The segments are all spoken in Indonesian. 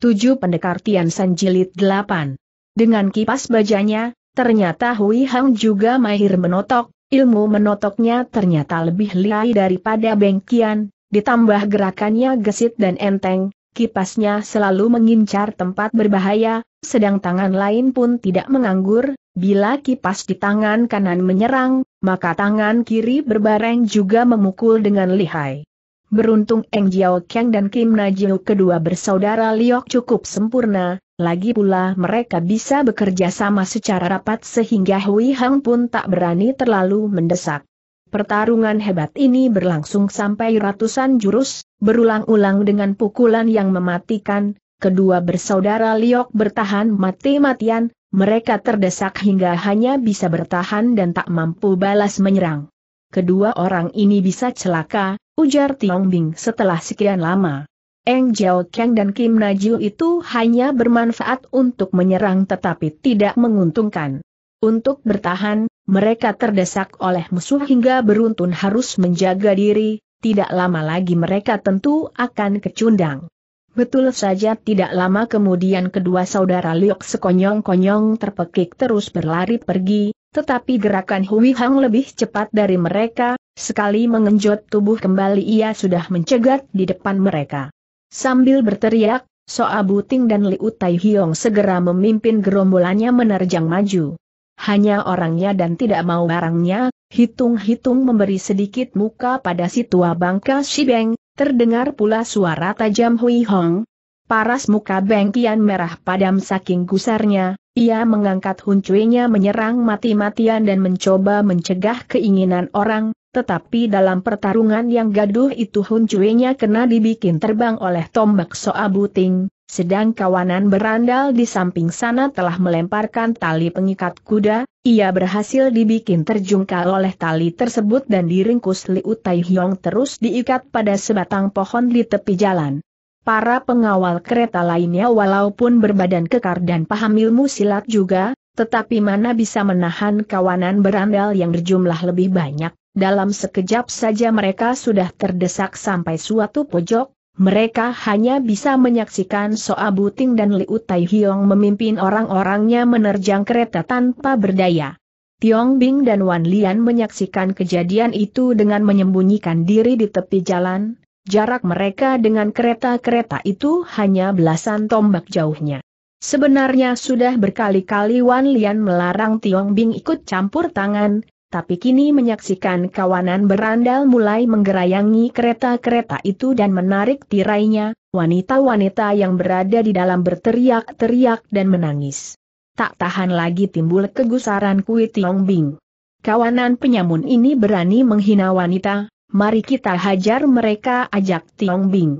Tujuh Pendekar Tian San Jilid 8. Dengan kipas bajanya, ternyata Hui Hang juga mahir menotok, ilmu menotoknya ternyata lebih liai daripada Bengkian, ditambah gerakannya gesit dan enteng, kipasnya selalu mengincar tempat berbahaya, sedang tangan lain pun tidak menganggur, bila kipas di tangan kanan menyerang, maka tangan kiri berbareng juga memukul dengan lihai. Beruntung Eng Jiao Kang dan Kim Najiu kedua bersaudara Liok cukup sempurna, lagi pula mereka bisa bekerja sama secara rapat sehingga Hui Hang pun tak berani terlalu mendesak. Pertarungan hebat ini berlangsung sampai ratusan jurus, berulang-ulang dengan pukulan yang mematikan, kedua bersaudara Liok bertahan mati-matian, mereka terdesak hingga hanya bisa bertahan dan tak mampu balas menyerang. Kedua orang ini bisa celaka, ujar Tiong Bing setelah sekian lama. Eng Jiao Kang dan Kim Naju itu hanya bermanfaat untuk menyerang tetapi tidak menguntungkan. Untuk bertahan, mereka terdesak oleh musuh hingga beruntun harus menjaga diri, tidak lama lagi mereka tentu akan kecundang. Betul saja tidak lama kemudian kedua saudara Liok sekonyong-konyong terpekik terus berlari pergi, tetapi gerakan Hui Hang lebih cepat dari mereka, Sekali mengenjot tubuh kembali ia sudah mencegat di depan mereka. Sambil berteriak, Soa Buting dan Liu Tai Hiong segera memimpin gerombolannya menerjang maju. Hanya orangnya dan tidak mau barangnya, hitung-hitung memberi sedikit muka pada si tua bangka Shibeng, terdengar pula suara tajam Hui Hong. Paras muka Beng Kian merah padam saking gusarnya, ia mengangkat huncuenya menyerang mati-matian dan mencoba mencegah keinginan orang, tetapi dalam pertarungan yang gaduh itu huncuenya kena dibikin terbang oleh tombak soabuting, sedang kawanan berandal di samping sana telah melemparkan tali pengikat kuda, ia berhasil dibikin terjungkal oleh tali tersebut dan diringkus Liu Tai terus diikat pada sebatang pohon di tepi jalan. Para pengawal kereta lainnya walaupun berbadan kekar dan paham ilmu silat juga, tetapi mana bisa menahan kawanan berandal yang berjumlah lebih banyak, dalam sekejap saja mereka sudah terdesak sampai suatu pojok, mereka hanya bisa menyaksikan Soa Buting dan Liu Tai Hiong memimpin orang-orangnya menerjang kereta tanpa berdaya. Tiong Bing dan Wan Lian menyaksikan kejadian itu dengan menyembunyikan diri di tepi jalan, Jarak mereka dengan kereta-kereta itu hanya belasan tombak jauhnya. Sebenarnya sudah berkali-kali Wan Lian melarang Tiong Bing ikut campur tangan, tapi kini menyaksikan kawanan berandal mulai menggerayangi kereta-kereta itu dan menarik tirainya, wanita-wanita yang berada di dalam berteriak-teriak dan menangis. Tak tahan lagi timbul kegusaran Kui Tiong Bing. Kawanan penyamun ini berani menghina wanita, mari kita hajar mereka ajak Tiong Bing.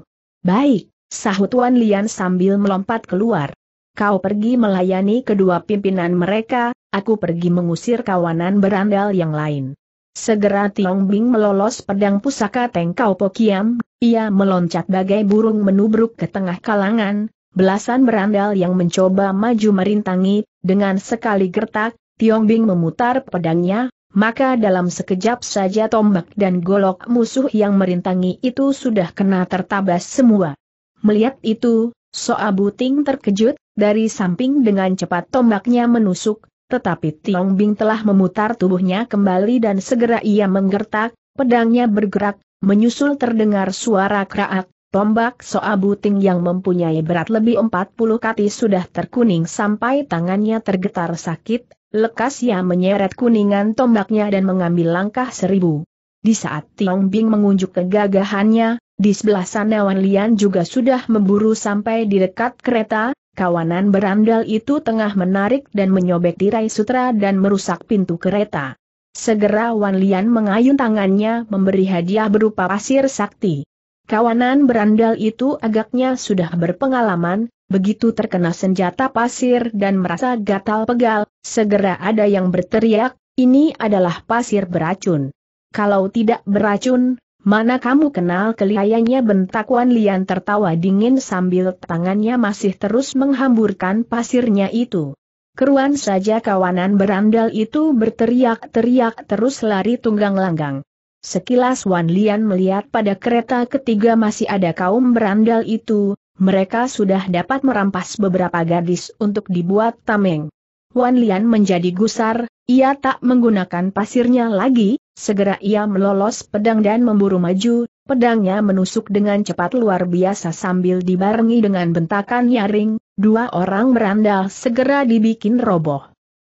Baik, sahut Wan Lian sambil melompat keluar. Kau pergi melayani kedua pimpinan mereka, aku pergi mengusir kawanan berandal yang lain. Segera Tiong Bing melolos pedang pusaka Tengkau Pokiam, ia meloncat bagai burung menubruk ke tengah kalangan, belasan berandal yang mencoba maju merintangi, dengan sekali gertak, Tiong Bing memutar pedangnya, maka dalam sekejap saja tombak dan golok musuh yang merintangi itu sudah kena tertabas semua. Melihat itu, Soa Buting terkejut, dari samping dengan cepat tombaknya menusuk, tetapi Tiong Bing telah memutar tubuhnya kembali dan segera ia menggertak, pedangnya bergerak, menyusul terdengar suara kraak, Tombak Soabuting yang mempunyai berat lebih 40 kati sudah terkuning sampai tangannya tergetar sakit, lekas ia menyeret kuningan tombaknya dan mengambil langkah seribu. Di saat Tiong Bing mengunjuk kegagahannya, di sebelah sana Wan Lian juga sudah memburu sampai di dekat kereta, kawanan berandal itu tengah menarik dan menyobek tirai sutra dan merusak pintu kereta. Segera Wan Lian mengayun tangannya memberi hadiah berupa pasir sakti. Kawanan berandal itu agaknya sudah berpengalaman, begitu terkena senjata pasir dan merasa gatal-pegal, segera ada yang berteriak, ini adalah pasir beracun. Kalau tidak beracun, mana kamu kenal kelihayanya bentak Wan Lian tertawa dingin sambil tangannya masih terus menghamburkan pasirnya itu. Keruan saja kawanan berandal itu berteriak-teriak terus lari tunggang langgang. Sekilas Wan Lian melihat pada kereta ketiga masih ada kaum berandal itu, mereka sudah dapat merampas beberapa gadis untuk dibuat tameng. Wan Lian menjadi gusar, ia tak menggunakan pasirnya lagi, segera ia melolos pedang dan memburu maju, pedangnya menusuk dengan cepat luar biasa sambil dibarengi dengan bentakan nyaring, dua orang berandal segera dibikin roboh.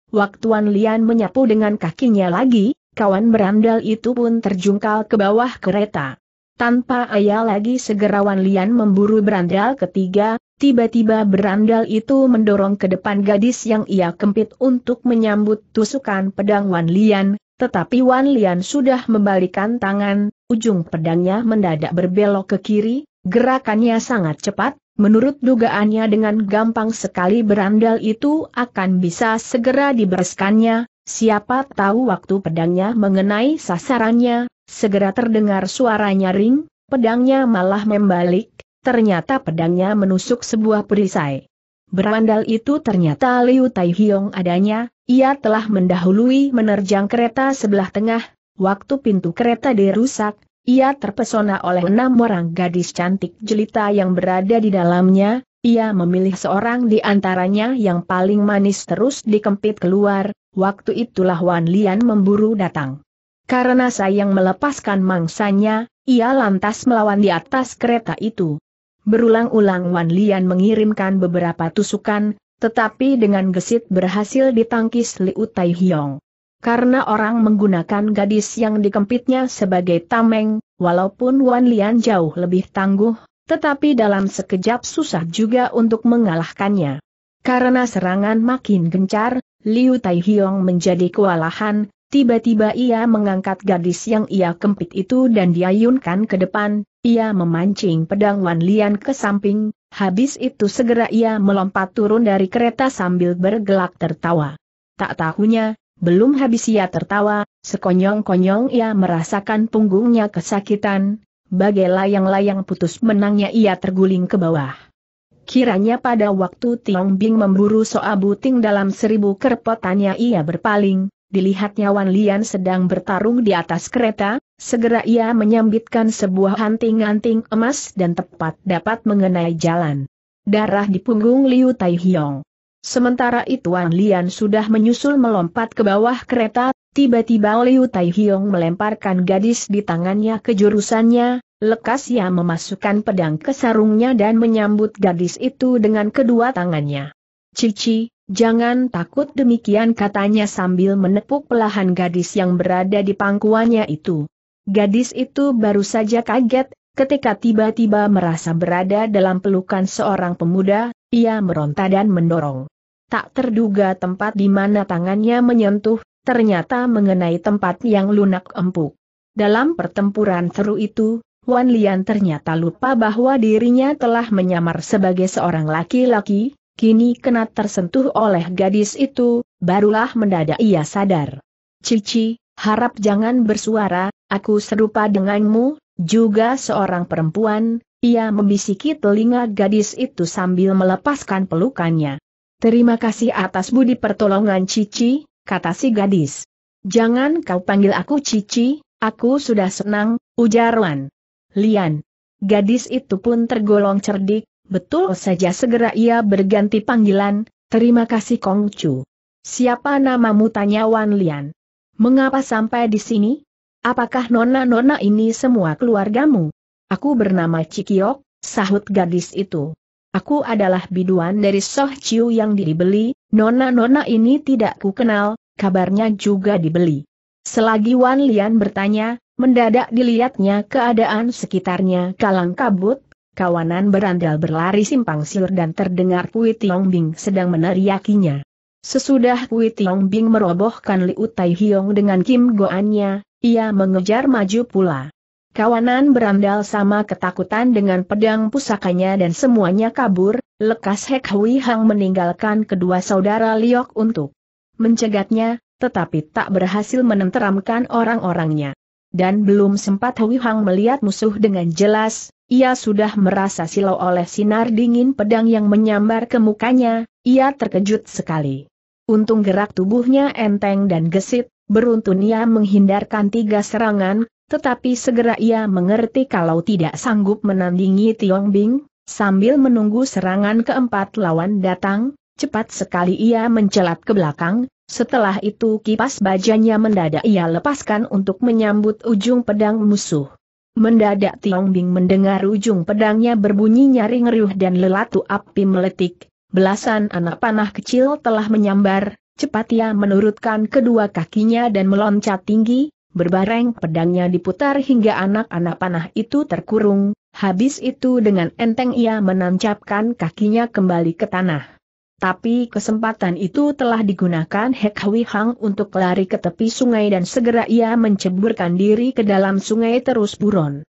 Waktu Wan Lian menyapu dengan kakinya lagi, kawan berandal itu pun terjungkal ke bawah kereta. Tanpa ayah lagi segera Wan Lian memburu berandal ketiga, tiba-tiba berandal itu mendorong ke depan gadis yang ia kempit untuk menyambut tusukan pedang Wan Lian, tetapi Wan Lian sudah membalikan tangan, ujung pedangnya mendadak berbelok ke kiri, gerakannya sangat cepat, menurut dugaannya dengan gampang sekali berandal itu akan bisa segera dibereskannya, Siapa tahu waktu pedangnya mengenai sasarannya, segera terdengar suara nyaring, pedangnya malah membalik, ternyata pedangnya menusuk sebuah perisai. Berandal itu ternyata Liu Tai Hiong adanya, ia telah mendahului menerjang kereta sebelah tengah, waktu pintu kereta dirusak, ia terpesona oleh enam orang gadis cantik jelita yang berada di dalamnya, ia memilih seorang di antaranya yang paling manis terus dikempit keluar, Waktu itulah Wan Lian memburu datang. Karena sayang melepaskan mangsanya, ia lantas melawan di atas kereta itu. Berulang-ulang Wan Lian mengirimkan beberapa tusukan, tetapi dengan gesit berhasil ditangkis Liu Tai Hiong. Karena orang menggunakan gadis yang dikempitnya sebagai tameng, walaupun Wan Lian jauh lebih tangguh, tetapi dalam sekejap susah juga untuk mengalahkannya. Karena serangan makin gencar, Liu Taihyong menjadi kewalahan, tiba-tiba ia mengangkat gadis yang ia kempit itu dan diayunkan ke depan, ia memancing pedang Wan Lian ke samping, habis itu segera ia melompat turun dari kereta sambil bergelak tertawa. Tak tahunya, belum habis ia tertawa, sekonyong-konyong ia merasakan punggungnya kesakitan, bagai layang-layang putus menangnya ia terguling ke bawah. Kiranya pada waktu Tiong Bing memburu Soa Buting dalam seribu kerpotannya ia berpaling, dilihatnya Wan Lian sedang bertarung di atas kereta, segera ia menyambitkan sebuah anting-anting emas dan tepat dapat mengenai jalan. Darah di punggung Liu Tai Hiong. Sementara itu Wang Lian sudah menyusul melompat ke bawah kereta, tiba-tiba Liu Tai Hiong melemparkan gadis di tangannya ke jurusannya, lekas ia memasukkan pedang ke sarungnya dan menyambut gadis itu dengan kedua tangannya. Cici, jangan takut demikian katanya sambil menepuk pelahan gadis yang berada di pangkuannya itu. Gadis itu baru saja kaget, ketika tiba-tiba merasa berada dalam pelukan seorang pemuda, ia meronta dan mendorong tak terduga tempat di mana tangannya menyentuh, ternyata mengenai tempat yang lunak empuk. Dalam pertempuran seru itu, Wan Lian ternyata lupa bahwa dirinya telah menyamar sebagai seorang laki-laki, kini kena tersentuh oleh gadis itu, barulah mendadak ia sadar. Cici, harap jangan bersuara, aku serupa denganmu, juga seorang perempuan, ia membisiki telinga gadis itu sambil melepaskan pelukannya. Terima kasih atas budi pertolongan Cici, kata si gadis. Jangan kau panggil aku Cici, aku sudah senang, ujar Wan. Lian. Gadis itu pun tergolong cerdik, betul saja segera ia berganti panggilan, terima kasih Kongcu. Siapa namamu tanya Wan Lian. Mengapa sampai di sini? Apakah nona-nona ini semua keluargamu? Aku bernama Cikiok, sahut gadis itu. Aku adalah biduan dari Soh Chiu yang dibeli, nona-nona ini tidak ku kenal, kabarnya juga dibeli. Selagi Wan Lian bertanya, mendadak dilihatnya keadaan sekitarnya kalang kabut, kawanan berandal berlari simpang siur dan terdengar Kui Tiong Bing sedang meneriakinya. Sesudah Kui Tiong Bing merobohkan Liu Tai Hiong dengan Kim Goannya, ia mengejar maju pula. Kawanan berandal sama ketakutan dengan pedang pusakanya dan semuanya kabur, lekas Hek Hui Hang meninggalkan kedua saudara Liok untuk mencegatnya, tetapi tak berhasil menenteramkan orang-orangnya. Dan belum sempat Hui Hang melihat musuh dengan jelas, ia sudah merasa silau oleh sinar dingin pedang yang menyambar ke mukanya, ia terkejut sekali. Untung gerak tubuhnya enteng dan gesit, beruntun ia menghindarkan tiga serangan, tetapi segera ia mengerti kalau tidak sanggup menandingi Tiong Bing, sambil menunggu serangan keempat lawan datang, cepat sekali ia mencelat ke belakang, setelah itu kipas bajanya mendadak ia lepaskan untuk menyambut ujung pedang musuh. Mendadak Tiong Bing mendengar ujung pedangnya berbunyi nyaring riuh dan lelatu api meletik, belasan anak panah kecil telah menyambar, cepat ia menurutkan kedua kakinya dan meloncat tinggi, Berbareng pedangnya diputar hingga anak-anak panah itu terkurung, habis itu dengan enteng ia menancapkan kakinya kembali ke tanah. Tapi kesempatan itu telah digunakan Hek Hwi Hang untuk lari ke tepi sungai dan segera ia menceburkan diri ke dalam sungai terus buron.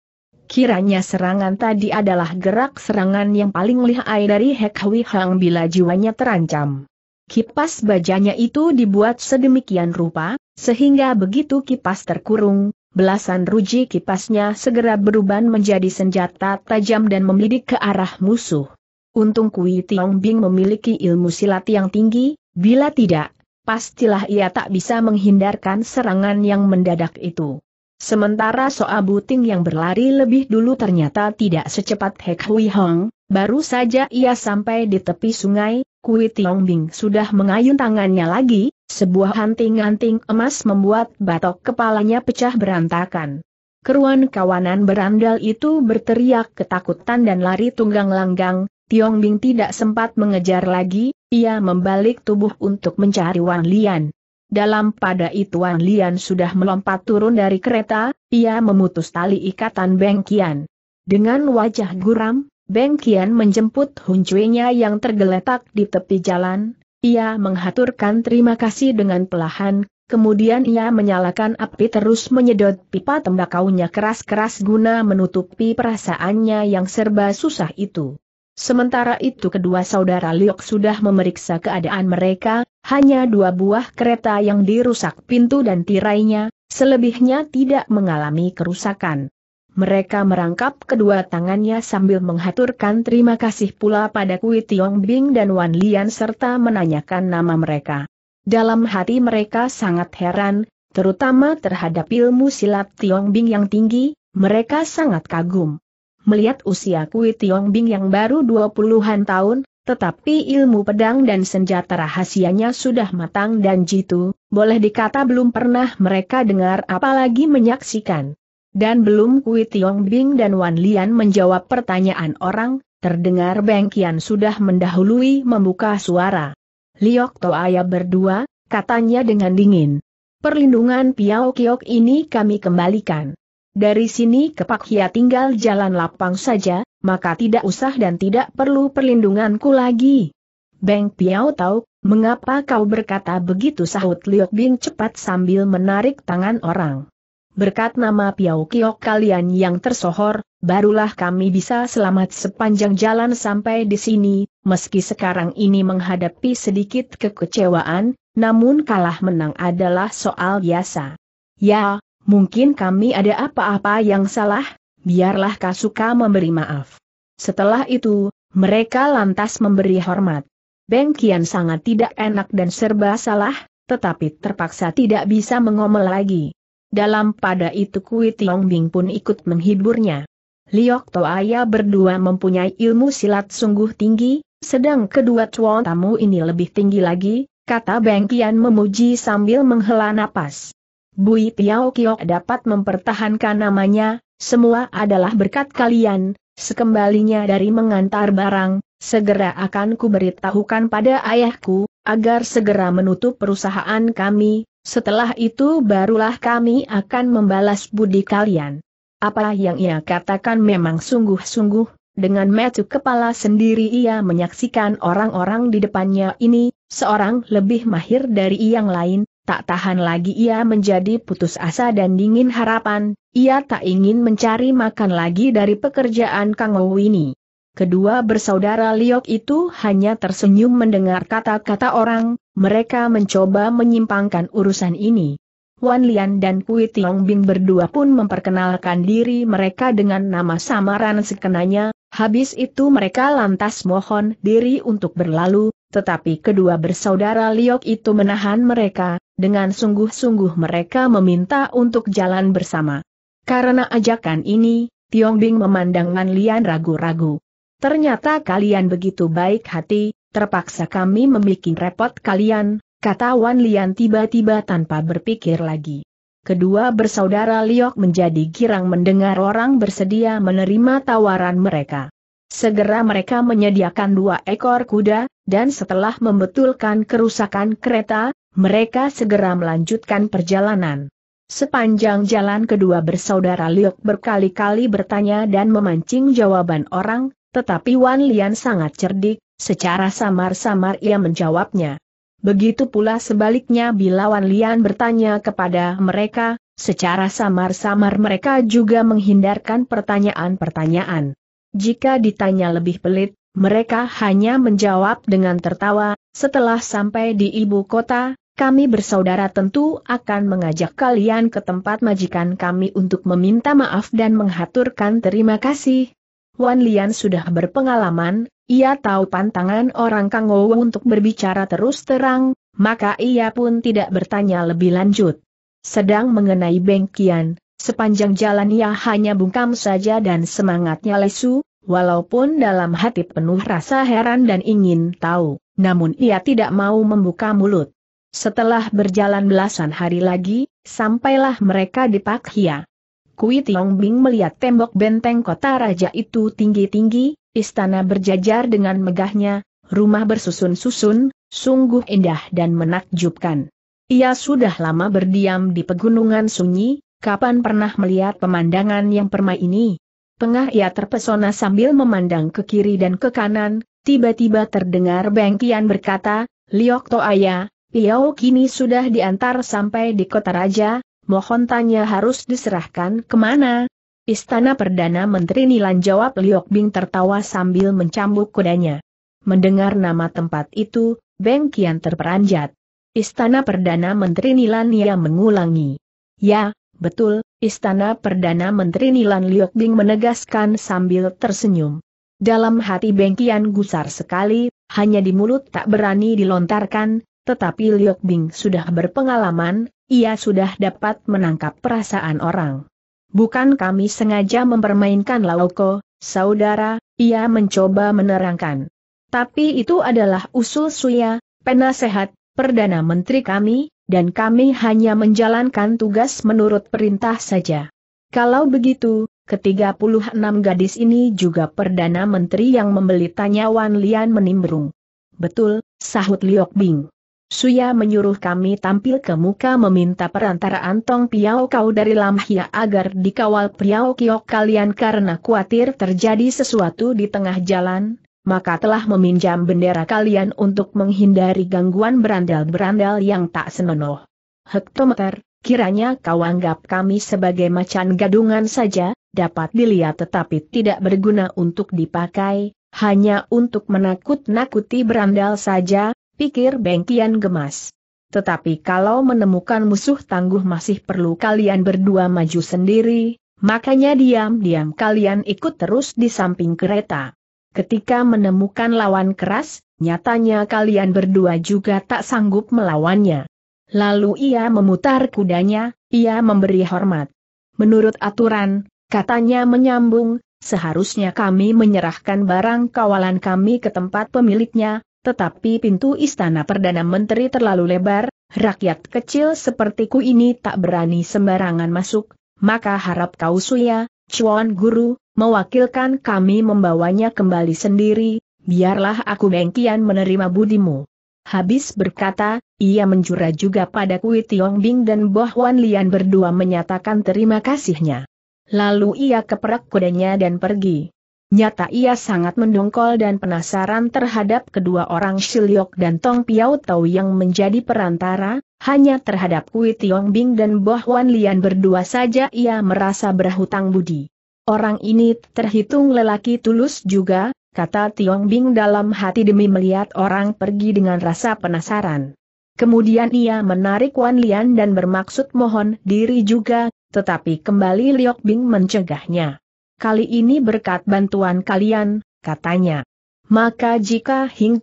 Kiranya serangan tadi adalah gerak serangan yang paling lihai dari Hek Hwi Hang bila jiwanya terancam. Kipas bajanya itu dibuat sedemikian rupa, sehingga begitu kipas terkurung, belasan ruji kipasnya segera beruban menjadi senjata tajam dan membidik ke arah musuh. Untung Kui Tiong Bing memiliki ilmu silat yang tinggi, bila tidak, pastilah ia tak bisa menghindarkan serangan yang mendadak itu. Sementara Soa Buting yang berlari lebih dulu ternyata tidak secepat Hek Hui Hong, baru saja ia sampai di tepi sungai, Kui Tiong Bing sudah mengayun tangannya lagi, sebuah hanting-hanting emas membuat batok kepalanya pecah berantakan. Keruan kawanan berandal itu berteriak ketakutan dan lari tunggang langgang, Tiong Bing tidak sempat mengejar lagi, ia membalik tubuh untuk mencari Wang Lian. Dalam pada itu Wang Lian sudah melompat turun dari kereta, ia memutus tali ikatan Beng Qian. Dengan wajah guram, Beng Qian menjemput huncuinya yang tergeletak di tepi jalan, ia menghaturkan terima kasih dengan pelahan, kemudian ia menyalakan api terus menyedot pipa tembakaunya keras-keras guna menutupi perasaannya yang serba susah itu. Sementara itu kedua saudara Liok sudah memeriksa keadaan mereka, hanya dua buah kereta yang dirusak pintu dan tirainya, selebihnya tidak mengalami kerusakan. Mereka merangkap kedua tangannya sambil menghaturkan terima kasih pula pada Kui Tiong Bing dan Wan Lian serta menanyakan nama mereka. Dalam hati mereka sangat heran, terutama terhadap ilmu silat Tiong Bing yang tinggi, mereka sangat kagum. Melihat usia Kui Tiong Bing yang baru 20-an tahun, tetapi ilmu pedang dan senjata rahasianya sudah matang dan jitu, boleh dikata belum pernah mereka dengar apalagi menyaksikan. Dan belum Kui Tiong Bing dan Wan Lian menjawab pertanyaan orang, terdengar Beng Kian sudah mendahului membuka suara. Liok Toaya berdua, katanya dengan dingin. Perlindungan Piao Kiok ini kami kembalikan. Dari sini ke Pak Hia tinggal jalan lapang saja, maka tidak usah dan tidak perlu perlindunganku lagi. Beng Piao tahu, mengapa kau berkata begitu sahut Liok Bing cepat sambil menarik tangan orang berkat nama Piau Kiok kalian yang tersohor, barulah kami bisa selamat sepanjang jalan sampai di sini, meski sekarang ini menghadapi sedikit kekecewaan, namun kalah menang adalah soal biasa. Ya, mungkin kami ada apa-apa yang salah, biarlah Kasuka memberi maaf. Setelah itu, mereka lantas memberi hormat. Bengkian sangat tidak enak dan serba salah, tetapi terpaksa tidak bisa mengomel lagi. Dalam pada itu Kui Tiong Bing pun ikut menghiburnya. Liok Toaya berdua mempunyai ilmu silat sungguh tinggi, sedang kedua cuan tamu ini lebih tinggi lagi, kata Beng Kian memuji sambil menghela napas. Bui Piao Kiok dapat mempertahankan namanya, semua adalah berkat kalian, sekembalinya dari mengantar barang, segera akan kuberitahukan pada ayahku, agar segera menutup perusahaan kami, setelah itu barulah kami akan membalas budi kalian. Apa yang ia katakan memang sungguh-sungguh, dengan metu kepala sendiri ia menyaksikan orang-orang di depannya ini, seorang lebih mahir dari yang lain, tak tahan lagi ia menjadi putus asa dan dingin harapan, ia tak ingin mencari makan lagi dari pekerjaan Kang Ou ini. Kedua bersaudara Liok itu hanya tersenyum mendengar kata-kata orang, mereka mencoba menyimpangkan urusan ini. Wan Lian dan Kui Tiong Bing berdua pun memperkenalkan diri mereka dengan nama samaran sekenanya, habis itu mereka lantas mohon diri untuk berlalu, tetapi kedua bersaudara Liok itu menahan mereka, dengan sungguh-sungguh mereka meminta untuk jalan bersama. Karena ajakan ini, Tiong Bing memandang Wan Lian ragu-ragu. Ternyata kalian begitu baik hati, terpaksa kami membuat repot kalian, kata Wan Lian tiba-tiba tanpa berpikir lagi. Kedua bersaudara Liok menjadi girang mendengar orang bersedia menerima tawaran mereka. Segera mereka menyediakan dua ekor kuda, dan setelah membetulkan kerusakan kereta, mereka segera melanjutkan perjalanan. Sepanjang jalan kedua bersaudara Liok berkali-kali bertanya dan memancing jawaban orang, tetapi Wan Lian sangat cerdik, secara samar-samar ia menjawabnya. Begitu pula sebaliknya bila Wan Lian bertanya kepada mereka, secara samar-samar mereka juga menghindarkan pertanyaan-pertanyaan. Jika ditanya lebih pelit, mereka hanya menjawab dengan tertawa, setelah sampai di ibu kota, kami bersaudara tentu akan mengajak kalian ke tempat majikan kami untuk meminta maaf dan menghaturkan terima kasih, Wan Lian sudah berpengalaman, ia tahu pantangan orang Kang untuk berbicara terus terang, maka ia pun tidak bertanya lebih lanjut. Sedang mengenai Beng Kian, sepanjang jalan ia hanya bungkam saja dan semangatnya lesu, walaupun dalam hati penuh rasa heran dan ingin tahu, namun ia tidak mau membuka mulut. Setelah berjalan belasan hari lagi, sampailah mereka di Hia. Kui Tiong Bing melihat tembok benteng kota raja itu tinggi-tinggi, istana berjajar dengan megahnya, rumah bersusun-susun, sungguh indah dan menakjubkan. Ia sudah lama berdiam di pegunungan sunyi, kapan pernah melihat pemandangan yang permai ini? Pengah ia terpesona sambil memandang ke kiri dan ke kanan, tiba-tiba terdengar Tian berkata, Liok Toaya, piao kini sudah diantar sampai di kota raja, Mohon tanya harus diserahkan kemana? Istana Perdana Menteri Nilan jawab Liok Bing tertawa sambil mencambuk kudanya. Mendengar nama tempat itu, Beng Kian terperanjat. Istana Perdana Menteri Nilan ia mengulangi. Ya, betul, Istana Perdana Menteri Nilan Liok Bing menegaskan sambil tersenyum. Dalam hati Beng Kian gusar sekali, hanya di mulut tak berani dilontarkan, tetapi Liok Bing sudah berpengalaman, ia sudah dapat menangkap perasaan orang. Bukan kami sengaja mempermainkan Laoko, saudara, ia mencoba menerangkan. Tapi itu adalah usul Suya, penasehat, Perdana Menteri kami, dan kami hanya menjalankan tugas menurut perintah saja. Kalau begitu, ke-36 gadis ini juga Perdana Menteri yang membeli tanya Wan Lian menimbrung. Betul, sahut Liok Bing. Suya menyuruh kami tampil ke muka meminta perantaraan Tong Piao Kau dari Lam Hia agar dikawal Piao Kiok kalian karena khawatir terjadi sesuatu di tengah jalan, maka telah meminjam bendera kalian untuk menghindari gangguan berandal-berandal yang tak senonoh. Hektometer, kiranya kau anggap kami sebagai macan gadungan saja, dapat dilihat tetapi tidak berguna untuk dipakai, hanya untuk menakut-nakuti berandal saja, pikir Bengkian gemas. Tetapi kalau menemukan musuh tangguh masih perlu kalian berdua maju sendiri, makanya diam-diam kalian ikut terus di samping kereta. Ketika menemukan lawan keras, nyatanya kalian berdua juga tak sanggup melawannya. Lalu ia memutar kudanya, ia memberi hormat. Menurut aturan, katanya menyambung, seharusnya kami menyerahkan barang kawalan kami ke tempat pemiliknya, tetapi pintu istana Perdana Menteri terlalu lebar, rakyat kecil sepertiku ini tak berani sembarangan masuk, maka harap kau suya, Chuan Guru, mewakilkan kami membawanya kembali sendiri, biarlah aku Bengkian menerima budimu. Habis berkata, ia menjura juga pada Kui Tiong Bing dan Boh Wan Lian berdua menyatakan terima kasihnya. Lalu ia keperak kudanya dan pergi. Nyata ia sangat mendongkol dan penasaran terhadap kedua orang Shiliok dan Tong Piao Tau yang menjadi perantara, hanya terhadap Kui Tiong Bing dan Boh Wan Lian berdua saja ia merasa berhutang budi. Orang ini terhitung lelaki tulus juga, kata Tiong Bing dalam hati demi melihat orang pergi dengan rasa penasaran. Kemudian ia menarik Wan Lian dan bermaksud mohon diri juga, tetapi kembali Liok Bing mencegahnya kali ini berkat bantuan kalian, katanya. Maka jika Hing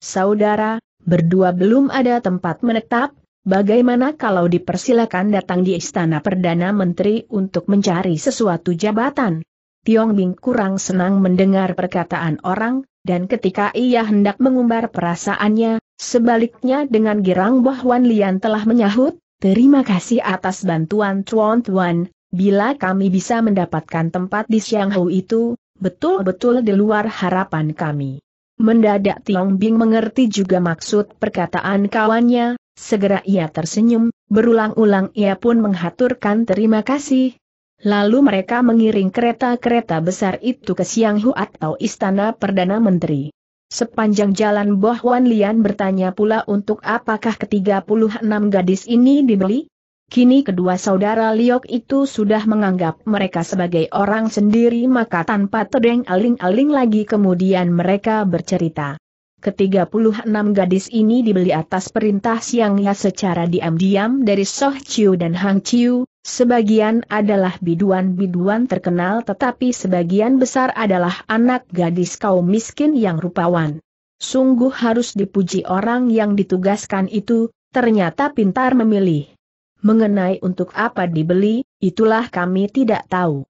saudara, berdua belum ada tempat menetap, bagaimana kalau dipersilakan datang di istana Perdana Menteri untuk mencari sesuatu jabatan? Tiong Bing kurang senang mendengar perkataan orang, dan ketika ia hendak mengumbar perasaannya, sebaliknya dengan girang bahwa Lian telah menyahut, terima kasih atas bantuan Tuan Tuan, Bila kami bisa mendapatkan tempat di Xianghou itu, betul-betul di luar harapan kami. Mendadak Tiong Bing mengerti juga maksud perkataan kawannya, segera ia tersenyum, berulang-ulang ia pun menghaturkan terima kasih. Lalu mereka mengiring kereta-kereta besar itu ke Xianghou atau Istana Perdana Menteri. Sepanjang jalan Boh Wan Lian bertanya pula untuk apakah ketiga puluh enam gadis ini dibeli? Kini kedua saudara Liok itu sudah menganggap mereka sebagai orang sendiri maka tanpa tedeng aling-aling lagi kemudian mereka bercerita. Ketiga puluh enam gadis ini dibeli atas perintah siangnya secara diam-diam dari Soh Chiu dan Hang Chiu, sebagian adalah biduan-biduan terkenal tetapi sebagian besar adalah anak gadis kaum miskin yang rupawan. Sungguh harus dipuji orang yang ditugaskan itu, ternyata pintar memilih mengenai untuk apa dibeli, itulah kami tidak tahu.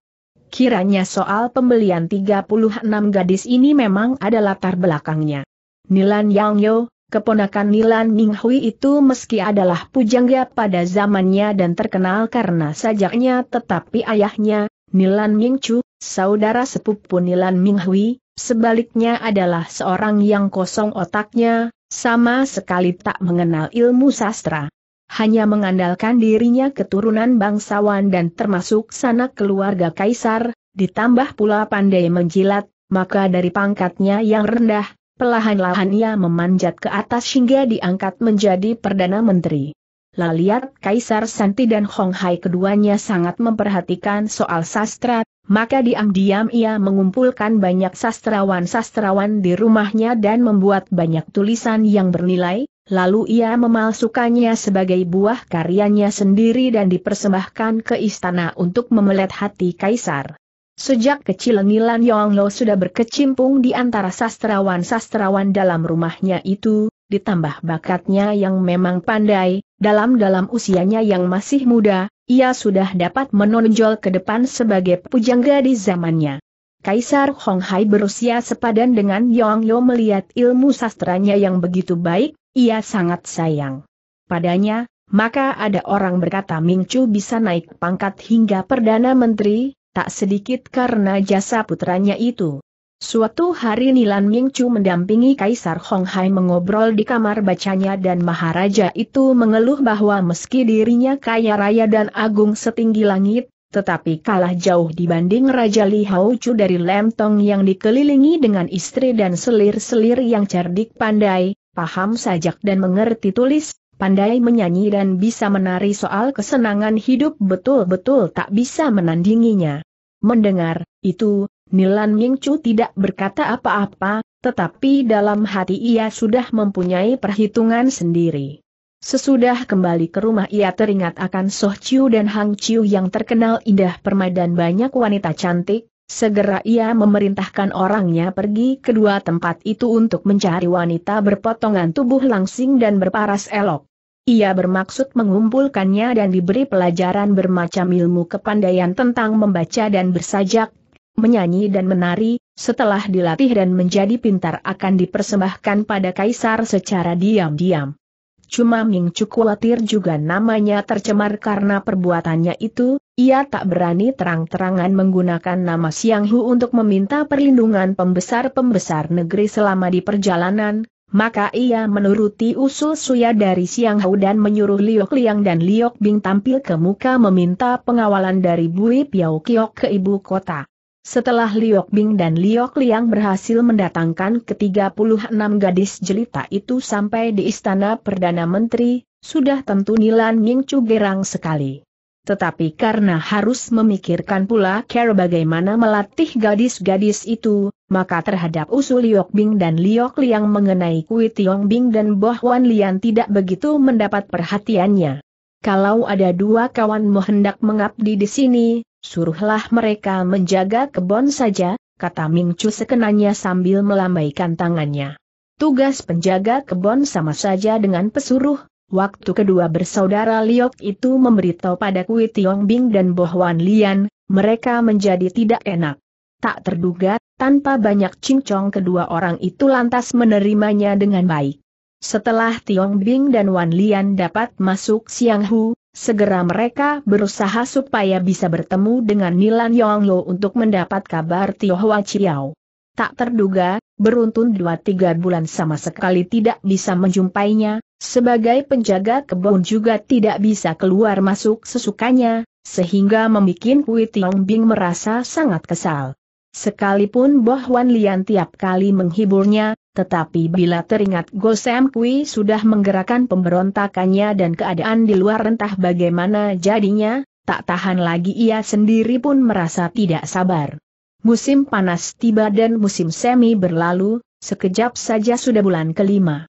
Kiranya soal pembelian 36 gadis ini memang ada latar belakangnya. Nilan Yang Yo, keponakan Nilan Minghui itu meski adalah pujangga pada zamannya dan terkenal karena sajaknya tetapi ayahnya, Nilan Mingchu, saudara sepupu Nilan Minghui, sebaliknya adalah seorang yang kosong otaknya, sama sekali tak mengenal ilmu sastra hanya mengandalkan dirinya keturunan bangsawan dan termasuk sanak keluarga kaisar, ditambah pula pandai menjilat, maka dari pangkatnya yang rendah, pelahan-lahan ia memanjat ke atas hingga diangkat menjadi Perdana Menteri. Laliat Kaisar Santi dan Hong Hai keduanya sangat memperhatikan soal sastra, maka diam-diam ia mengumpulkan banyak sastrawan-sastrawan di rumahnya dan membuat banyak tulisan yang bernilai, Lalu ia memalsukannya sebagai buah karyanya sendiri dan dipersembahkan ke istana untuk memelet hati kaisar. Sejak kecil Nilan Yonglo sudah berkecimpung di antara sastrawan-sastrawan dalam rumahnya itu, ditambah bakatnya yang memang pandai, dalam-dalam usianya yang masih muda, ia sudah dapat menonjol ke depan sebagai pujangga di zamannya. Kaisar Hong Hai berusia sepadan dengan Yong Lo melihat ilmu sastranya yang begitu baik, ia sangat sayang. Padanya, maka ada orang berkata Ming bisa naik pangkat hingga Perdana Menteri, tak sedikit karena jasa putranya itu. Suatu hari Nilan Ming mendampingi Kaisar Honghai mengobrol di kamar bacanya dan Maharaja itu mengeluh bahwa meski dirinya kaya raya dan agung setinggi langit, tetapi kalah jauh dibanding Raja Li Hao dari Lemtong yang dikelilingi dengan istri dan selir-selir yang cerdik pandai, paham sajak dan mengerti tulis, pandai menyanyi dan bisa menari soal kesenangan hidup betul-betul tak bisa menandinginya. Mendengar, itu, Nilan Mingcu tidak berkata apa-apa, tetapi dalam hati ia sudah mempunyai perhitungan sendiri. Sesudah kembali ke rumah ia teringat akan Soh Chiu dan Hang Chiu yang terkenal indah permai banyak wanita cantik, Segera ia memerintahkan orangnya pergi ke dua tempat itu untuk mencari wanita berpotongan tubuh langsing dan berparas elok. Ia bermaksud mengumpulkannya dan diberi pelajaran bermacam ilmu kepandaian tentang membaca dan bersajak, menyanyi dan menari, setelah dilatih dan menjadi pintar akan dipersembahkan pada kaisar secara diam-diam. Cuma Ming Chu khawatir juga namanya tercemar karena perbuatannya itu, ia tak berani terang-terangan menggunakan nama Siang Hu untuk meminta perlindungan pembesar-pembesar negeri selama di perjalanan, maka ia menuruti usul Suya dari Siang Hu dan menyuruh Liok Liang dan Liok Bing tampil ke muka meminta pengawalan dari Bui Piao Kiok ke ibu kota. Setelah Liok Bing dan Liok Liang berhasil mendatangkan ke-36 gadis jelita itu sampai di Istana Perdana Menteri, sudah tentu Nilan Ying Chu gerang sekali. Tetapi karena harus memikirkan pula cara bagaimana melatih gadis-gadis itu, maka terhadap usul Liok Bing dan Liok Liang mengenai Kui Tiong Bing dan Boh Wan Lian tidak begitu mendapat perhatiannya. Kalau ada dua mu hendak mengabdi di sini, suruhlah mereka menjaga kebon saja, kata Ming Chu sekenanya sambil melambaikan tangannya. Tugas penjaga kebon sama saja dengan pesuruh, Waktu kedua bersaudara Liok itu memberitahu pada Kui Tiong Bing dan Bohwan Lian, mereka menjadi tidak enak. Tak terduga, tanpa banyak cincong kedua orang itu lantas menerimanya dengan baik. Setelah Tiong Bing dan Wan Lian dapat masuk Siang Hu, segera mereka berusaha supaya bisa bertemu dengan Nilan Yong Lo untuk mendapat kabar Tio Hwa Chiao. Tak terduga, beruntun dua tiga bulan sama sekali tidak bisa menjumpainya, sebagai penjaga kebun juga tidak bisa keluar masuk sesukanya, sehingga membuat Kui Tiong Bing merasa sangat kesal. Sekalipun Boh Wan Lian tiap kali menghiburnya, tetapi bila teringat Gosem Kui sudah menggerakkan pemberontakannya dan keadaan di luar entah bagaimana jadinya, tak tahan lagi ia sendiri pun merasa tidak sabar. Musim panas tiba dan musim semi berlalu, sekejap saja sudah bulan kelima.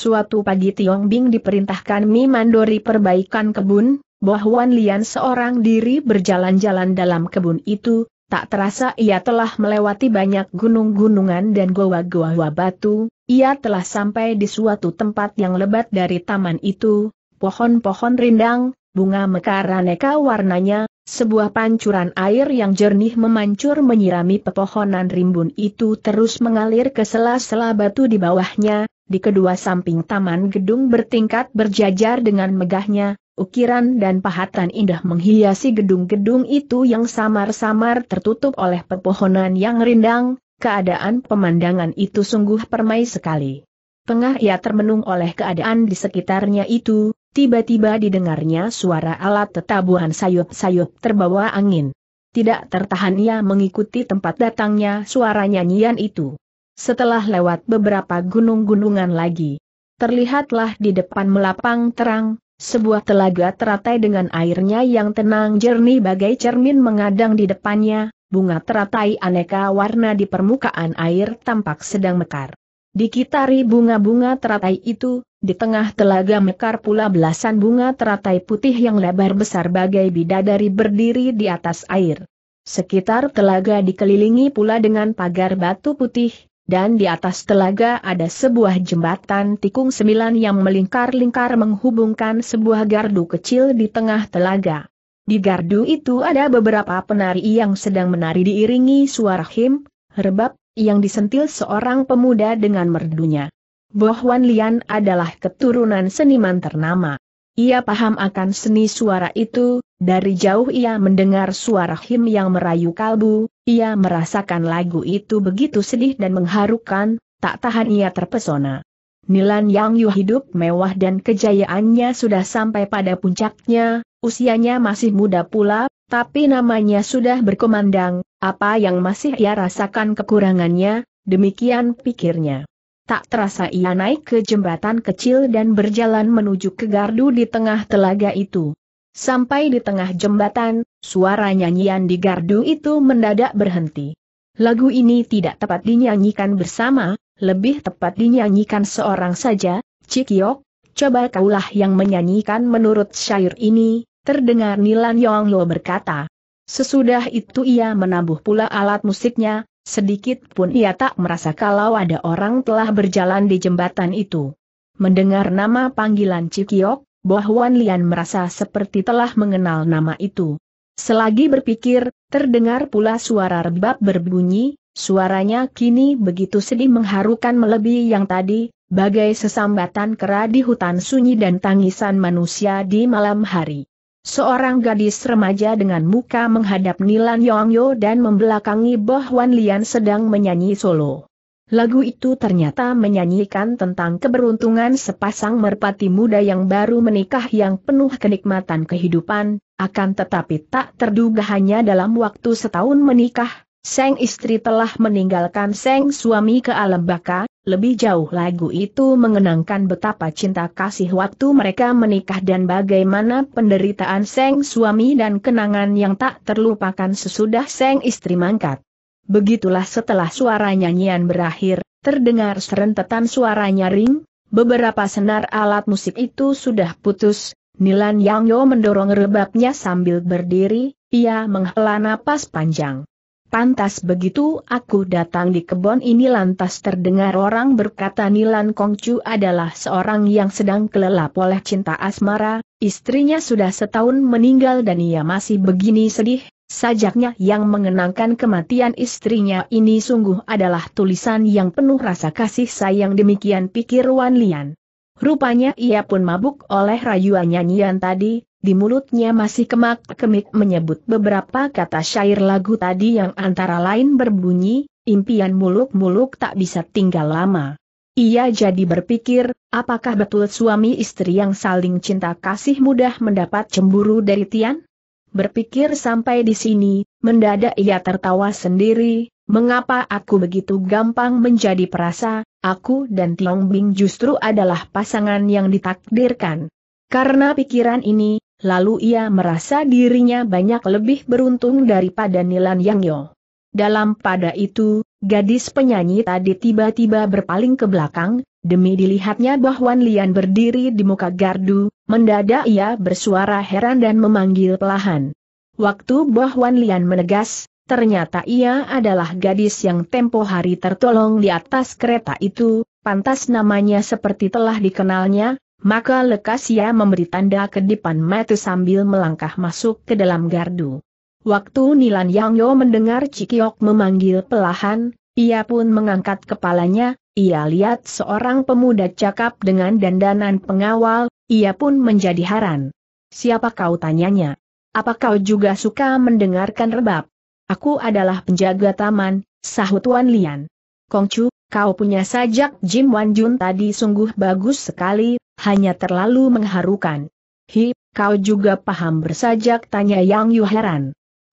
Suatu pagi Tiong Bing diperintahkan Mi Mandori perbaikan kebun, Bahwa Lian seorang diri berjalan-jalan dalam kebun itu, tak terasa ia telah melewati banyak gunung-gunungan dan goa-goa batu, ia telah sampai di suatu tempat yang lebat dari taman itu, pohon-pohon rindang, bunga mekar aneka warnanya, sebuah pancuran air yang jernih memancur menyirami pepohonan rimbun itu terus mengalir ke sela-sela batu di bawahnya, di kedua samping taman gedung bertingkat berjajar dengan megahnya, ukiran dan pahatan indah menghiasi gedung-gedung itu yang samar-samar tertutup oleh pepohonan yang rindang, keadaan pemandangan itu sungguh permai sekali. Tengah ia termenung oleh keadaan di sekitarnya itu, tiba-tiba didengarnya suara alat tetabuhan sayup-sayup terbawa angin. Tidak tertahan ia mengikuti tempat datangnya suara nyanyian itu setelah lewat beberapa gunung-gunungan lagi. Terlihatlah di depan melapang terang, sebuah telaga teratai dengan airnya yang tenang jernih bagai cermin mengadang di depannya, bunga teratai aneka warna di permukaan air tampak sedang mekar. Dikitari bunga-bunga teratai itu, di tengah telaga mekar pula belasan bunga teratai putih yang lebar besar bagai bidadari berdiri di atas air. Sekitar telaga dikelilingi pula dengan pagar batu putih, dan di atas telaga ada sebuah jembatan tikung sembilan yang melingkar-lingkar menghubungkan sebuah gardu kecil di tengah telaga. Di gardu itu ada beberapa penari yang sedang menari diiringi suara him, rebab, yang disentil seorang pemuda dengan merdunya. Bohwan Lian adalah keturunan seniman ternama. Ia paham akan seni suara itu, dari jauh ia mendengar suara him yang merayu kalbu, ia merasakan lagu itu begitu sedih dan mengharukan, tak tahan ia terpesona. Nilan Yang Yu hidup mewah dan kejayaannya sudah sampai pada puncaknya, usianya masih muda pula, tapi namanya sudah berkumandang, apa yang masih ia rasakan kekurangannya, demikian pikirnya. Tak terasa ia naik ke jembatan kecil dan berjalan menuju ke gardu di tengah telaga itu. Sampai di tengah jembatan, suara nyanyian di gardu itu mendadak berhenti. Lagu ini tidak tepat dinyanyikan bersama, lebih tepat dinyanyikan seorang saja, Cikyok, coba kaulah yang menyanyikan menurut syair ini, terdengar Nilan Yonglo berkata. Sesudah itu ia menabuh pula alat musiknya, Sedikit pun ia tak merasa kalau ada orang telah berjalan di jembatan itu. Mendengar nama panggilan Cikiok, Bohwan Lian merasa seperti telah mengenal nama itu. Selagi berpikir, terdengar pula suara rebab berbunyi, suaranya kini begitu sedih mengharukan melebihi yang tadi, bagai sesambatan kera di hutan sunyi dan tangisan manusia di malam hari. Seorang gadis remaja dengan muka menghadap Nilan Yongyo dan membelakangi Boh Wan Lian sedang menyanyi solo. Lagu itu ternyata menyanyikan tentang keberuntungan sepasang merpati muda yang baru menikah yang penuh kenikmatan kehidupan, akan tetapi tak terduga hanya dalam waktu setahun menikah, Seng istri telah meninggalkan Seng suami ke alam baka, lebih jauh lagu itu mengenangkan betapa cinta kasih waktu mereka menikah dan bagaimana penderitaan Seng suami dan kenangan yang tak terlupakan sesudah Seng istri mangkat. Begitulah setelah suara nyanyian berakhir, terdengar serentetan suara nyaring, beberapa senar alat musik itu sudah putus, Nilan Yangyo mendorong rebabnya sambil berdiri, ia menghela napas panjang. Pantas begitu aku datang di kebun ini lantas terdengar orang berkata Nilan Kongcu adalah seorang yang sedang kelelap oleh cinta asmara, istrinya sudah setahun meninggal dan ia masih begini sedih, sajaknya yang mengenangkan kematian istrinya ini sungguh adalah tulisan yang penuh rasa kasih sayang demikian pikir Wan Lian. Rupanya ia pun mabuk oleh rayuan nyanyian tadi, di mulutnya masih kemak-kemik menyebut beberapa kata syair lagu tadi yang antara lain berbunyi, impian muluk-muluk tak bisa tinggal lama. Ia jadi berpikir, apakah betul suami istri yang saling cinta kasih mudah mendapat cemburu dari Tian? Berpikir sampai di sini, mendadak ia tertawa sendiri, Mengapa aku begitu gampang menjadi perasa, aku dan Tiong Bing justru adalah pasangan yang ditakdirkan. Karena pikiran ini, lalu ia merasa dirinya banyak lebih beruntung daripada Nilan Yang Yo. Dalam pada itu, gadis penyanyi tadi tiba-tiba berpaling ke belakang, demi dilihatnya bahwa Lian berdiri di muka gardu, mendadak ia bersuara heran dan memanggil pelahan. Waktu bahwan Lian menegas, Ternyata ia adalah gadis yang tempo hari tertolong di atas kereta itu, pantas namanya seperti telah dikenalnya, maka lekas ia memberi tanda ke depan mata sambil melangkah masuk ke dalam gardu. Waktu Nilan Yangyo mendengar Cikiok memanggil pelahan, ia pun mengangkat kepalanya, ia lihat seorang pemuda cakap dengan dandanan pengawal, ia pun menjadi heran. Siapa kau tanyanya? Apa kau juga suka mendengarkan rebab? Aku adalah penjaga taman, sahut Wan Lian. Kongcu, kau punya sajak Jim Wan Jun tadi sungguh bagus sekali, hanya terlalu mengharukan. Hi, kau juga paham bersajak tanya Yang Yu heran.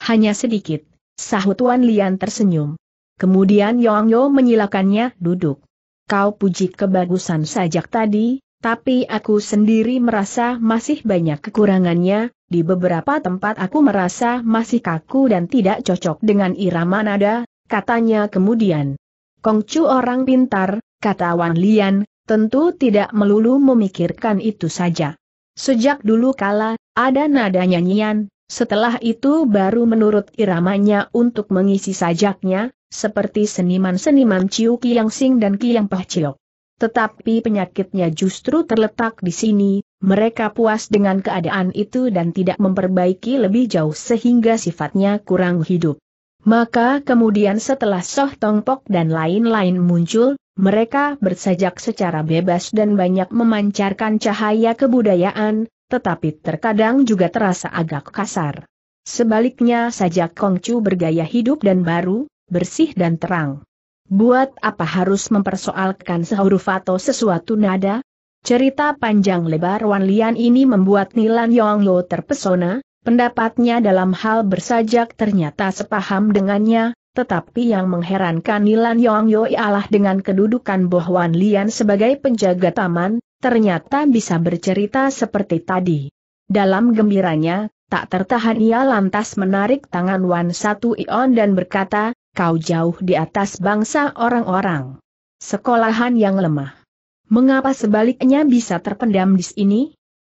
Hanya sedikit, sahut Wan Lian tersenyum. Kemudian Yang Yo menyilakannya duduk. Kau puji kebagusan sajak tadi, tapi aku sendiri merasa masih banyak kekurangannya, di beberapa tempat aku merasa masih kaku dan tidak cocok dengan irama nada, katanya kemudian. Kongcu orang pintar, kata Wan Lian, tentu tidak melulu memikirkan itu saja. Sejak dulu kala, ada nada nyanyian, setelah itu baru menurut iramanya untuk mengisi sajaknya, seperti seniman-seniman Ciu Kiang Sing dan Kiang Pah Ciok. Tetapi penyakitnya justru terletak di sini, mereka puas dengan keadaan itu dan tidak memperbaiki lebih jauh sehingga sifatnya kurang hidup. Maka kemudian setelah Soh Pok dan lain-lain muncul, mereka bersajak secara bebas dan banyak memancarkan cahaya kebudayaan, tetapi terkadang juga terasa agak kasar. Sebaliknya sajak Kongcu bergaya hidup dan baru, bersih dan terang. Buat apa harus mempersoalkan sehuruf atau sesuatu nada? Cerita panjang lebar Wan Lian ini membuat Nilan Yong Lo terpesona, pendapatnya dalam hal bersajak ternyata sepaham dengannya, tetapi yang mengherankan Nilan Yong Yo ialah dengan kedudukan Boh Wan Lian sebagai penjaga taman, ternyata bisa bercerita seperti tadi. Dalam gembiranya, tak tertahan ia lantas menarik tangan Wan Satu Ion dan berkata, kau jauh di atas bangsa orang-orang. Sekolahan yang lemah. Mengapa sebaliknya bisa terpendam di sini?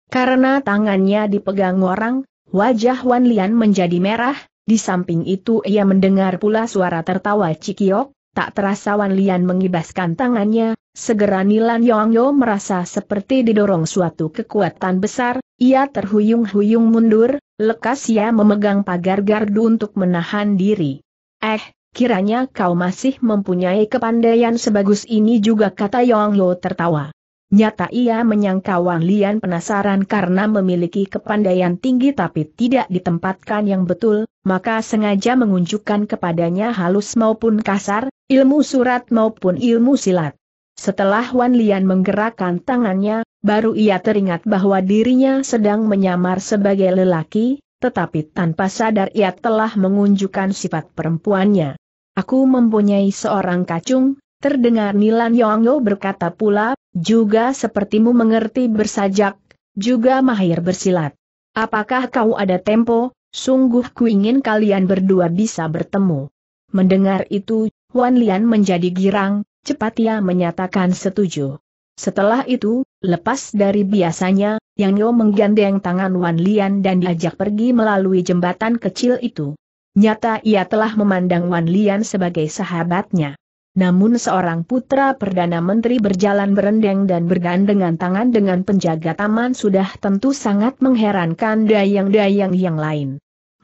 Karena tangannya dipegang orang, wajah Wan Lian menjadi merah, di samping itu ia mendengar pula suara tertawa Cikiok, tak terasa Wan Lian mengibaskan tangannya, segera Nilan Yo merasa seperti didorong suatu kekuatan besar, ia terhuyung-huyung mundur, lekas ia memegang pagar gardu untuk menahan diri. Eh, Kiranya kau masih mempunyai kepandaian sebagus ini juga kata Yong Lo tertawa. Nyata ia menyangka Wang Lian penasaran karena memiliki kepandaian tinggi tapi tidak ditempatkan yang betul, maka sengaja mengunjukkan kepadanya halus maupun kasar, ilmu surat maupun ilmu silat. Setelah Wan Lian menggerakkan tangannya, baru ia teringat bahwa dirinya sedang menyamar sebagai lelaki, tetapi tanpa sadar ia telah mengunjukkan sifat perempuannya. Aku mempunyai seorang kacung, terdengar Nilan Yongyo berkata pula, juga sepertimu mengerti bersajak, juga mahir bersilat. Apakah kau ada tempo, sungguh ku ingin kalian berdua bisa bertemu. Mendengar itu, Wan Lian menjadi girang, cepat ia menyatakan setuju. Setelah itu, lepas dari biasanya, Yang Yo menggandeng tangan Wan Lian dan diajak pergi melalui jembatan kecil itu. Nyata ia telah memandang Wan Lian sebagai sahabatnya. Namun seorang putra Perdana Menteri berjalan berendeng dan bergandengan tangan dengan penjaga taman sudah tentu sangat mengherankan dayang-dayang yang lain.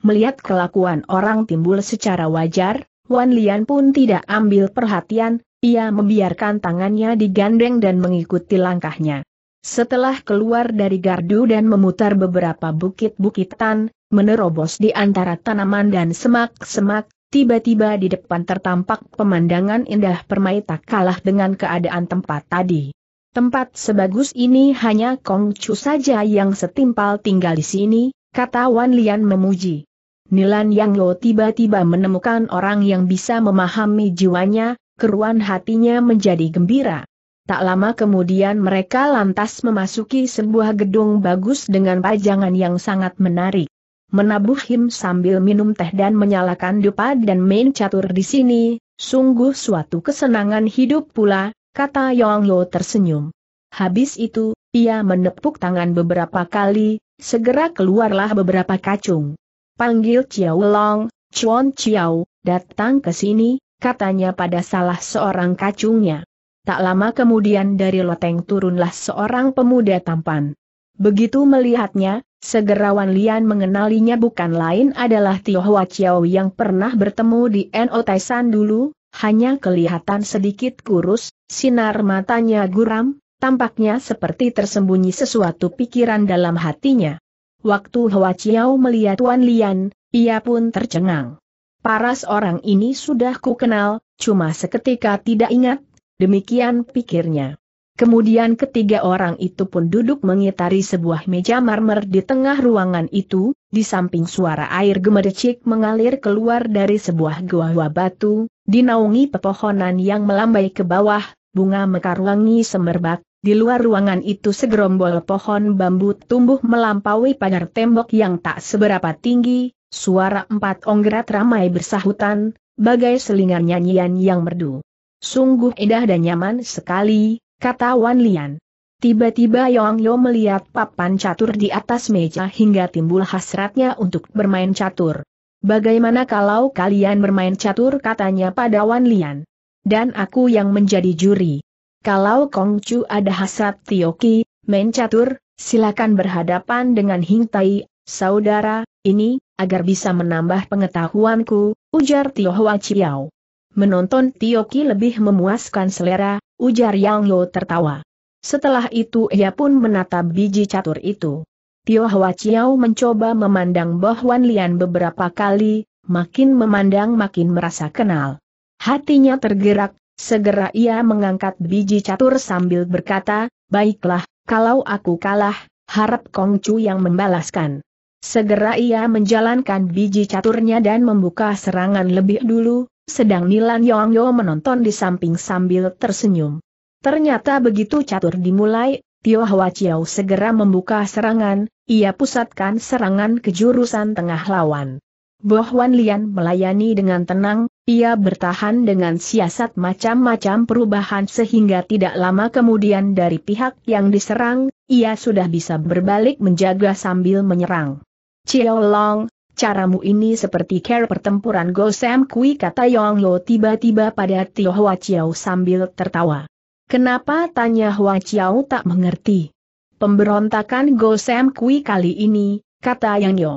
Melihat kelakuan orang timbul secara wajar, Wan Lian pun tidak ambil perhatian, ia membiarkan tangannya digandeng dan mengikuti langkahnya. Setelah keluar dari gardu dan memutar beberapa bukit-bukitan, menerobos di antara tanaman dan semak-semak, tiba-tiba di depan tertampak pemandangan indah permai tak kalah dengan keadaan tempat tadi. Tempat sebagus ini hanya Kongcu saja yang setimpal tinggal di sini, kata Wan Lian memuji. Nilan Yang Lo tiba-tiba menemukan orang yang bisa memahami jiwanya, keruan hatinya menjadi gembira. Tak lama kemudian mereka lantas memasuki sebuah gedung bagus dengan pajangan yang sangat menarik. Menabuh Him sambil minum teh dan menyalakan dupa dan main catur di sini, sungguh suatu kesenangan hidup pula, kata Yong Lo tersenyum. Habis itu, ia menepuk tangan beberapa kali, segera keluarlah beberapa kacung. Panggil Chiao Long, Chuan Chiao, datang ke sini, katanya pada salah seorang kacungnya. Tak lama kemudian dari loteng turunlah seorang pemuda tampan. Begitu melihatnya, segera Wan Lian mengenalinya bukan lain adalah Tio Hwa Chiao yang pernah bertemu di N.O. Taisan dulu, hanya kelihatan sedikit kurus, sinar matanya guram, tampaknya seperti tersembunyi sesuatu pikiran dalam hatinya. Waktu Hwa Chiao melihat Wan Lian, ia pun tercengang. Paras orang ini sudah kukenal, cuma seketika tidak ingat demikian pikirnya. Kemudian ketiga orang itu pun duduk mengitari sebuah meja marmer di tengah ruangan itu, di samping suara air gemericik mengalir keluar dari sebuah gua gua batu, dinaungi pepohonan yang melambai ke bawah, bunga mekar wangi semerbak, di luar ruangan itu segerombol pohon bambu tumbuh melampaui pagar tembok yang tak seberapa tinggi, suara empat onggrat ramai bersahutan, bagai selingan nyanyian yang merdu. Sungguh indah dan nyaman sekali, kata Wan Lian. Tiba-tiba Yong Yo melihat papan catur di atas meja hingga timbul hasratnya untuk bermain catur. Bagaimana kalau kalian bermain catur katanya pada Wan Lian? Dan aku yang menjadi juri. Kalau Kong Chu ada hasrat Tioki, main catur, silakan berhadapan dengan Hing Tai, saudara, ini, agar bisa menambah pengetahuanku, ujar Tio Hua Chiao. Menonton Tioki lebih memuaskan selera, ujar Yang Yo tertawa. Setelah itu ia pun menatap biji catur itu. Tio Hwa Chiao mencoba memandang Boh Wan Lian beberapa kali, makin memandang makin merasa kenal. Hatinya tergerak, segera ia mengangkat biji catur sambil berkata, Baiklah, kalau aku kalah, harap Kong Chu yang membalaskan. Segera ia menjalankan biji caturnya dan membuka serangan lebih dulu, sedang Nilan Yongyo menonton di samping sambil tersenyum. Ternyata begitu catur dimulai, Tio Hwa Chiao segera membuka serangan, ia pusatkan serangan ke jurusan tengah lawan. Bo Lian melayani dengan tenang, ia bertahan dengan siasat macam-macam perubahan sehingga tidak lama kemudian dari pihak yang diserang, ia sudah bisa berbalik menjaga sambil menyerang. Chiao Long, Caramu ini seperti care pertempuran Sam Kui kata Yong Lo tiba-tiba pada Tio Hwa Chiao sambil tertawa. Kenapa tanya Hwa Chiao tak mengerti? Pemberontakan Sam Kui kali ini, kata Yang Yo.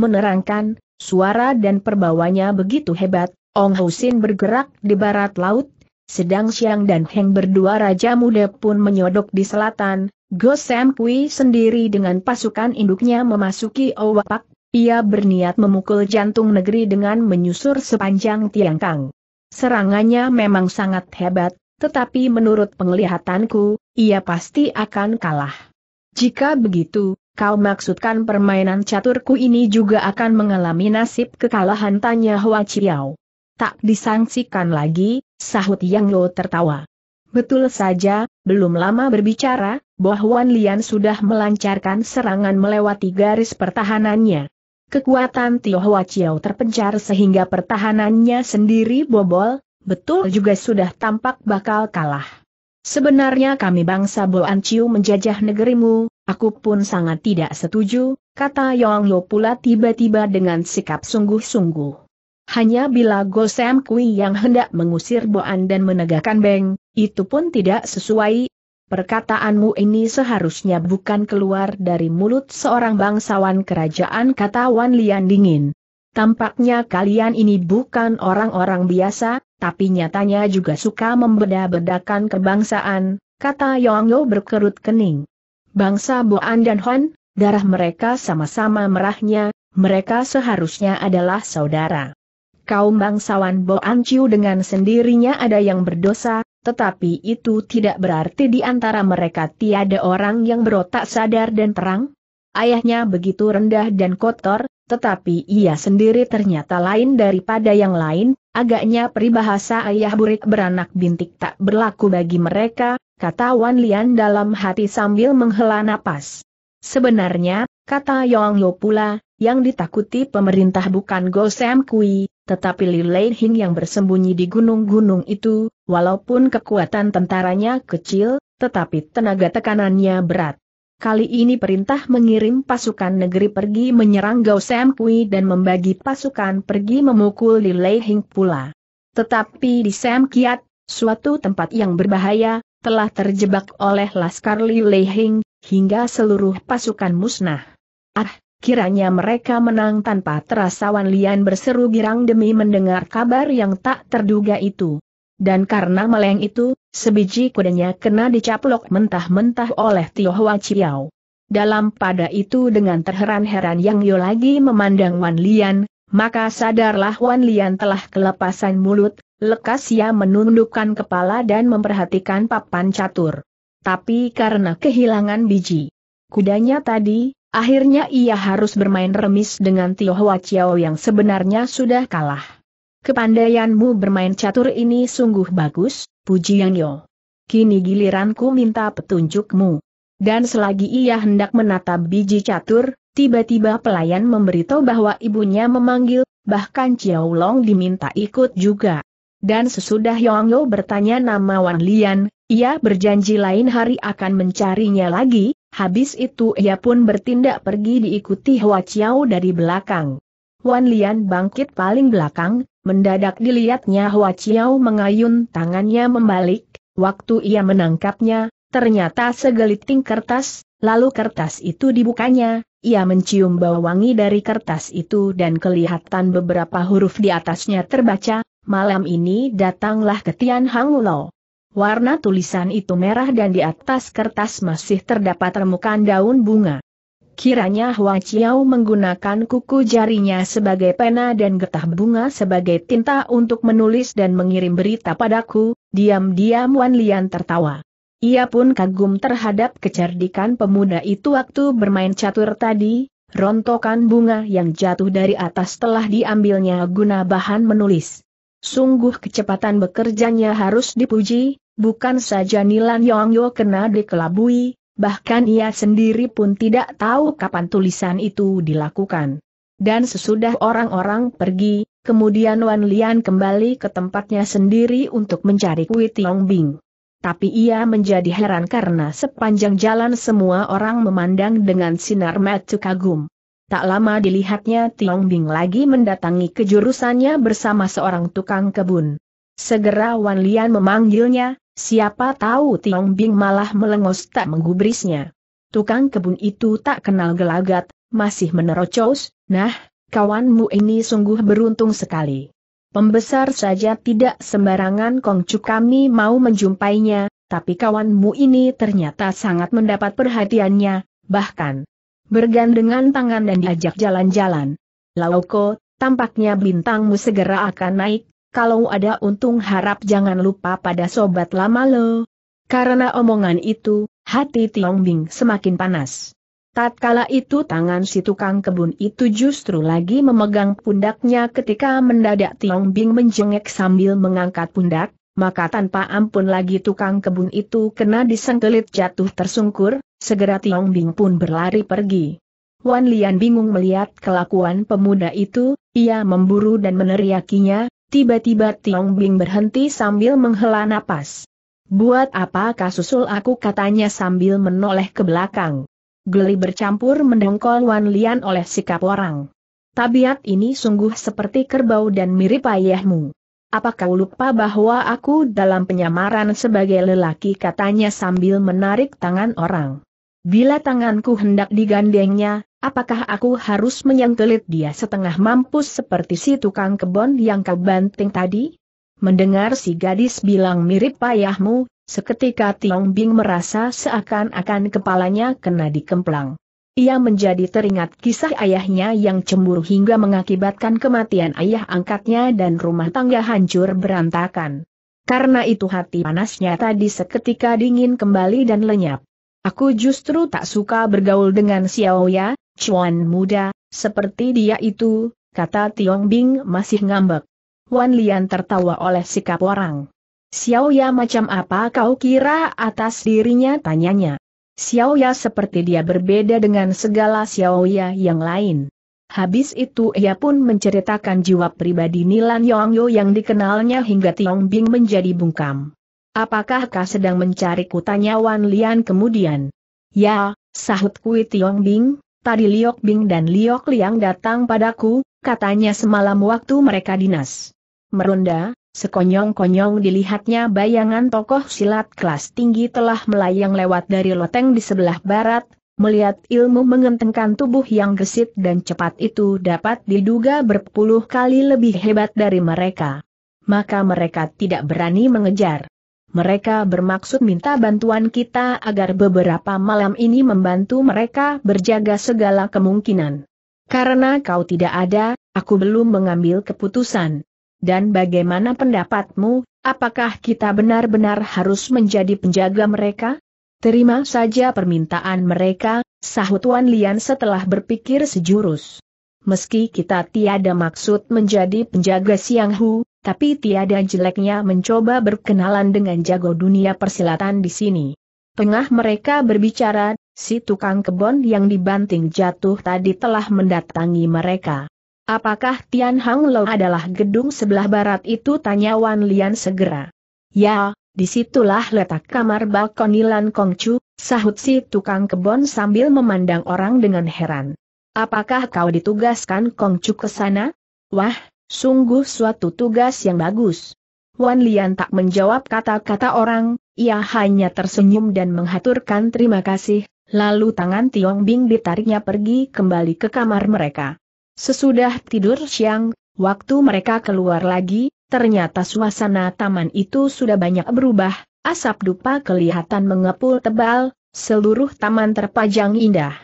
Menerangkan, suara dan perbawanya begitu hebat, Ong Sin bergerak di barat laut, sedang Siang dan Heng berdua raja muda pun menyodok di selatan, Sam Kui sendiri dengan pasukan induknya memasuki Owapak ia berniat memukul jantung negeri dengan menyusur sepanjang Tiangkang. Serangannya memang sangat hebat, tetapi menurut penglihatanku, ia pasti akan kalah. Jika begitu, kau maksudkan permainan caturku ini juga akan mengalami nasib kekalahan tanya Hua Chiao. Tak disangsikan lagi, sahut Yang Lo tertawa. Betul saja, belum lama berbicara, bahwa Lian sudah melancarkan serangan melewati garis pertahanannya. Kekuatan Tiahua Chiao terpencar sehingga pertahanannya sendiri bobol, betul juga sudah tampak bakal kalah. Sebenarnya kami bangsa Boan Chiu menjajah negerimu, aku pun sangat tidak setuju, kata Yong Lo pula tiba-tiba dengan sikap sungguh-sungguh. Hanya bila Gosem Kui yang hendak mengusir Boan dan menegakkan Beng, itu pun tidak sesuai, Perkataanmu ini seharusnya bukan keluar dari mulut seorang bangsawan kerajaan kata Wan Lian dingin. Tampaknya kalian ini bukan orang-orang biasa, tapi nyatanya juga suka membeda-bedakan kebangsaan, kata Yong Yo berkerut kening. Bangsa Boan dan Hon, darah mereka sama-sama merahnya, mereka seharusnya adalah saudara. Kaum bangsawan Boan Ciu dengan sendirinya ada yang berdosa, tetapi itu tidak berarti di antara mereka tiada orang yang berotak sadar dan terang. Ayahnya begitu rendah dan kotor, tetapi ia sendiri ternyata lain daripada yang lain, agaknya peribahasa ayah burik beranak bintik tak berlaku bagi mereka, kata Wan Lian dalam hati sambil menghela napas. Sebenarnya, kata Yong Yo pula, yang ditakuti pemerintah bukan Go Kui, tetapi Li Lei Hing yang bersembunyi di gunung-gunung itu, Walaupun kekuatan tentaranya kecil, tetapi tenaga tekanannya berat. Kali ini perintah mengirim pasukan negeri pergi menyerang Gao Sam Kui dan membagi pasukan pergi memukul di Lei Hing pula. Tetapi di Sam Kiat, suatu tempat yang berbahaya, telah terjebak oleh Laskar Li Lei Hing, hingga seluruh pasukan musnah. Ah, kiranya mereka menang tanpa terasa Wan Lian berseru girang demi mendengar kabar yang tak terduga itu. Dan karena meleng itu, sebiji kudanya kena dicaplok mentah-mentah oleh Tio Hwa Chiao. Dalam pada itu dengan terheran-heran Yang Yo lagi memandang Wan Lian, maka sadarlah Wan Lian telah kelepasan mulut, lekas ia menundukkan kepala dan memperhatikan papan catur. Tapi karena kehilangan biji kudanya tadi, akhirnya ia harus bermain remis dengan Tio Hwa Chiao yang sebenarnya sudah kalah. Kepandaianmu bermain catur ini sungguh bagus, puji Yang Yo. Kini giliranku minta petunjukmu. Dan selagi ia hendak menatap biji catur, tiba-tiba pelayan memberitahu bahwa ibunya memanggil, bahkan Chiao Long diminta ikut juga. Dan sesudah Yang Yo bertanya nama Wan Lian, ia berjanji lain hari akan mencarinya lagi, habis itu ia pun bertindak pergi diikuti Hua Chiao dari belakang. Wan Lian bangkit paling belakang, Mendadak dilihatnya Hua Chiao mengayun tangannya membalik, waktu ia menangkapnya, ternyata segeliting kertas, lalu kertas itu dibukanya, ia mencium bau wangi dari kertas itu dan kelihatan beberapa huruf di atasnya terbaca, malam ini datanglah ke Tian Hang Lo. Warna tulisan itu merah dan di atas kertas masih terdapat remukan daun bunga. Kiranya Hua Chiao menggunakan kuku jarinya sebagai pena dan getah bunga sebagai tinta untuk menulis dan mengirim berita padaku, diam-diam Wan Lian tertawa. Ia pun kagum terhadap kecerdikan pemuda itu waktu bermain catur tadi, rontokan bunga yang jatuh dari atas telah diambilnya guna bahan menulis. Sungguh kecepatan bekerjanya harus dipuji, bukan saja Nilan Yongyo kena dikelabui, bahkan ia sendiri pun tidak tahu kapan tulisan itu dilakukan. Dan sesudah orang-orang pergi, kemudian Wan Lian kembali ke tempatnya sendiri untuk mencari Kui Tiong Bing. Tapi ia menjadi heran karena sepanjang jalan semua orang memandang dengan sinar mata kagum. Tak lama dilihatnya Tiong Bing lagi mendatangi kejurusannya bersama seorang tukang kebun. Segera Wan Lian memanggilnya, Siapa tahu Tiong Bing malah melengos tak menggubrisnya. Tukang kebun itu tak kenal gelagat, masih menerocos, nah, kawanmu ini sungguh beruntung sekali. Pembesar saja tidak sembarangan kongcu kami mau menjumpainya, tapi kawanmu ini ternyata sangat mendapat perhatiannya, bahkan bergandengan tangan dan diajak jalan-jalan. Lauko, tampaknya bintangmu segera akan naik, kalau ada untung harap jangan lupa pada sobat lama lo. Karena omongan itu, hati Tiong Bing semakin panas. Tatkala itu tangan si tukang kebun itu justru lagi memegang pundaknya ketika mendadak Tiong Bing menjengek sambil mengangkat pundak, maka tanpa ampun lagi tukang kebun itu kena disengkelit jatuh tersungkur, segera Tiong Bing pun berlari pergi. Wan Lian bingung melihat kelakuan pemuda itu, ia memburu dan meneriakinya, Tiba-tiba Tiong Bing berhenti sambil menghela napas. Buat apa kasusul aku katanya sambil menoleh ke belakang. Geli bercampur mendongkol Wan Lian oleh sikap orang. Tabiat ini sungguh seperti kerbau dan mirip ayahmu. Apakah kau lupa bahwa aku dalam penyamaran sebagai lelaki katanya sambil menarik tangan orang. Bila tanganku hendak digandengnya, Apakah aku harus menyengkelit dia setengah mampus seperti si tukang kebon yang kau banting tadi? Mendengar si gadis bilang mirip payahmu, seketika Tiong Bing merasa seakan-akan kepalanya kena dikemplang. Ia menjadi teringat kisah ayahnya yang cemburu hingga mengakibatkan kematian ayah angkatnya dan rumah tangga hancur berantakan. Karena itu hati panasnya tadi seketika dingin kembali dan lenyap. Aku justru tak suka bergaul dengan Xiao Ya, Cuan muda, seperti dia itu, kata Tiong Bing masih ngambek. Wan Lian tertawa oleh sikap orang. Xiao Ya macam apa kau kira atas dirinya tanyanya. Xiao Ya seperti dia berbeda dengan segala Xiao Ya yang lain. Habis itu ia pun menceritakan jiwa pribadi Nilan Yong Yo yang dikenalnya hingga Tiong Bing menjadi bungkam. Apakah kau sedang mencari kutanya Wan Lian kemudian? Ya, sahut kui Tiong Bing, tadi Liok Bing dan Liok Liang datang padaku, katanya semalam waktu mereka dinas. Meronda, sekonyong-konyong dilihatnya bayangan tokoh silat kelas tinggi telah melayang lewat dari loteng di sebelah barat, melihat ilmu mengentengkan tubuh yang gesit dan cepat itu dapat diduga berpuluh kali lebih hebat dari mereka. Maka mereka tidak berani mengejar. Mereka bermaksud minta bantuan kita agar beberapa malam ini membantu mereka berjaga segala kemungkinan. Karena kau tidak ada, aku belum mengambil keputusan. Dan bagaimana pendapatmu, apakah kita benar-benar harus menjadi penjaga mereka? Terima saja permintaan mereka, sahut Wan Lian setelah berpikir sejurus. Meski kita tiada maksud menjadi penjaga Siang Hu, tapi tiada jeleknya mencoba berkenalan dengan jago dunia persilatan di sini. Tengah mereka berbicara, si tukang kebon yang dibanting jatuh tadi telah mendatangi mereka. Apakah Tian Hang Lo adalah gedung sebelah barat itu tanya Wan Lian segera. Ya, disitulah letak kamar Kong Kongcu, sahut si tukang kebon sambil memandang orang dengan heran. Apakah kau ditugaskan Kongcu ke sana? Wah, Sungguh suatu tugas yang bagus. Wan Lian tak menjawab kata-kata orang, ia hanya tersenyum dan menghaturkan terima kasih, lalu tangan Tiong Bing ditariknya pergi kembali ke kamar mereka. Sesudah tidur siang, waktu mereka keluar lagi, ternyata suasana taman itu sudah banyak berubah, asap dupa kelihatan mengepul tebal, seluruh taman terpajang indah.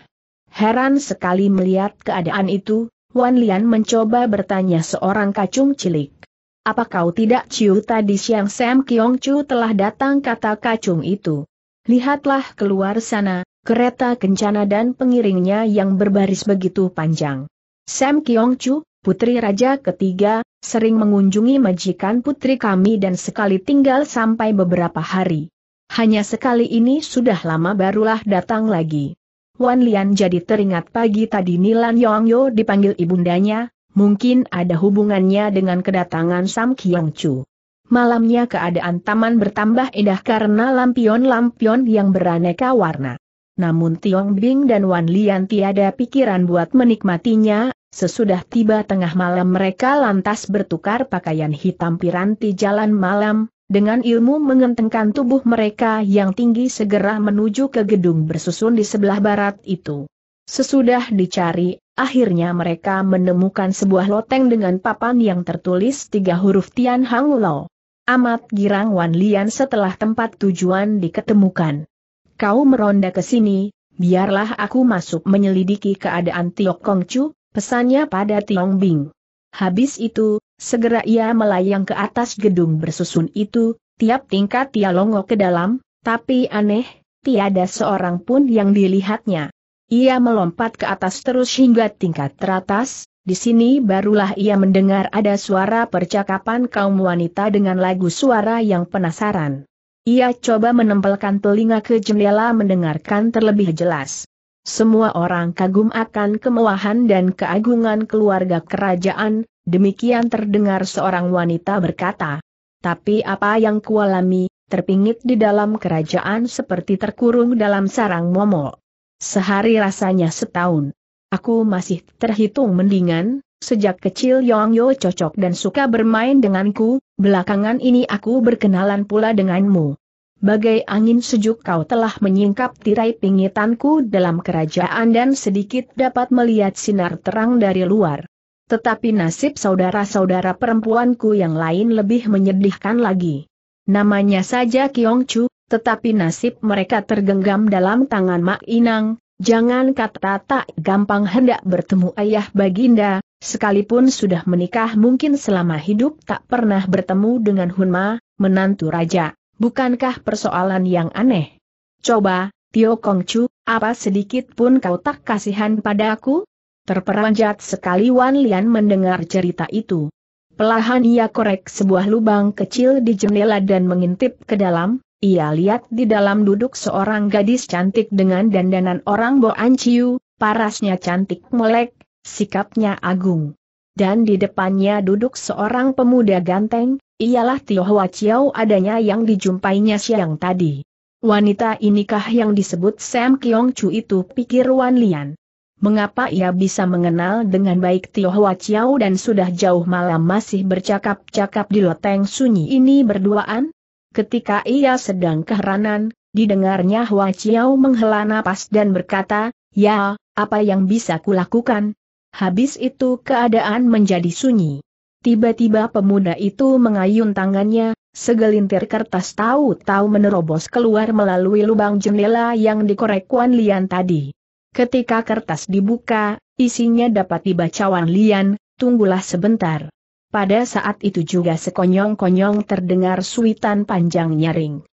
Heran sekali melihat keadaan itu, Wan Lian mencoba bertanya seorang kacung cilik. Apa kau tidak ciu tadi siang Sam Kiong Chu telah datang kata kacung itu? Lihatlah keluar sana, kereta kencana dan pengiringnya yang berbaris begitu panjang. Sam Kiong Chu, putri raja ketiga, sering mengunjungi majikan putri kami dan sekali tinggal sampai beberapa hari. Hanya sekali ini sudah lama barulah datang lagi. Wan Lian jadi teringat pagi tadi Nilan Yong Yo dipanggil ibundanya, mungkin ada hubungannya dengan kedatangan Sam Kiong Chu. Malamnya keadaan taman bertambah indah karena lampion-lampion yang beraneka warna. Namun Tiong Bing dan Wan Lian tiada pikiran buat menikmatinya, sesudah tiba tengah malam mereka lantas bertukar pakaian hitam piranti jalan malam, dengan ilmu mengentengkan tubuh mereka yang tinggi segera menuju ke gedung bersusun di sebelah barat itu. Sesudah dicari, akhirnya mereka menemukan sebuah loteng dengan papan yang tertulis tiga huruf Tian Hang Lo. Amat girang Wan Lian setelah tempat tujuan diketemukan. Kau meronda ke sini, biarlah aku masuk menyelidiki keadaan Tiok Chu, pesannya pada Tiong Bing. Habis itu, segera ia melayang ke atas gedung bersusun itu, tiap tingkat ia longo ke dalam, tapi aneh, tiada seorang pun yang dilihatnya. Ia melompat ke atas terus hingga tingkat teratas, di sini barulah ia mendengar ada suara percakapan kaum wanita dengan lagu suara yang penasaran. Ia coba menempelkan telinga ke jendela mendengarkan terlebih jelas. Semua orang kagum akan kemewahan dan keagungan keluarga kerajaan, demikian terdengar seorang wanita berkata. Tapi apa yang kualami, terpingit di dalam kerajaan seperti terkurung dalam sarang momok. Sehari rasanya setahun. Aku masih terhitung mendingan, sejak kecil Yong Yo cocok dan suka bermain denganku, belakangan ini aku berkenalan pula denganmu bagai angin sejuk kau telah menyingkap tirai pingitanku dalam kerajaan dan sedikit dapat melihat sinar terang dari luar. Tetapi nasib saudara-saudara perempuanku yang lain lebih menyedihkan lagi. Namanya saja Kiong Chu, tetapi nasib mereka tergenggam dalam tangan Mak Inang, jangan kata tak gampang hendak bertemu ayah baginda, sekalipun sudah menikah mungkin selama hidup tak pernah bertemu dengan Hunma, menantu raja. Bukankah persoalan yang aneh? Coba, Tio Chu, apa sedikit pun kau tak kasihan padaku? Terperanjat sekali Wan Lian mendengar cerita itu. Pelahan ia korek sebuah lubang kecil di jendela dan mengintip ke dalam, ia lihat di dalam duduk seorang gadis cantik dengan dandanan orang Boan Chiu, parasnya cantik melek, sikapnya agung. Dan di depannya duduk seorang pemuda ganteng, ialah Tio Hwa Chiao adanya yang dijumpainya siang tadi. Wanita inikah yang disebut Sam Kiong Chu itu pikir Wan Lian. Mengapa ia bisa mengenal dengan baik Tio Hwa Chiao dan sudah jauh malam masih bercakap-cakap di loteng sunyi ini berduaan? Ketika ia sedang keheranan, didengarnya Hwa Chiao menghela napas dan berkata, Ya, apa yang bisa kulakukan? Habis itu keadaan menjadi sunyi. Tiba-tiba pemuda itu mengayun tangannya, segelintir kertas tahu-tahu menerobos keluar melalui lubang jendela yang dikorek Wan Lian tadi. Ketika kertas dibuka, isinya dapat dibaca Wan Lian, tunggulah sebentar. Pada saat itu juga sekonyong-konyong terdengar suitan panjang nyaring.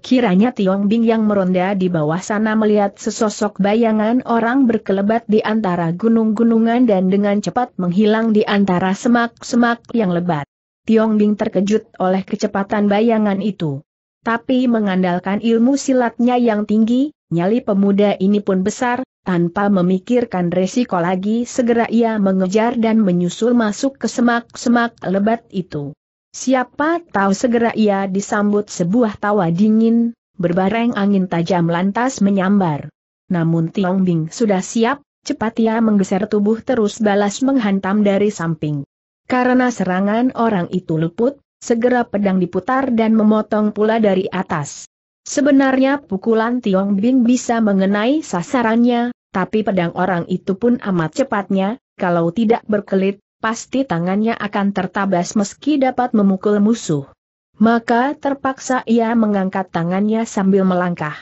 Kiranya Tiong Bing yang meronda di bawah sana melihat sesosok bayangan orang berkelebat di antara gunung-gunungan dan dengan cepat menghilang di antara semak-semak yang lebat. Tiong Bing terkejut oleh kecepatan bayangan itu. Tapi mengandalkan ilmu silatnya yang tinggi, nyali pemuda ini pun besar, tanpa memikirkan resiko lagi segera ia mengejar dan menyusul masuk ke semak-semak lebat itu. Siapa tahu segera ia disambut sebuah tawa dingin, berbareng angin tajam lantas menyambar. Namun Tiong Bing sudah siap, cepat ia menggeser tubuh terus balas menghantam dari samping. Karena serangan orang itu luput, segera pedang diputar dan memotong pula dari atas. Sebenarnya pukulan Tiong Bing bisa mengenai sasarannya, tapi pedang orang itu pun amat cepatnya, kalau tidak berkelit, pasti tangannya akan tertabas meski dapat memukul musuh. Maka terpaksa ia mengangkat tangannya sambil melangkah.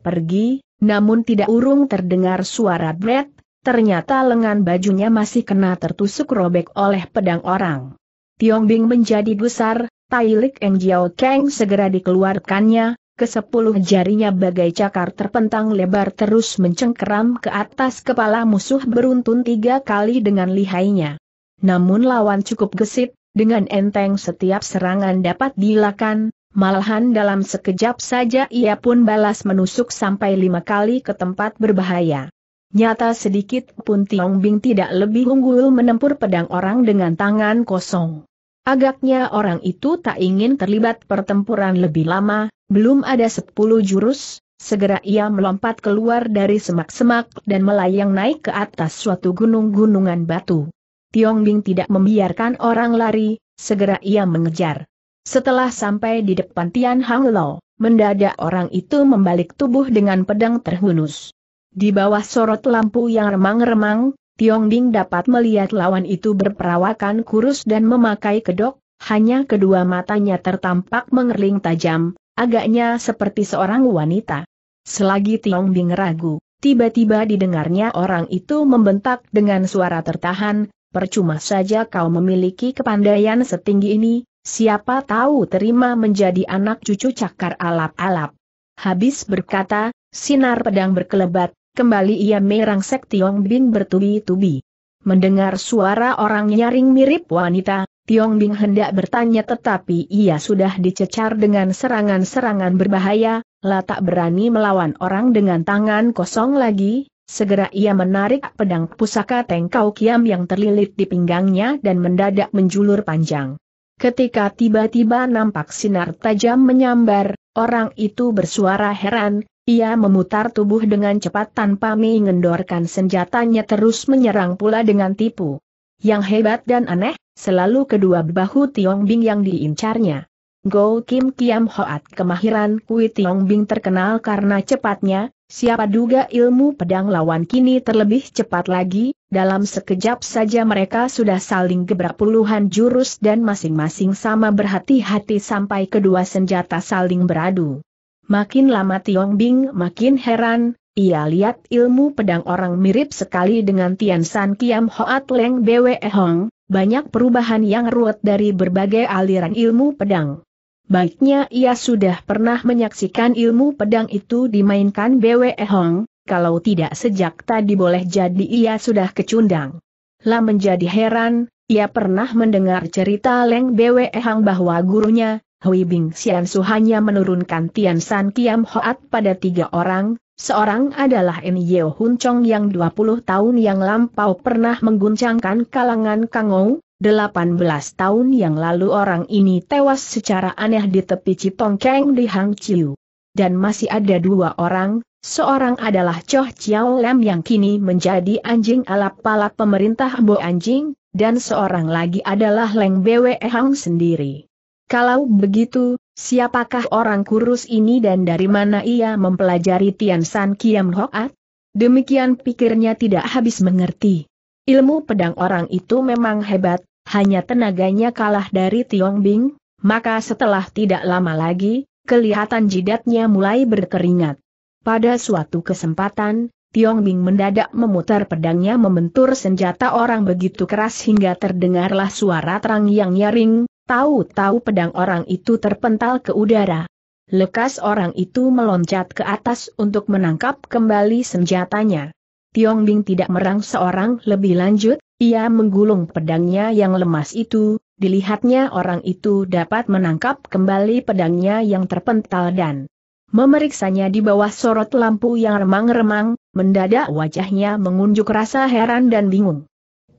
Pergi, namun tidak urung terdengar suara bret, ternyata lengan bajunya masih kena tertusuk robek oleh pedang orang. Tiong Bing menjadi gusar, Lik Eng Jiao Kang segera dikeluarkannya, Ke sepuluh jarinya bagai cakar terpentang lebar terus mencengkeram ke atas kepala musuh beruntun tiga kali dengan lihainya. Namun lawan cukup gesit, dengan enteng setiap serangan dapat dilakukan. malahan dalam sekejap saja ia pun balas menusuk sampai lima kali ke tempat berbahaya. Nyata sedikit pun Tiong Bing tidak lebih unggul menempur pedang orang dengan tangan kosong. Agaknya orang itu tak ingin terlibat pertempuran lebih lama, belum ada sepuluh jurus, Segera ia melompat keluar dari semak-semak dan melayang naik ke atas suatu gunung-gunungan batu. Tiong Bing tidak membiarkan orang lari, segera ia mengejar. Setelah sampai di depan Tian Hang Lo, mendadak orang itu membalik tubuh dengan pedang terhunus. Di bawah sorot lampu yang remang-remang, Tiong Bing dapat melihat lawan itu berperawakan kurus dan memakai kedok, hanya kedua matanya tertampak mengerling tajam, agaknya seperti seorang wanita. Selagi Tiong Bing ragu, tiba-tiba didengarnya orang itu membentak dengan suara tertahan, percuma saja kau memiliki kepandaian setinggi ini, siapa tahu terima menjadi anak cucu cakar alap-alap. Habis berkata, sinar pedang berkelebat, kembali ia merangsek Tiong Bing bertubi-tubi. Mendengar suara orang nyaring mirip wanita, Tiong Bing hendak bertanya tetapi ia sudah dicecar dengan serangan-serangan berbahaya, lah tak berani melawan orang dengan tangan kosong lagi, Segera ia menarik pedang pusaka Tengkau Kiam yang terlilit di pinggangnya dan mendadak menjulur panjang. Ketika tiba-tiba nampak sinar tajam menyambar, orang itu bersuara heran, ia memutar tubuh dengan cepat tanpa mengendorkan senjatanya terus menyerang pula dengan tipu. Yang hebat dan aneh, selalu kedua bahu Tiong Bing yang diincarnya. Go Kim Kiam Hoat kemahiran Kui Tiong Bing terkenal karena cepatnya, Siapa duga ilmu pedang lawan kini terlebih cepat lagi, dalam sekejap saja mereka sudah saling gebrak puluhan jurus dan masing-masing sama berhati-hati sampai kedua senjata saling beradu. Makin lama Tiong Bing makin heran, ia lihat ilmu pedang orang mirip sekali dengan Tian San Kiam Hoat Leng Bwe Hong, banyak perubahan yang ruwet dari berbagai aliran ilmu pedang. Baiknya ia sudah pernah menyaksikan ilmu pedang itu dimainkan Bwe Hong, kalau tidak sejak tadi boleh jadi ia sudah kecundang. Lah menjadi heran, ia pernah mendengar cerita Leng Bwe Hong bahwa gurunya, Hui Bing Xian Su hanya menurunkan Tian San Kiam Hoat pada tiga orang, Seorang adalah N. Yeo Hun Chong yang 20 tahun yang lampau pernah mengguncangkan kalangan Kangou, 18 tahun yang lalu orang ini tewas secara aneh di tepi Cipongkeng di Hang Chiu. Dan masih ada dua orang, seorang adalah Choh Chiao Lam yang kini menjadi anjing alap-alap pemerintah Bo Anjing, dan seorang lagi adalah Leng Bwe Hang sendiri. Kalau begitu, siapakah orang kurus ini dan dari mana ia mempelajari Tian San Kiam Hoat? Demikian pikirnya tidak habis mengerti. Ilmu pedang orang itu memang hebat, hanya tenaganya kalah dari Tiong Bing, maka setelah tidak lama lagi, kelihatan jidatnya mulai berkeringat. Pada suatu kesempatan, Tiong Bing mendadak memutar pedangnya membentur senjata orang begitu keras hingga terdengarlah suara terang yang nyaring, tahu-tahu pedang orang itu terpental ke udara. Lekas orang itu meloncat ke atas untuk menangkap kembali senjatanya. Tiong Bing tidak merang seorang lebih lanjut, ia menggulung pedangnya yang lemas itu, dilihatnya orang itu dapat menangkap kembali pedangnya yang terpental dan memeriksanya di bawah sorot lampu yang remang-remang, mendadak wajahnya mengunjuk rasa heran dan bingung.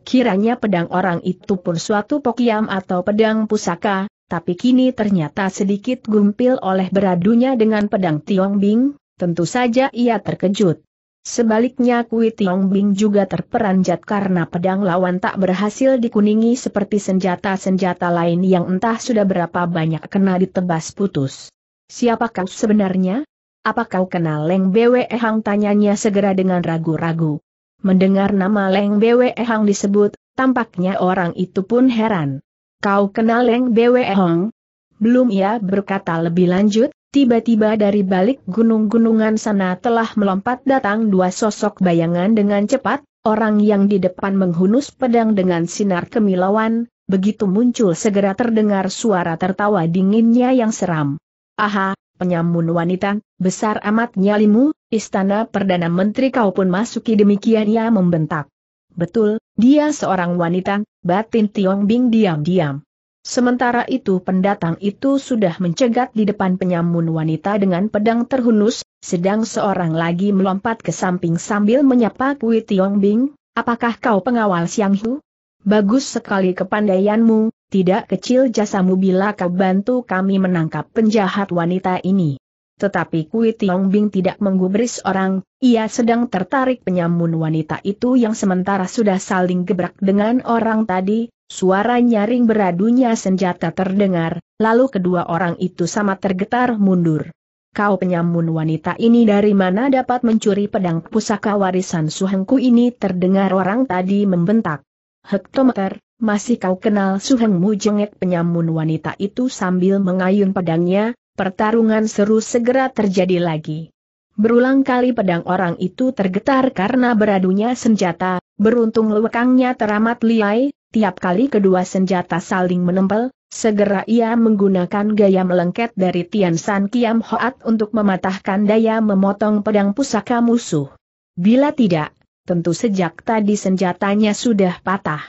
Kiranya pedang orang itu pun suatu pokiam atau pedang pusaka, tapi kini ternyata sedikit gumpil oleh beradunya dengan pedang Tiong Bing, tentu saja ia terkejut. Sebaliknya Kui Tiong Bing juga terperanjat karena pedang lawan tak berhasil dikuningi seperti senjata-senjata lain yang entah sudah berapa banyak kena ditebas putus. Siapa kau sebenarnya? Apa kau kenal Leng Bwe Hang? Tanyanya segera dengan ragu-ragu. Mendengar nama Leng Bwe Hang disebut, tampaknya orang itu pun heran. Kau kenal Leng Bwe Hang? Belum ia berkata lebih lanjut, Tiba-tiba dari balik gunung-gunungan sana telah melompat datang dua sosok bayangan dengan cepat, orang yang di depan menghunus pedang dengan sinar kemilauan, begitu muncul segera terdengar suara tertawa dinginnya yang seram. Aha, penyamun wanita, besar amat nyalimu, istana Perdana Menteri kau pun masuki demikian ia membentak. Betul, dia seorang wanita, batin Tiong Bing diam-diam. Sementara itu pendatang itu sudah mencegat di depan penyamun wanita dengan pedang terhunus, sedang seorang lagi melompat ke samping sambil menyapa Kui Tiong Bing, apakah kau pengawal Siang Hu? Bagus sekali kepandaianmu, tidak kecil jasamu bila kau bantu kami menangkap penjahat wanita ini. Tetapi Kui Tiong Bing tidak menggubris orang, ia sedang tertarik penyamun wanita itu yang sementara sudah saling gebrak dengan orang tadi, Suara nyaring beradunya senjata terdengar, lalu kedua orang itu sama tergetar mundur. Kau penyamun wanita ini dari mana dapat mencuri pedang pusaka warisan Suhengku ini terdengar orang tadi membentak. Hektometer, masih kau kenal Suhengmu jengek penyamun wanita itu sambil mengayun pedangnya, pertarungan seru segera terjadi lagi. Berulang kali pedang orang itu tergetar karena beradunya senjata, beruntung lewekangnya teramat liai, tiap kali kedua senjata saling menempel, segera ia menggunakan gaya melengket dari Tian San Kiam Hoat untuk mematahkan daya memotong pedang pusaka musuh. Bila tidak, tentu sejak tadi senjatanya sudah patah.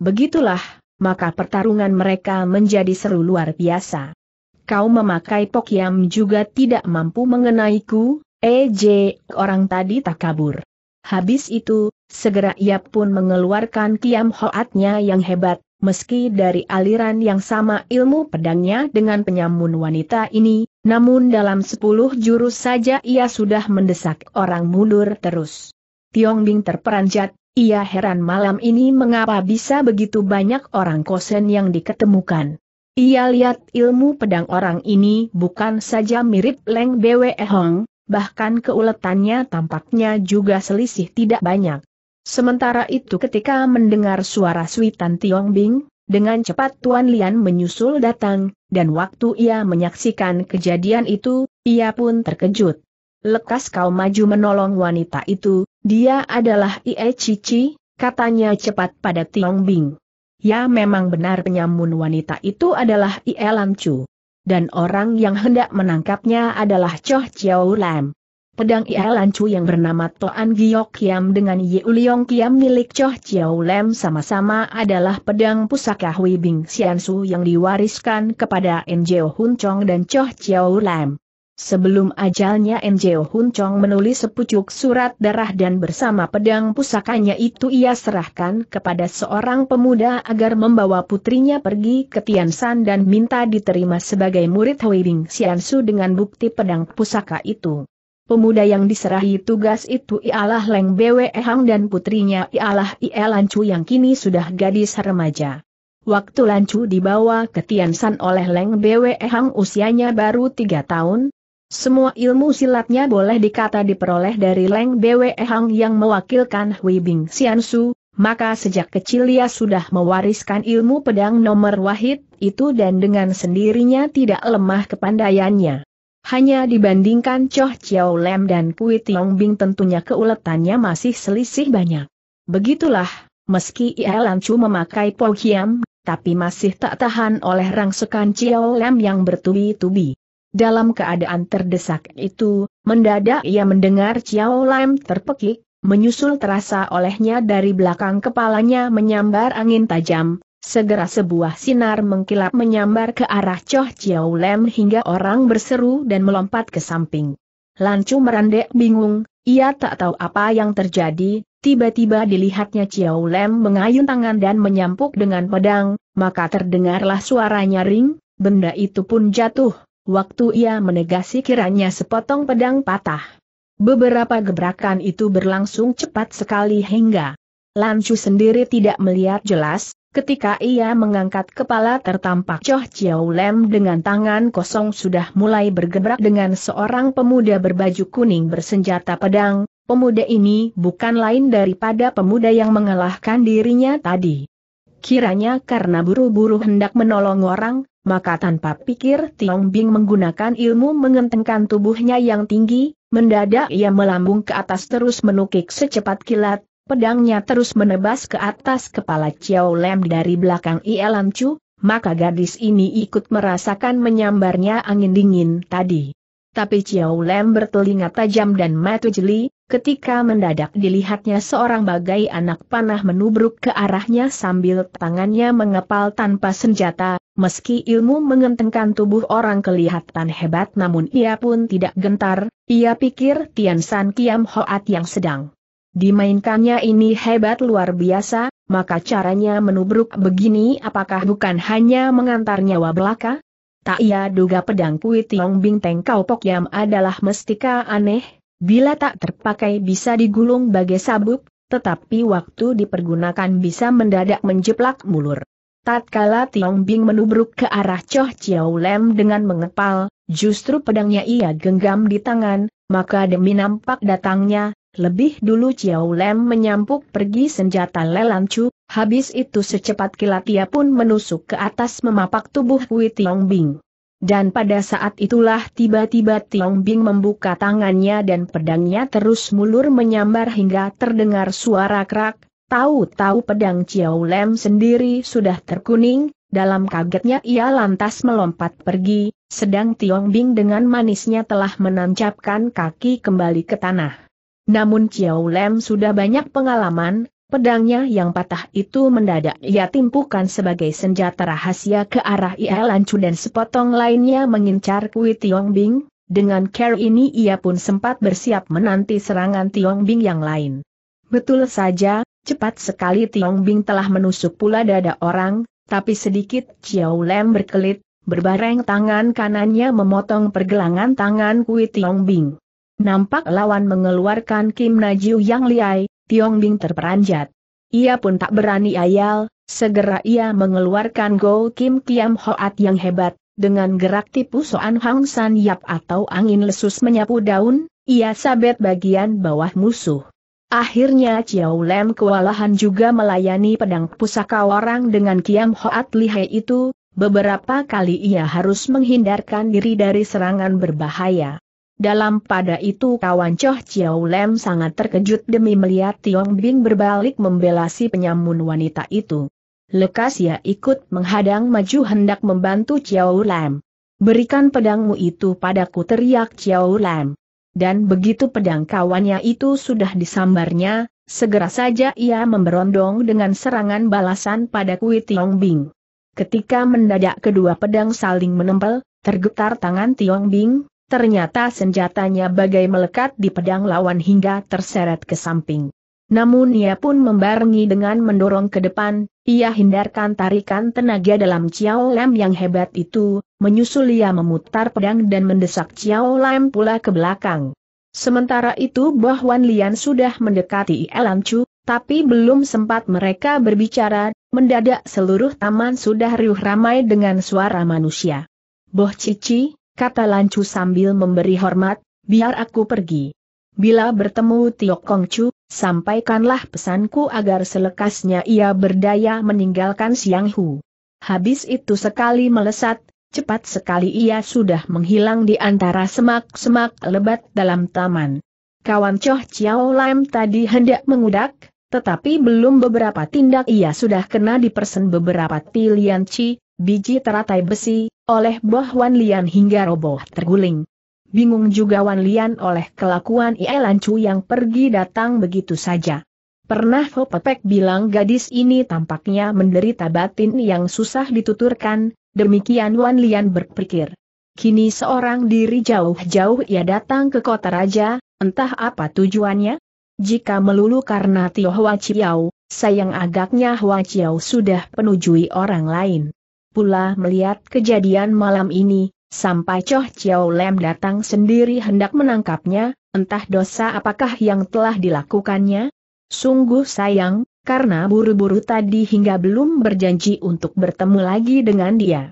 Begitulah, maka pertarungan mereka menjadi seru luar biasa. Kau memakai pokyam juga tidak mampu mengenaiku, EJ, eh orang tadi tak kabur. Habis itu, Segera ia pun mengeluarkan kiam hoatnya yang hebat, meski dari aliran yang sama ilmu pedangnya dengan penyamun wanita ini, namun dalam sepuluh jurus saja ia sudah mendesak orang mundur terus. Tiong Bing terperanjat, ia heran malam ini mengapa bisa begitu banyak orang kosen yang diketemukan. Ia lihat ilmu pedang orang ini bukan saja mirip Leng Bwe Hong, bahkan keuletannya tampaknya juga selisih tidak banyak. Sementara itu ketika mendengar suara Suitan Bing, dengan cepat Tuan Lian menyusul datang, dan waktu ia menyaksikan kejadian itu, ia pun terkejut. Lekas kau maju menolong wanita itu, dia adalah Ie Cici, katanya cepat pada Bing. Ya memang benar penyamun wanita itu adalah Ie Lam Chu. Dan orang yang hendak menangkapnya adalah Choh Chiao Lam. Pedang Ia Lancu yang bernama Toan Giok Kiam dengan Ye Uliong Kiam milik Choh Chiao Lem sama-sama adalah pedang pusaka Hui Bing Su yang diwariskan kepada Njeo Hun Chong dan Choh Chiao Lem. Sebelum ajalnya Njeo Hun Chong menulis sepucuk surat darah dan bersama pedang pusakanya itu ia serahkan kepada seorang pemuda agar membawa putrinya pergi ke Tian San dan minta diterima sebagai murid Hui Bing Su dengan bukti pedang pusaka itu. Pemuda yang diserahi tugas itu ialah Leng Bwe Hang dan putrinya ialah Ie Lancu yang kini sudah gadis remaja. Waktu Lancu dibawa ke Tiansan oleh Leng Bwe Hang usianya baru tiga tahun, semua ilmu silatnya boleh dikata diperoleh dari Leng Bwe Hang yang mewakilkan Hui Bing Xiansu, maka sejak kecil ia sudah mewariskan ilmu pedang nomor wahid itu dan dengan sendirinya tidak lemah kepandaiannya. Hanya dibandingkan Choh Chiao Lem dan Kui Tiong Bing tentunya keuletannya masih selisih banyak. Begitulah, meski ia Chu memakai Po Hiam, tapi masih tak tahan oleh rangsukan Chiao Lem yang bertubi-tubi. Dalam keadaan terdesak itu, mendadak ia mendengar Chiao Lem terpekik, menyusul terasa olehnya dari belakang kepalanya menyambar angin tajam, Segera sebuah sinar mengkilap menyambar ke arah Choh Chiao Lem hingga orang berseru dan melompat ke samping. Lancu merandek bingung, ia tak tahu apa yang terjadi, tiba-tiba dilihatnya Chiao Lem mengayun tangan dan menyampuk dengan pedang, maka terdengarlah suara nyaring, benda itu pun jatuh, waktu ia menegasi kiranya sepotong pedang patah. Beberapa gebrakan itu berlangsung cepat sekali hingga Lancu sendiri tidak melihat jelas, Ketika ia mengangkat kepala tertampak Choh Chiao Lem dengan tangan kosong sudah mulai bergerak dengan seorang pemuda berbaju kuning bersenjata pedang, pemuda ini bukan lain daripada pemuda yang mengalahkan dirinya tadi. Kiranya karena buru-buru hendak menolong orang, maka tanpa pikir Tiong Bing menggunakan ilmu mengentengkan tubuhnya yang tinggi, mendadak ia melambung ke atas terus menukik secepat kilat, pedangnya terus menebas ke atas kepala Chiao Lem dari belakang Ielam Chu, maka gadis ini ikut merasakan menyambarnya angin dingin tadi. Tapi Chiao Lem bertelinga tajam dan mata jeli, ketika mendadak dilihatnya seorang bagai anak panah menubruk ke arahnya sambil tangannya mengepal tanpa senjata, Meski ilmu mengentengkan tubuh orang kelihatan hebat namun ia pun tidak gentar, ia pikir Tian San Kiam Hoat yang sedang Dimainkannya ini hebat luar biasa, maka caranya menubruk begini apakah bukan hanya mengantar nyawa belaka? Tak ia duga pedang kui tiong Teng kau yam adalah mestika aneh, bila tak terpakai bisa digulung bagai sabuk, tetapi waktu dipergunakan bisa mendadak menjeplak mulur. Tatkala Tiong Bing menubruk ke arah Choh Chiao Lem dengan mengepal, justru pedangnya ia genggam di tangan, maka demi nampak datangnya, lebih dulu Chiao Lem menyampuk pergi senjata Lelancu, habis itu secepat kilat ia pun menusuk ke atas memapak tubuh Hui Tiong Bing. Dan pada saat itulah tiba-tiba Tiong Bing membuka tangannya dan pedangnya terus mulur menyambar hingga terdengar suara kerak, tahu-tahu pedang Chiao Lem sendiri sudah terkuning, dalam kagetnya ia lantas melompat pergi, sedang Tiong Bing dengan manisnya telah menancapkan kaki kembali ke tanah. Namun Chiao Lem sudah banyak pengalaman, pedangnya yang patah itu mendadak ia timpukan sebagai senjata rahasia ke arah Ia Lancu dan sepotong lainnya mengincar Kui Tiong Bing, dengan care ini ia pun sempat bersiap menanti serangan Tiong Bing yang lain. Betul saja, cepat sekali Tiong Bing telah menusuk pula dada orang, tapi sedikit Chiao Lem berkelit, berbareng tangan kanannya memotong pergelangan tangan Kui Tiong Bing. Nampak lawan mengeluarkan Kim Najiu yang liai, Tiong Bing terperanjat. Ia pun tak berani ayal, segera ia mengeluarkan Go Kim Kiam Hoat yang hebat, dengan gerak tipu Soan Hang San Yap atau angin lesus menyapu daun, ia sabet bagian bawah musuh. Akhirnya Chiao Lem kewalahan juga melayani pedang pusaka orang dengan Kiam Hoat lihai itu, beberapa kali ia harus menghindarkan diri dari serangan berbahaya. Dalam pada itu kawan Choh Chiao Lem sangat terkejut demi melihat Tiong Bing berbalik membela si penyamun wanita itu. Lekas ia ikut menghadang maju hendak membantu Chiao Lem. Berikan pedangmu itu padaku teriak Chiao Lem. Dan begitu pedang kawannya itu sudah disambarnya, segera saja ia memberondong dengan serangan balasan pada Kui Tiong Bing. Ketika mendadak kedua pedang saling menempel, tergetar tangan Tiong Bing, ternyata senjatanya bagai melekat di pedang lawan hingga terseret ke samping. Namun ia pun membarengi dengan mendorong ke depan, ia hindarkan tarikan tenaga dalam Chiao Lam yang hebat itu, menyusul ia memutar pedang dan mendesak Chiao Lam pula ke belakang. Sementara itu Boh Wan Lian sudah mendekati Elan Chu, tapi belum sempat mereka berbicara, mendadak seluruh taman sudah riuh ramai dengan suara manusia. Boh Cici, kata Lancu sambil memberi hormat, biar aku pergi. Bila bertemu Tiok Chu, sampaikanlah pesanku agar selekasnya ia berdaya meninggalkan Siang Hu. Habis itu sekali melesat, cepat sekali ia sudah menghilang di antara semak-semak lebat dalam taman. Kawan Choh Chiao Lam tadi hendak mengudak, tetapi belum beberapa tindak ia sudah kena dipersen beberapa pilihan Chi Biji teratai besi, oleh Boh Wan Lian hingga roboh terguling. Bingung juga Wan Lian oleh kelakuan Ie Lancu yang pergi datang begitu saja. Pernah Ho Pepek bilang gadis ini tampaknya menderita batin yang susah dituturkan, demikian Wan Lian berpikir. Kini seorang diri jauh-jauh ia datang ke kota raja, entah apa tujuannya? Jika melulu karena Tio Hwa Chiao, sayang agaknya Hwa Chiao sudah penujui orang lain pula melihat kejadian malam ini, sampai Choh Chiao Lem datang sendiri hendak menangkapnya, entah dosa apakah yang telah dilakukannya? Sungguh sayang, karena buru-buru tadi hingga belum berjanji untuk bertemu lagi dengan dia.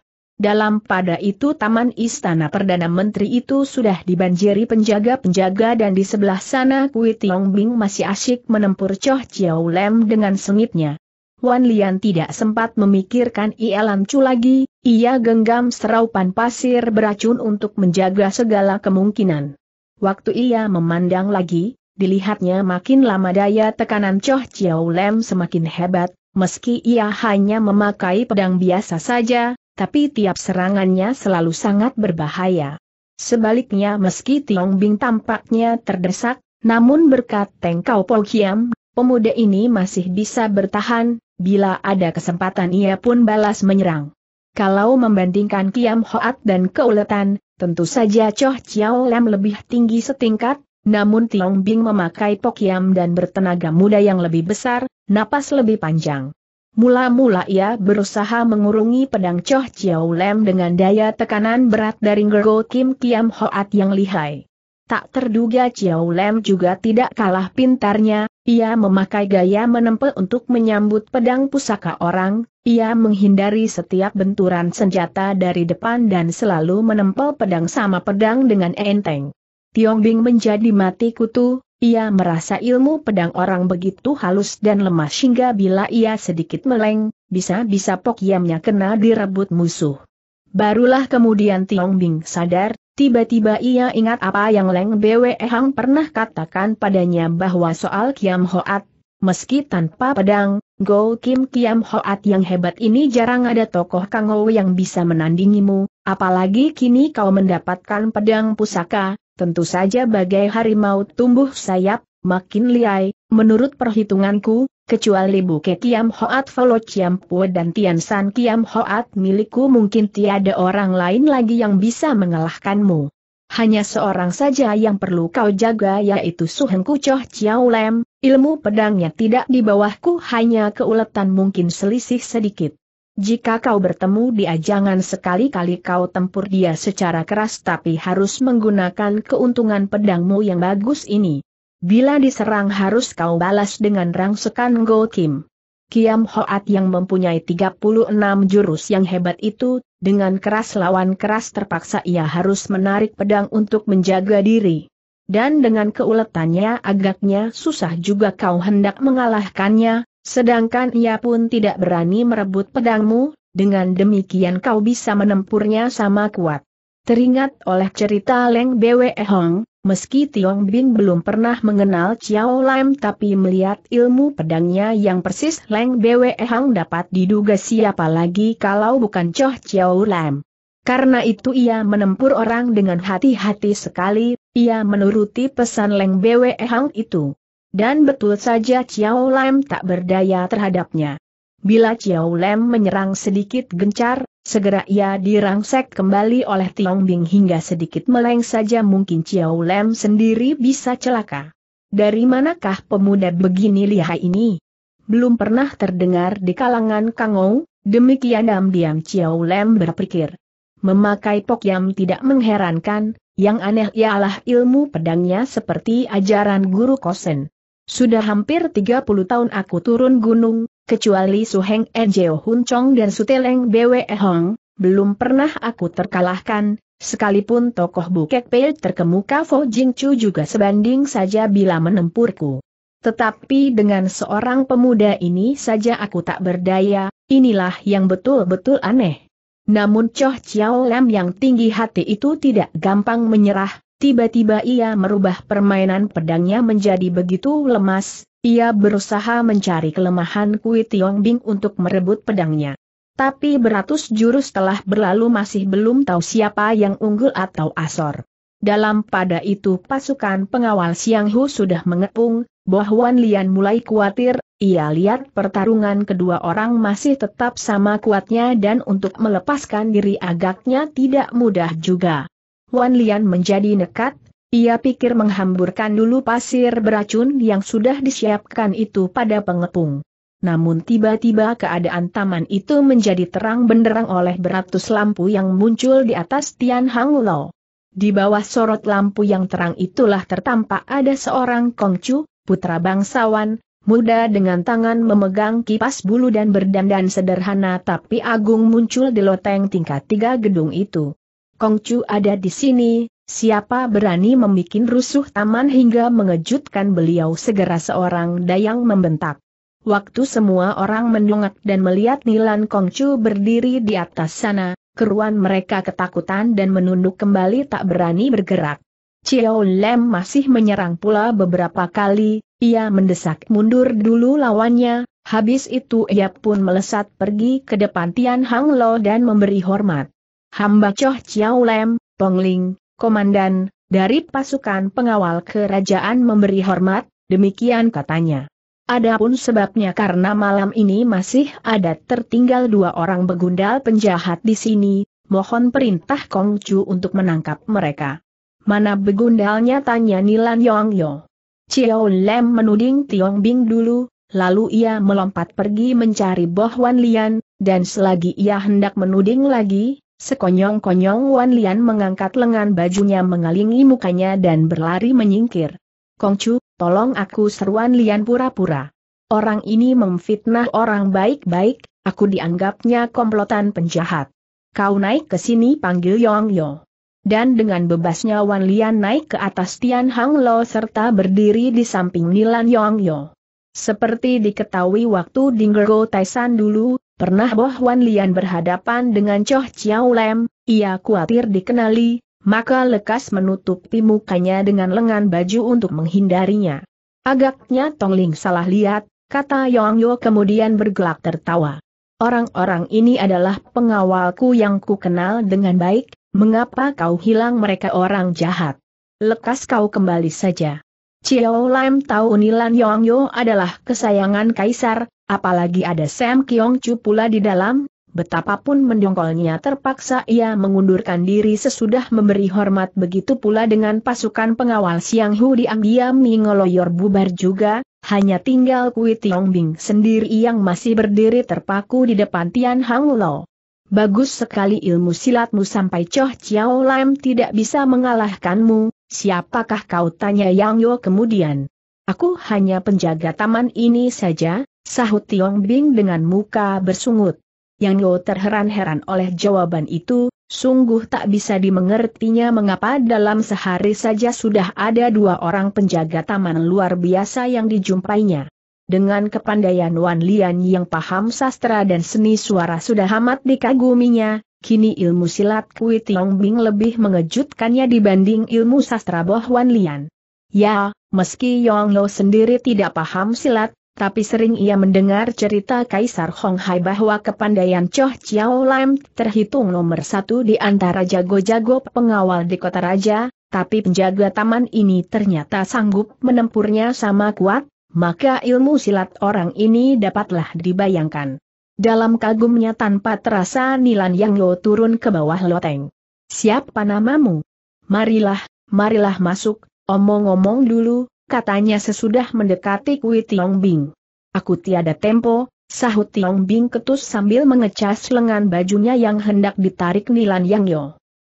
Dalam pada itu taman istana Perdana Menteri itu sudah dibanjiri penjaga-penjaga dan di sebelah sana Kui Tiong Bing masih asyik menempur Choh Chiao Lem dengan sengitnya. Wan Lian tidak sempat memikirkan Chu lagi, ia genggam seraupan pasir beracun untuk menjaga segala kemungkinan. Waktu ia memandang lagi, dilihatnya makin lama daya tekanan Choh Chiao Lem semakin hebat, meski ia hanya memakai pedang biasa saja, tapi tiap serangannya selalu sangat berbahaya. Sebaliknya meski Tiong Bing tampaknya terdesak, namun berkat Tengkau Po Kiam, pemuda ini masih bisa bertahan, Bila ada kesempatan ia pun balas menyerang. Kalau membandingkan Kiam Hoat dan keuletan, tentu saja Choh Chiao Lam lebih tinggi setingkat, namun Tiong Bing memakai pokiam dan bertenaga muda yang lebih besar, napas lebih panjang. Mula-mula ia berusaha mengurungi pedang Choh Chiao Lam dengan daya tekanan berat dari Gergo Kim Kiam Hoat yang lihai. Tak terduga Chiao Lam juga tidak kalah pintarnya, ia memakai gaya menempel untuk menyambut pedang pusaka orang, ia menghindari setiap benturan senjata dari depan dan selalu menempel pedang sama pedang dengan enteng. Tiong Bing menjadi mati kutu, ia merasa ilmu pedang orang begitu halus dan lemah hingga bila ia sedikit meleng, bisa-bisa pokiamnya kena direbut musuh. Barulah kemudian Tiong Bing sadar, tiba-tiba ia ingat apa yang Leng Bwe Hang pernah katakan padanya bahwa soal Kiam Hoat, meski tanpa pedang, Go Kim Kiam Hoat yang hebat ini jarang ada tokoh Kangou yang bisa menandingimu, apalagi kini kau mendapatkan pedang pusaka, tentu saja bagai harimau tumbuh sayap, makin liai, menurut perhitunganku, kecuali buke Kiam Hoat Folo Kiam Pue dan Tian San Kiam Hoat milikku mungkin tiada orang lain lagi yang bisa mengalahkanmu. Hanya seorang saja yang perlu kau jaga yaitu Suhengku Choh Chiao Lem, ilmu pedangnya tidak di bawahku hanya keuletan mungkin selisih sedikit. Jika kau bertemu dia jangan sekali-kali kau tempur dia secara keras tapi harus menggunakan keuntungan pedangmu yang bagus ini. Bila diserang harus kau balas dengan rangsekan Go Kim. Kiam Hoat yang mempunyai 36 jurus yang hebat itu, dengan keras lawan keras terpaksa ia harus menarik pedang untuk menjaga diri. Dan dengan keuletannya agaknya susah juga kau hendak mengalahkannya, sedangkan ia pun tidak berani merebut pedangmu, dengan demikian kau bisa menempurnya sama kuat. Teringat oleh cerita Leng Bwe Hong, Meski Tiong Bin belum pernah mengenal Chiao Lam tapi melihat ilmu pedangnya yang persis Leng Bwe Hang dapat diduga siapa lagi kalau bukan Choh Chiao Lam. Karena itu ia menempur orang dengan hati-hati sekali, ia menuruti pesan Leng Bwe Hang itu. Dan betul saja Chiao Lam tak berdaya terhadapnya. Bila Chiao Lam menyerang sedikit gencar, Segera ia dirangsek kembali oleh Tiong Bing hingga sedikit meleng saja mungkin Chiao Lem sendiri bisa celaka. Dari manakah pemuda begini lihai ini? Belum pernah terdengar di kalangan Kangou, demikian diam-diam Chiao Lem berpikir. Memakai pokyam tidak mengherankan, yang aneh ialah ilmu pedangnya seperti ajaran guru kosen. Sudah hampir 30 tahun aku turun gunung, kecuali Suheng E. Jeo Hun Chong dan Suteleng Bwe e Hong, belum pernah aku terkalahkan, sekalipun tokoh Bukek Pei terkemuka Fo Jing Chu juga sebanding saja bila menempurku. Tetapi dengan seorang pemuda ini saja aku tak berdaya, inilah yang betul-betul aneh. Namun Choh Chiao Lam yang tinggi hati itu tidak gampang menyerah, Tiba-tiba ia merubah permainan pedangnya menjadi begitu lemas, ia berusaha mencari kelemahan Kui Tiong Bing untuk merebut pedangnya. Tapi beratus jurus telah berlalu masih belum tahu siapa yang unggul atau asor. Dalam pada itu pasukan pengawal Siang Hu sudah mengepung, Bohwan Lian mulai khawatir, ia lihat pertarungan kedua orang masih tetap sama kuatnya dan untuk melepaskan diri agaknya tidak mudah juga. Wan Lian menjadi nekat, ia pikir menghamburkan dulu pasir beracun yang sudah disiapkan itu pada pengepung. Namun tiba-tiba keadaan taman itu menjadi terang benderang oleh beratus lampu yang muncul di atas Tian Hang Lo. Di bawah sorot lampu yang terang itulah tertampak ada seorang Kongcu, putra bangsawan, muda dengan tangan memegang kipas bulu dan berdandan sederhana tapi agung muncul di loteng tingkat tiga gedung itu. Kongcu ada di sini, siapa berani membuat rusuh taman hingga mengejutkan beliau segera seorang dayang membentak. Waktu semua orang mendongak dan melihat Nilan Kongcu berdiri di atas sana, keruan mereka ketakutan dan menunduk kembali tak berani bergerak. Chiao Lem masih menyerang pula beberapa kali, ia mendesak mundur dulu lawannya, habis itu ia pun melesat pergi ke depan Tian Hang Lo dan memberi hormat. Hamba Choh Chiao Lem, Pengling, Komandan, dari pasukan pengawal kerajaan memberi hormat, demikian katanya. Adapun sebabnya karena malam ini masih ada tertinggal dua orang begundal penjahat di sini, mohon perintah Kongcu untuk menangkap mereka. Mana begundalnya tanya Nilan Yong Yo. Chiao Lem menuding Tiong Bing dulu, lalu ia melompat pergi mencari Boh Wan Lian, dan selagi ia hendak menuding lagi, Sekonyong-konyong Wan Lian mengangkat lengan bajunya mengalingi mukanya dan berlari menyingkir. Kongcu, tolong aku seruan Lian pura-pura. Orang ini memfitnah orang baik-baik, aku dianggapnya komplotan penjahat. Kau naik ke sini panggil Yong Yo. Dan dengan bebasnya Wan Lian naik ke atas Tian Hang Lo serta berdiri di samping Nilan Yong Yo. Seperti diketahui waktu Dinggo Taisan dulu, Pernah Boh Wan Lian berhadapan dengan Choh Chiao Lem, ia khawatir dikenali, maka lekas menutupi mukanya dengan lengan baju untuk menghindarinya. Agaknya Tong Ling salah lihat, kata Yong Yo kemudian bergelak tertawa. Orang-orang ini adalah pengawalku yang ku kenal dengan baik, mengapa kau hilang mereka orang jahat? Lekas kau kembali saja. Chiao Lam tahu Nilan Yong Yo adalah kesayangan kaisar, Apalagi ada Sam Kiong Chu pula di dalam, betapapun mendongkolnya terpaksa ia mengundurkan diri sesudah memberi hormat begitu pula dengan pasukan pengawal Siang Hu di diam Mingoloyor bubar juga, hanya tinggal Kui Tiong Bing sendiri yang masih berdiri terpaku di depan Tian Hang Lo. Bagus sekali ilmu silatmu sampai Choh Chiao Lam tidak bisa mengalahkanmu, siapakah kau tanya Yang Yo kemudian. Aku hanya penjaga taman ini saja, Sahut Tiong Bing dengan muka bersungut. Yang Yo terheran-heran oleh jawaban itu, sungguh tak bisa dimengertinya mengapa dalam sehari saja sudah ada dua orang penjaga taman luar biasa yang dijumpainya. Dengan kepandaian Wan Lian yang paham sastra dan seni suara sudah amat dikaguminya, kini ilmu silat Kui Tiong Bing lebih mengejutkannya dibanding ilmu sastra Boh Wan Lian. Ya, meski Yong Lo sendiri tidak paham silat, tapi sering ia mendengar cerita Kaisar Hong Hai bahwa kepandaian Choh Chiao Lam terhitung nomor satu di antara jago-jago pengawal di kota raja, tapi penjaga taman ini ternyata sanggup menempurnya sama kuat, maka ilmu silat orang ini dapatlah dibayangkan. Dalam kagumnya tanpa terasa Nilan Yang Lo turun ke bawah loteng. Siapa namamu? Marilah, marilah masuk, omong-omong dulu, katanya sesudah mendekati Kui Tiong Bing. Aku tiada tempo, sahut Tiong Bing ketus sambil mengecas lengan bajunya yang hendak ditarik Nilan Yang Yo.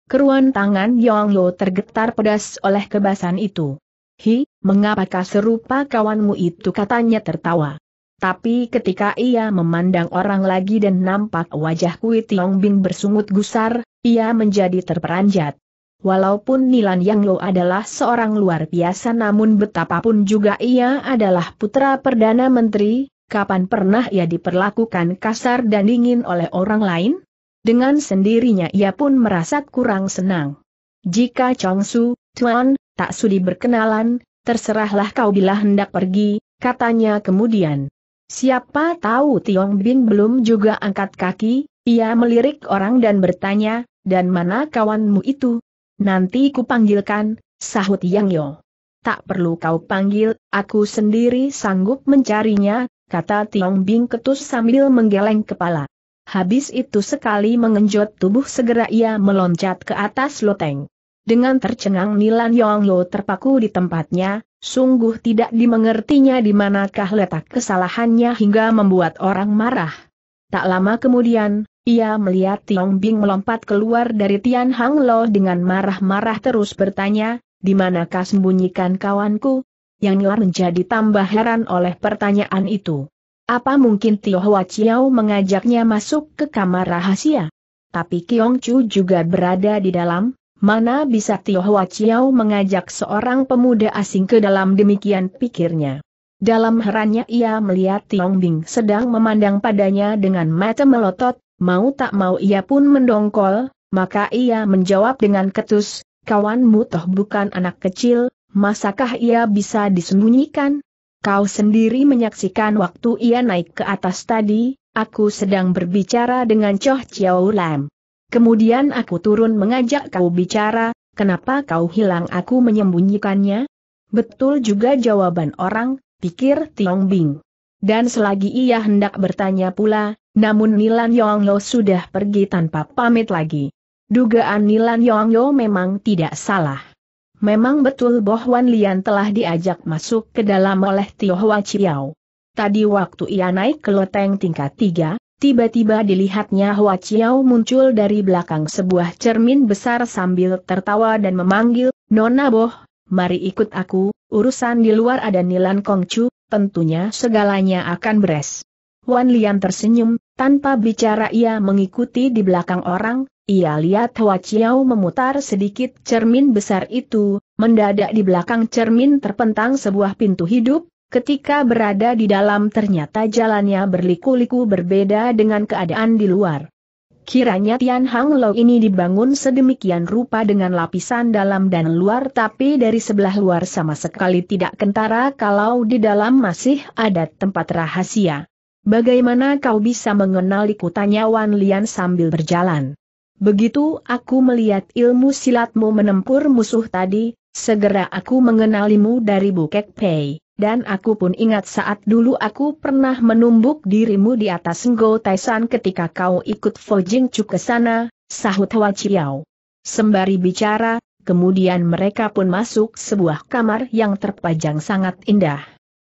Keruan tangan Yong Yo tergetar pedas oleh kebasan itu. Hi, mengapakah serupa kawanmu itu katanya tertawa. Tapi ketika ia memandang orang lagi dan nampak wajah Kui Tiong Bing bersungut gusar, ia menjadi terperanjat. Walaupun Nilan Yang Lo adalah seorang luar biasa namun betapapun juga ia adalah putra Perdana Menteri, kapan pernah ia diperlakukan kasar dan dingin oleh orang lain? Dengan sendirinya ia pun merasa kurang senang. Jika Chong Su, Tuan, tak sudi berkenalan, terserahlah kau bila hendak pergi, katanya kemudian. Siapa tahu Tiong Bing belum juga angkat kaki, ia melirik orang dan bertanya, dan mana kawanmu itu? Nanti ku panggilkan, sahut Yang Yo. Tak perlu kau panggil, aku sendiri sanggup mencarinya, kata Tiong Bing ketus sambil menggeleng kepala. Habis itu sekali mengenjot tubuh segera ia meloncat ke atas loteng. Dengan tercengang Nilan Yong Yo terpaku di tempatnya, sungguh tidak dimengertinya di manakah letak kesalahannya hingga membuat orang marah. Tak lama kemudian, ia melihat Tiong Bing melompat keluar dari Tian Hang Lo dengan marah-marah terus bertanya, di manakah sembunyikan kawanku? Yang luar menjadi tambah heran oleh pertanyaan itu. Apa mungkin Tio Hwa Chiao mengajaknya masuk ke kamar rahasia? Tapi Kiong Chu juga berada di dalam, mana bisa Tio Hwa Chiao mengajak seorang pemuda asing ke dalam demikian pikirnya. Dalam herannya ia melihat Tiong Bing sedang memandang padanya dengan mata melotot, mau tak mau ia pun mendongkol, maka ia menjawab dengan ketus, kawanmu toh bukan anak kecil, masakah ia bisa disembunyikan? Kau sendiri menyaksikan waktu ia naik ke atas tadi, aku sedang berbicara dengan Choh Chiao Lam. Kemudian aku turun mengajak kau bicara, kenapa kau hilang aku menyembunyikannya? Betul juga jawaban orang, pikir Tiong Bing. Dan selagi ia hendak bertanya pula, namun Nilan Yong Lo sudah pergi tanpa pamit lagi. Dugaan Nilan Yong Lo memang tidak salah. Memang betul bahwa Lian telah diajak masuk ke dalam oleh Tio Hwa Chiao. Tadi waktu ia naik ke loteng tingkat tiga, tiba-tiba dilihatnya Hwa Chiao muncul dari belakang sebuah cermin besar sambil tertawa dan memanggil, Nona Boh, mari ikut aku, urusan di luar ada Nilan Kongcu, tentunya segalanya akan beres. Wan Lian tersenyum, tanpa bicara ia mengikuti di belakang orang, ia lihat Hua Chiao memutar sedikit cermin besar itu, mendadak di belakang cermin terpentang sebuah pintu hidup, ketika berada di dalam ternyata jalannya berliku-liku berbeda dengan keadaan di luar. Kiranya Tian Hang Lo ini dibangun sedemikian rupa dengan lapisan dalam dan luar tapi dari sebelah luar sama sekali tidak kentara kalau di dalam masih ada tempat rahasia. Bagaimana kau bisa mengenali kutanya Wan Lian sambil berjalan. Begitu aku melihat ilmu silatmu menempur musuh tadi, segera aku mengenalimu dari Bukek Pei. Dan aku pun ingat saat dulu aku pernah menumbuk dirimu di atas Ngo Taisan ketika kau ikut Fojing Chu ke sana, sahut Hua Chiao. Sembari bicara, kemudian mereka pun masuk sebuah kamar yang terpajang sangat indah.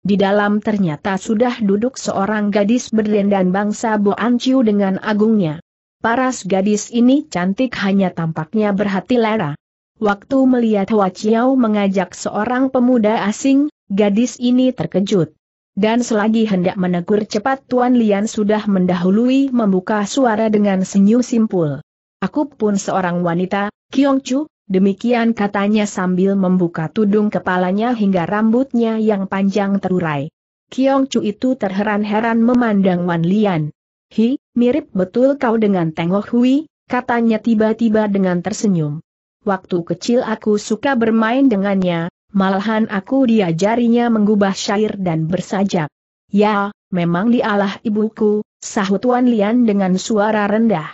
Di dalam ternyata sudah duduk seorang gadis berdendan bangsa Boan Chiu dengan agungnya. Paras gadis ini cantik hanya tampaknya berhati lera. Waktu melihat Hua Chiao mengajak seorang pemuda asing, Gadis ini terkejut. Dan selagi hendak menegur cepat Tuan Lian sudah mendahului membuka suara dengan senyum simpul. Aku pun seorang wanita, Kiong Chu, demikian katanya sambil membuka tudung kepalanya hingga rambutnya yang panjang terurai. Kiong Chu itu terheran-heran memandang Wan Lian. Hi, mirip betul kau dengan Tengok oh Hui, katanya tiba-tiba dengan tersenyum. Waktu kecil aku suka bermain dengannya, malahan aku diajarinya mengubah syair dan bersajak. Ya, memang dialah ibuku, sahut Wan Lian dengan suara rendah.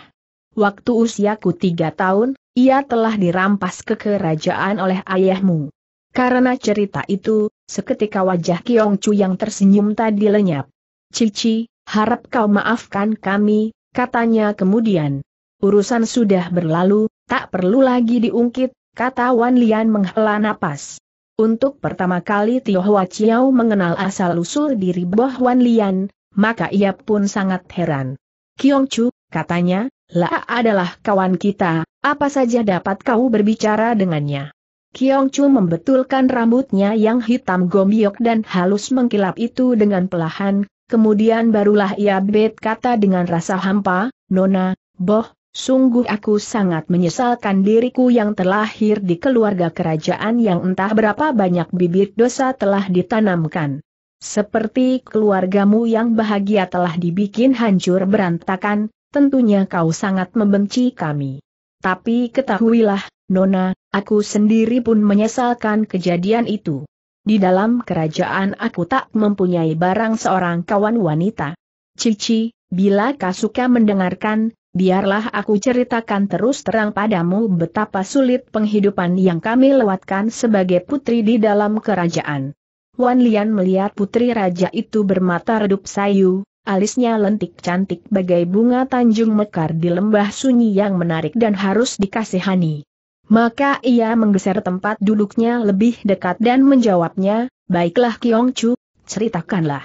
Waktu usiaku tiga tahun, ia telah dirampas ke kerajaan oleh ayahmu. Karena cerita itu, seketika wajah Kiong Chu yang tersenyum tadi lenyap. Cici, harap kau maafkan kami, katanya kemudian. Urusan sudah berlalu, tak perlu lagi diungkit, kata Wan Lian menghela napas. Untuk pertama kali Tio Hua Chiao mengenal asal-usul diri Boh Wan Lian, maka ia pun sangat heran. Kiong Chu, katanya, La adalah kawan kita, apa saja dapat kau berbicara dengannya. Kiong Chu membetulkan rambutnya yang hitam gombiok dan halus mengkilap itu dengan pelahan, kemudian barulah ia bet kata dengan rasa hampa, Nona, Boh, Sungguh aku sangat menyesalkan diriku yang terlahir di keluarga kerajaan yang entah berapa banyak bibit dosa telah ditanamkan. Seperti keluargamu yang bahagia telah dibikin hancur berantakan, tentunya kau sangat membenci kami. Tapi ketahuilah, Nona, aku sendiri pun menyesalkan kejadian itu. Di dalam kerajaan aku tak mempunyai barang seorang kawan wanita. Cici, bila kau suka mendengarkan, biarlah aku ceritakan terus terang padamu betapa sulit penghidupan yang kami lewatkan sebagai putri di dalam kerajaan. Wan Lian melihat putri raja itu bermata redup sayu, alisnya lentik cantik bagai bunga Tanjung Mekar di lembah sunyi yang menarik dan harus dikasihani. Maka ia menggeser tempat duduknya lebih dekat dan menjawabnya, baiklah Kiong Chu, ceritakanlah.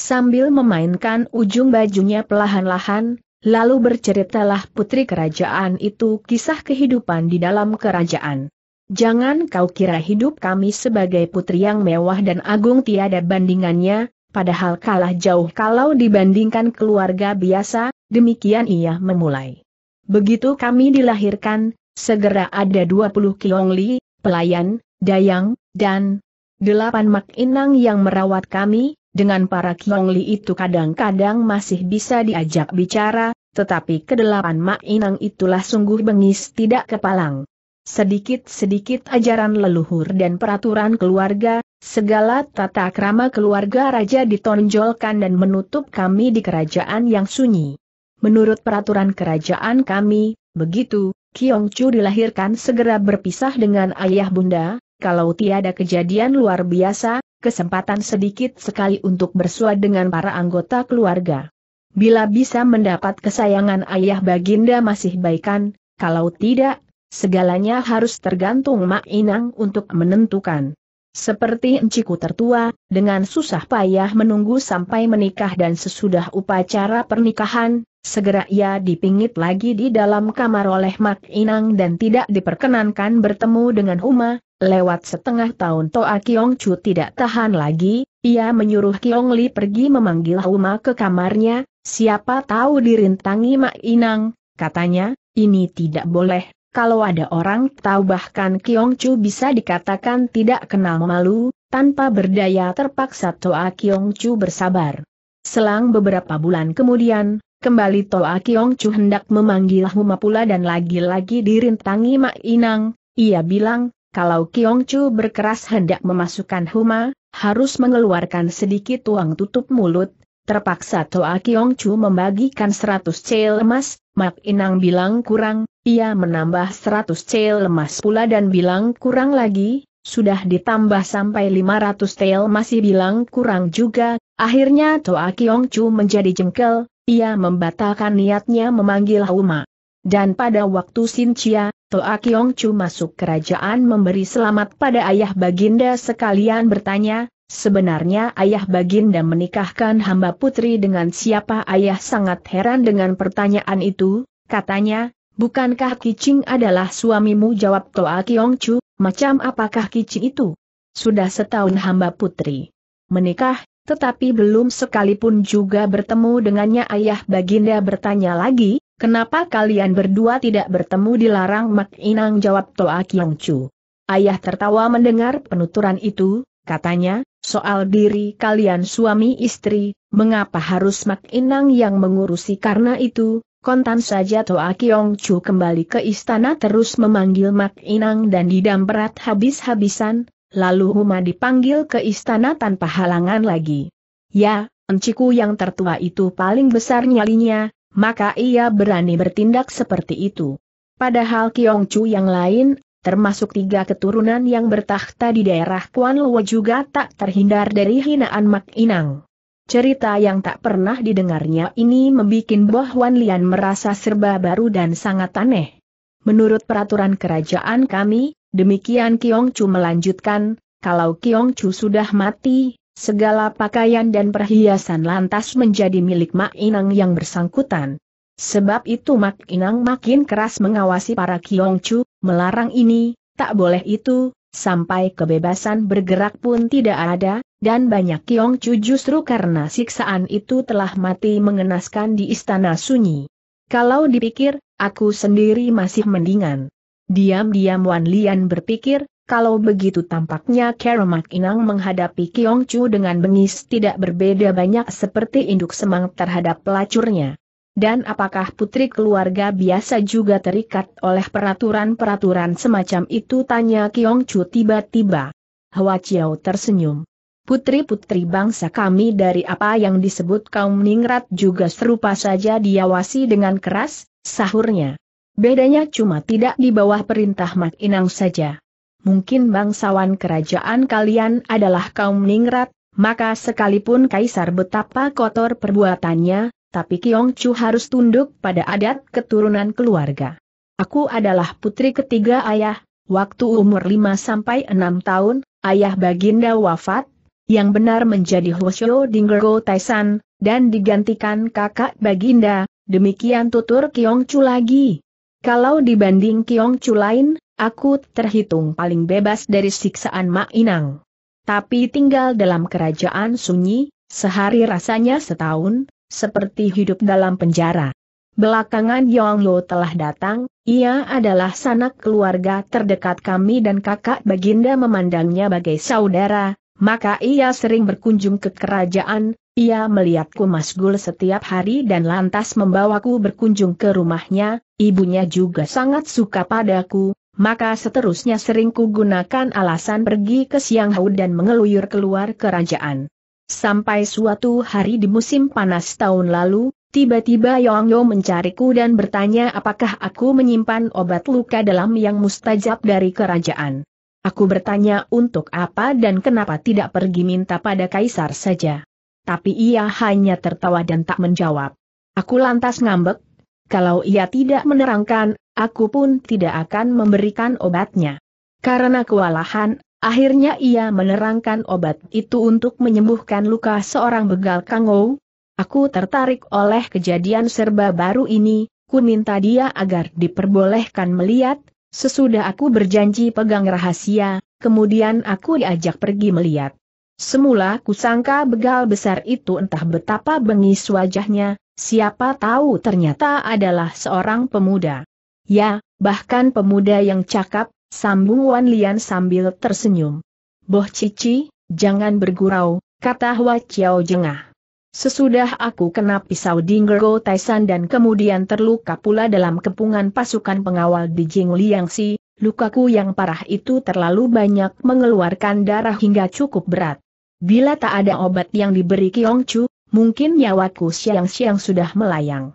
Sambil memainkan ujung bajunya pelahan-lahan, Lalu berceritalah putri kerajaan itu kisah kehidupan di dalam kerajaan. Jangan kau kira hidup kami sebagai putri yang mewah dan agung tiada bandingannya, padahal kalah jauh kalau dibandingkan keluarga biasa, demikian ia memulai. Begitu kami dilahirkan, segera ada 20 kiongli, pelayan, dayang, dan delapan mak inang yang merawat kami, dengan para Kiongli itu kadang-kadang masih bisa diajak bicara, tetapi kedelapan Mak Inang itulah sungguh bengis tidak kepalang. Sedikit-sedikit ajaran leluhur dan peraturan keluarga, segala tata krama keluarga raja ditonjolkan dan menutup kami di kerajaan yang sunyi. Menurut peraturan kerajaan kami, begitu, Kiong Chu dilahirkan segera berpisah dengan ayah bunda, kalau tiada kejadian luar biasa, kesempatan sedikit sekali untuk bersua dengan para anggota keluarga. Bila bisa mendapat kesayangan ayah baginda masih baikan, kalau tidak, segalanya harus tergantung Mak Inang untuk menentukan. Seperti enciku tertua, dengan susah payah menunggu sampai menikah dan sesudah upacara pernikahan, segera ia dipingit lagi di dalam kamar oleh Mak Inang dan tidak diperkenankan bertemu dengan Uma, Lewat setengah tahun Toa Kiong Chu tidak tahan lagi, ia menyuruh Kiong Li pergi memanggil Huma ke kamarnya, siapa tahu dirintangi Mak Inang, katanya, ini tidak boleh, kalau ada orang tahu bahkan Kiong Chu bisa dikatakan tidak kenal malu, tanpa berdaya terpaksa Toa Kiong Chu bersabar. Selang beberapa bulan kemudian, kembali Toa Kiong Chu hendak memanggil Huma pula dan lagi-lagi dirintangi Mak Inang, ia bilang, kalau Kiong Chu berkeras hendak memasukkan huma, harus mengeluarkan sedikit uang tutup mulut, terpaksa Toa Kiong Chu membagikan 100 cel emas, Mak Inang bilang kurang, ia menambah 100 cel emas pula dan bilang kurang lagi, sudah ditambah sampai 500 cel masih bilang kurang juga, akhirnya Toa Kiong Chu menjadi jengkel, ia membatalkan niatnya memanggil Huma. Dan pada waktu Sin Cia. Toa Kiong Chu masuk kerajaan memberi selamat pada ayah Baginda sekalian bertanya, Sebenarnya ayah Baginda menikahkan hamba putri dengan siapa ayah sangat heran dengan pertanyaan itu, katanya, bukankah Kicing adalah suamimu jawab Toa Kiong Chu, macam apakah Kicing itu? Sudah setahun hamba putri menikah, tetapi belum sekalipun juga bertemu dengannya ayah Baginda bertanya lagi, Kenapa kalian berdua tidak bertemu di larang Mak Inang jawab Toa Kiong Chu. Ayah tertawa mendengar penuturan itu, katanya, soal diri kalian suami istri, mengapa harus Mak Inang yang mengurusi karena itu, kontan saja Toa Kiong Chu kembali ke istana terus memanggil Mak Inang dan didam habis-habisan, lalu Huma dipanggil ke istana tanpa halangan lagi. Ya, enciku yang tertua itu paling besar nyalinya, maka ia berani bertindak seperti itu. Padahal Kiong Chu yang lain, termasuk tiga keturunan yang bertahta di daerah Kuan Luo juga tak terhindar dari hinaan Mak Inang. Cerita yang tak pernah didengarnya ini membuat Boh Wan Lian merasa serba baru dan sangat aneh. Menurut peraturan kerajaan kami, demikian Kiong Chu melanjutkan, kalau Kiong Chu sudah mati, Segala pakaian dan perhiasan lantas menjadi milik Mak Inang yang bersangkutan. Sebab itu Mak Inang makin keras mengawasi para Kiongcu, melarang ini, tak boleh itu, sampai kebebasan bergerak pun tidak ada, dan banyak Kiongcu justru karena siksaan itu telah mati mengenaskan di istana sunyi. Kalau dipikir, aku sendiri masih mendingan. Diam-diam Wan Lian berpikir, kalau begitu tampaknya Keramak Inang menghadapi Kiong Chu dengan bengis tidak berbeda banyak seperti induk semang terhadap pelacurnya. Dan apakah putri keluarga biasa juga terikat oleh peraturan-peraturan semacam itu tanya Kiong Chu tiba-tiba. Hwa Chiao tersenyum. Putri-putri bangsa kami dari apa yang disebut kaum ningrat juga serupa saja diawasi dengan keras, sahurnya. Bedanya cuma tidak di bawah perintah Mak Inang saja mungkin bangsawan kerajaan kalian adalah kaum ningrat, maka sekalipun kaisar betapa kotor perbuatannya, tapi Kiong Chu harus tunduk pada adat keturunan keluarga. Aku adalah putri ketiga ayah, waktu umur 5-6 tahun, ayah baginda wafat, yang benar menjadi Hwasyo Dinggo Taisan, dan digantikan kakak baginda, demikian tutur Kiong Chu lagi. Kalau dibanding Kiong Chu lain, Aku terhitung paling bebas dari siksaan Mak Inang. Tapi tinggal dalam kerajaan sunyi, sehari rasanya setahun, seperti hidup dalam penjara. Belakangan Yong Lo telah datang, ia adalah sanak keluarga terdekat kami dan kakak Baginda memandangnya bagai saudara, maka ia sering berkunjung ke kerajaan, ia melihatku masgul setiap hari dan lantas membawaku berkunjung ke rumahnya, ibunya juga sangat suka padaku, maka seterusnya sering kugunakan alasan pergi ke siang hau dan mengeluyur keluar kerajaan. Sampai suatu hari di musim panas tahun lalu, tiba-tiba Yong Yo mencariku dan bertanya apakah aku menyimpan obat luka dalam yang mustajab dari kerajaan. Aku bertanya untuk apa dan kenapa tidak pergi minta pada kaisar saja. Tapi ia hanya tertawa dan tak menjawab. Aku lantas ngambek, kalau ia tidak menerangkan aku pun tidak akan memberikan obatnya. Karena kewalahan, akhirnya ia menerangkan obat itu untuk menyembuhkan luka seorang begal kangou. Aku tertarik oleh kejadian serba baru ini, ku minta dia agar diperbolehkan melihat, sesudah aku berjanji pegang rahasia, kemudian aku diajak pergi melihat. Semula kusangka begal besar itu entah betapa bengis wajahnya, siapa tahu ternyata adalah seorang pemuda. Ya, bahkan pemuda yang cakap, sambung Wan Lian sambil tersenyum. Boh Cici, jangan bergurau, kata Hwa Chiao jengah. Sesudah aku kena pisau go Taisan dan kemudian terluka pula dalam kepungan pasukan pengawal di Jing Liangsi, lukaku yang parah itu terlalu banyak mengeluarkan darah hingga cukup berat. Bila tak ada obat yang diberi Chu, mungkin nyawaku siang-siang sudah melayang.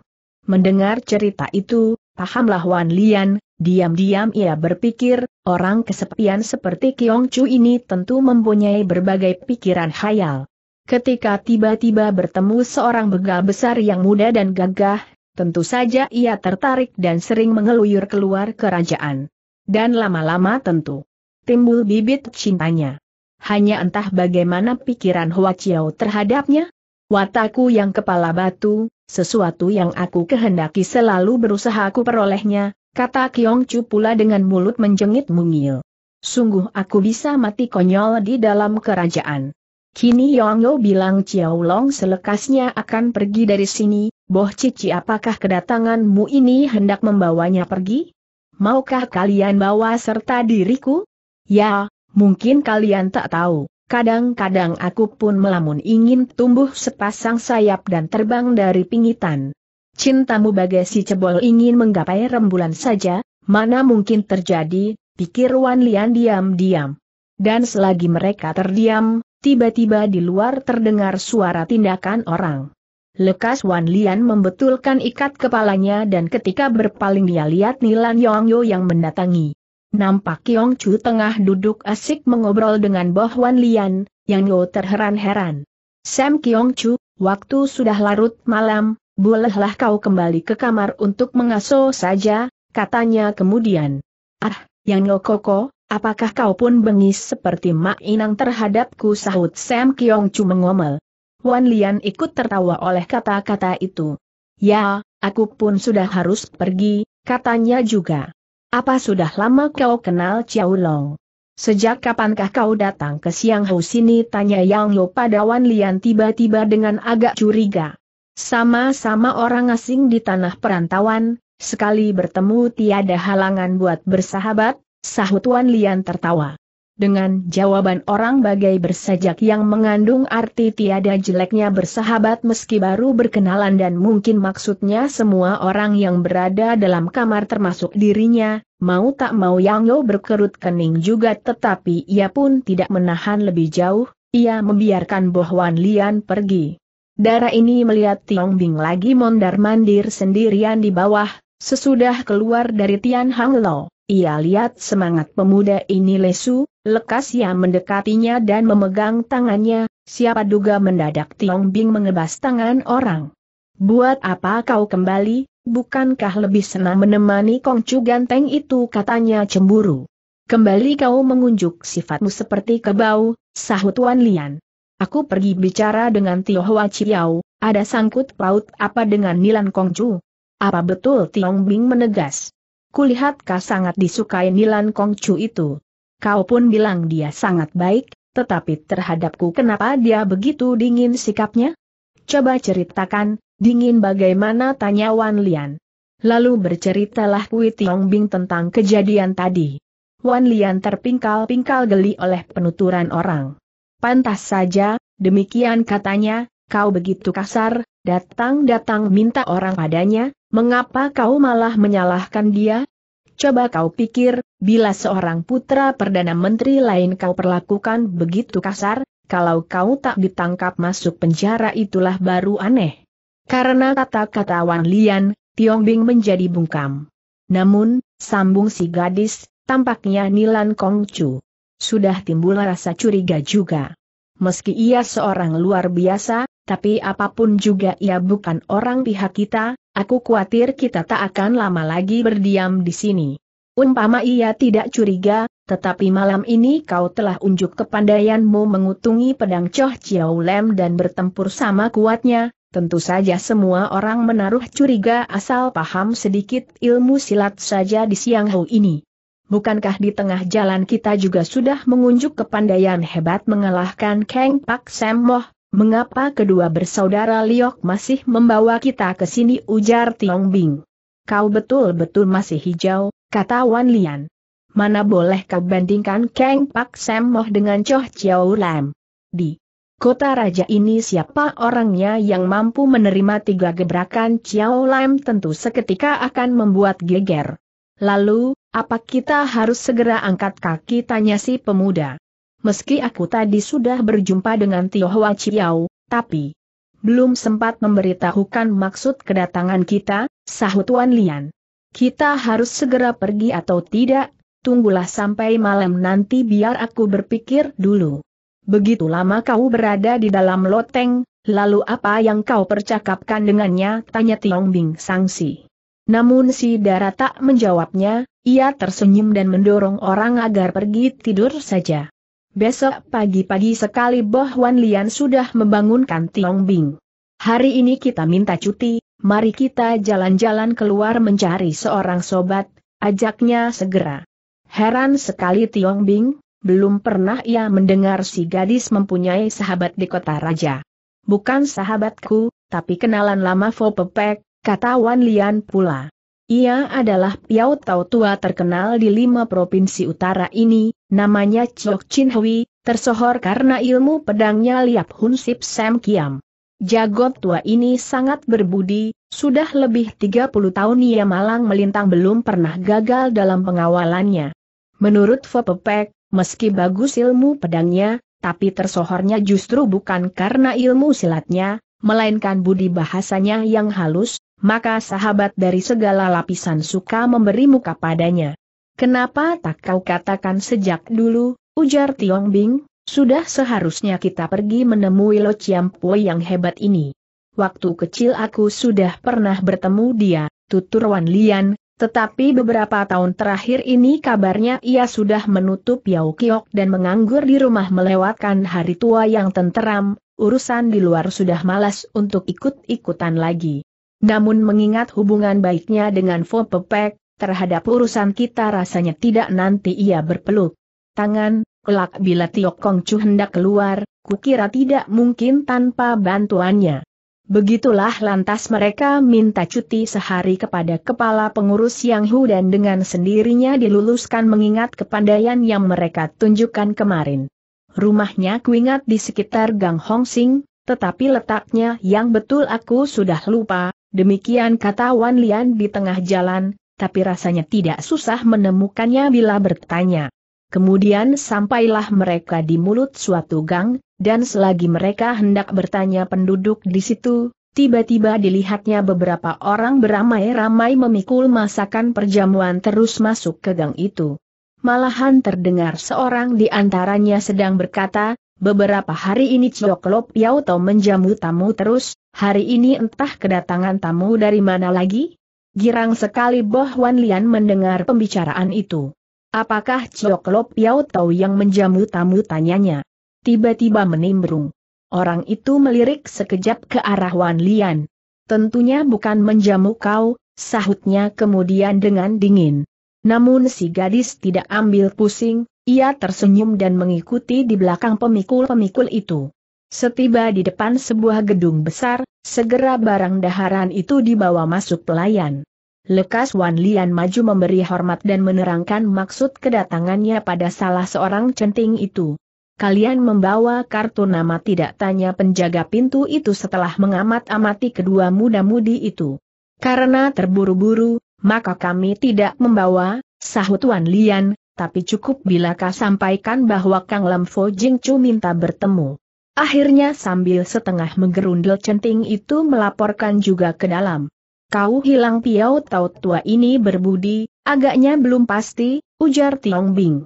Mendengar cerita itu, Pahamlah Wan Lian, diam-diam ia berpikir, orang kesepian seperti Kiong Chu ini tentu mempunyai berbagai pikiran khayal. Ketika tiba-tiba bertemu seorang begal besar yang muda dan gagah, tentu saja ia tertarik dan sering mengeluyur keluar kerajaan. Dan lama-lama tentu timbul bibit cintanya. Hanya entah bagaimana pikiran Hua Chiao terhadapnya, Wataku yang kepala batu, sesuatu yang aku kehendaki selalu berusaha aku perolehnya, kata Kiong Chu pula dengan mulut menjengit mungil. Sungguh aku bisa mati konyol di dalam kerajaan. Kini Yong Yo bilang Chiao Long selekasnya akan pergi dari sini, Boh Cici apakah kedatanganmu ini hendak membawanya pergi? Maukah kalian bawa serta diriku? Ya, mungkin kalian tak tahu. Kadang-kadang aku pun melamun ingin tumbuh sepasang sayap dan terbang dari pingitan. Cintamu bagai si cebol ingin menggapai rembulan saja, mana mungkin terjadi, pikir Wan Lian diam-diam. Dan selagi mereka terdiam, tiba-tiba di luar terdengar suara tindakan orang. Lekas Wan Lian membetulkan ikat kepalanya dan ketika berpaling dia lihat Nilan Yong yang mendatangi. Nampak Kiong Chu tengah duduk asik mengobrol dengan Boh Wan Lian, yang Yo terheran-heran. Sam Kiong Chu, waktu sudah larut malam, bolehlah kau kembali ke kamar untuk mengasuh saja, katanya kemudian. Ah, Yang Yo Koko, apakah kau pun bengis seperti Mak Inang terhadapku sahut Sam Kiong Chu mengomel. Wan Lian ikut tertawa oleh kata-kata itu. Ya, aku pun sudah harus pergi, katanya juga. Apa sudah lama kau kenal Chiao Long? Sejak kapankah kau datang ke Siang Hou sini? Tanya Yang Lo Wan Lian tiba-tiba dengan agak curiga. Sama-sama orang asing di tanah perantauan, sekali bertemu tiada halangan buat bersahabat, sahut Wan Lian tertawa dengan jawaban orang bagai bersajak yang mengandung arti tiada jeleknya bersahabat meski baru berkenalan dan mungkin maksudnya semua orang yang berada dalam kamar termasuk dirinya, mau tak mau Yang Yo berkerut kening juga tetapi ia pun tidak menahan lebih jauh, ia membiarkan Bohwan Lian pergi. Darah ini melihat Tiong Bing lagi mondar mandir sendirian di bawah, sesudah keluar dari Tian Hang Lo. Ia lihat semangat pemuda ini lesu, lekas ia mendekatinya dan memegang tangannya, siapa duga mendadak Tiong Bing mengebas tangan orang. Buat apa kau kembali, bukankah lebih senang menemani Kong Chu ganteng itu katanya cemburu. Kembali kau mengunjuk sifatmu seperti kebau, sahut Wan Lian. Aku pergi bicara dengan Tio Hoa Chiyau, ada sangkut paut apa dengan Nilan Chu. Apa betul Tiong Bing menegas? Kulihat kau sangat disukai Nilan Kongcu itu. Kau pun bilang dia sangat baik, tetapi terhadapku kenapa dia begitu dingin sikapnya? Coba ceritakan, dingin bagaimana tanya Wan Lian. Lalu berceritalah Kui Tiong Bing tentang kejadian tadi. Wan Lian terpingkal-pingkal geli oleh penuturan orang. Pantas saja, demikian katanya, kau begitu kasar, datang-datang minta orang padanya, Mengapa kau malah menyalahkan dia? Coba kau pikir, bila seorang putra Perdana Menteri lain kau perlakukan begitu kasar, kalau kau tak ditangkap masuk penjara itulah baru aneh. Karena kata-kata Wan Lian, Tiong Bing menjadi bungkam. Namun, sambung si gadis, tampaknya Nilan Kongcu. Sudah timbul rasa curiga juga meski ia seorang luar biasa, tapi apapun juga ia bukan orang pihak kita, aku khawatir kita tak akan lama lagi berdiam di sini. Umpama ia tidak curiga, tetapi malam ini kau telah unjuk kepandaianmu mengutungi pedang Choh Chiao Lem dan bertempur sama kuatnya, tentu saja semua orang menaruh curiga asal paham sedikit ilmu silat saja di siang hari ini bukankah di tengah jalan kita juga sudah mengunjuk kepandaian hebat mengalahkan Kang Pak Semoh? Mengapa kedua bersaudara Liok masih membawa kita ke sini ujar Tiong Bing. Kau betul-betul masih hijau, kata Wan Lian. Mana boleh kau bandingkan Kang Pak Semoh dengan Choh Chiao Lam. Di kota raja ini siapa orangnya yang mampu menerima tiga gebrakan Chiao Lam tentu seketika akan membuat geger. Lalu, apa kita harus segera angkat kaki tanya si pemuda. Meski aku tadi sudah berjumpa dengan Tio Hwa Chiao, tapi belum sempat memberitahukan maksud kedatangan kita, sahut Tuan Lian. Kita harus segera pergi atau tidak, tunggulah sampai malam nanti biar aku berpikir dulu. Begitu lama kau berada di dalam loteng, lalu apa yang kau percakapkan dengannya? Tanya Tiong Bing Sangsi. Namun si Dara tak menjawabnya, ia tersenyum dan mendorong orang agar pergi tidur saja. Besok pagi-pagi sekali Boh Wan Lian sudah membangunkan Tiong Bing. Hari ini kita minta cuti, mari kita jalan-jalan keluar mencari seorang sobat, ajaknya segera. Heran sekali Tiong Bing, belum pernah ia mendengar si gadis mempunyai sahabat di kota raja. Bukan sahabatku, tapi kenalan lama Fo Pepek, kata Wan Lian pula. Ia adalah Piao Tau Tua terkenal di lima provinsi utara ini, namanya Chok Chin Hui, tersohor karena ilmu pedangnya Liap Hun Sip Sam Kiam. Jagot tua ini sangat berbudi, sudah lebih 30 tahun ia malang melintang belum pernah gagal dalam pengawalannya. Menurut Fopepek, meski bagus ilmu pedangnya, tapi tersohornya justru bukan karena ilmu silatnya, melainkan budi bahasanya yang halus, maka sahabat dari segala lapisan suka memberi muka padanya. Kenapa tak kau katakan sejak dulu, ujar Tiong Bing, sudah seharusnya kita pergi menemui Lo Chiampui yang hebat ini. Waktu kecil aku sudah pernah bertemu dia, tutur Wan Lian, tetapi beberapa tahun terakhir ini kabarnya ia sudah menutup Yau Kiok dan menganggur di rumah melewatkan hari tua yang tenteram, urusan di luar sudah malas untuk ikut-ikutan lagi. Namun mengingat hubungan baiknya dengan Fo Pepek, terhadap urusan kita rasanya tidak nanti ia berpeluk. Tangan, kelak bila Tio Kong Chu hendak keluar, kukira tidak mungkin tanpa bantuannya. Begitulah lantas mereka minta cuti sehari kepada kepala pengurus Yang Hu dan dengan sendirinya diluluskan mengingat kepandaian yang mereka tunjukkan kemarin. Rumahnya kuingat di sekitar Gang Hong Sing, tetapi letaknya yang betul aku sudah lupa, Demikian kata Wan Lian di tengah jalan, tapi rasanya tidak susah menemukannya bila bertanya. Kemudian sampailah mereka di mulut suatu gang, dan selagi mereka hendak bertanya penduduk di situ, tiba-tiba dilihatnya beberapa orang beramai-ramai memikul masakan perjamuan terus masuk ke gang itu. Malahan terdengar seorang di antaranya sedang berkata, beberapa hari ini Cioklop Yauto menjamu tamu terus, Hari ini entah kedatangan tamu dari mana lagi? Girang sekali Boh Wan Lian mendengar pembicaraan itu. Apakah Ciok Lop Yao Tau yang menjamu tamu tanyanya? Tiba-tiba menimbrung. Orang itu melirik sekejap ke arah Wan Lian. Tentunya bukan menjamu kau, sahutnya kemudian dengan dingin. Namun si gadis tidak ambil pusing, ia tersenyum dan mengikuti di belakang pemikul-pemikul itu. Setiba di depan sebuah gedung besar, segera barang daharan itu dibawa masuk pelayan. Lekas Wan Lian maju memberi hormat dan menerangkan maksud kedatangannya pada salah seorang centing itu. Kalian membawa kartu nama tidak tanya penjaga pintu itu setelah mengamat-amati kedua muda-mudi itu. Karena terburu-buru, maka kami tidak membawa, sahut Wan Lian, tapi cukup bila kau sampaikan bahwa Kang Lam Fo Jing Chu minta bertemu. Akhirnya sambil setengah menggerundel centing itu melaporkan juga ke dalam. Kau hilang piau taut tua ini berbudi, agaknya belum pasti, ujar Tiong Bing.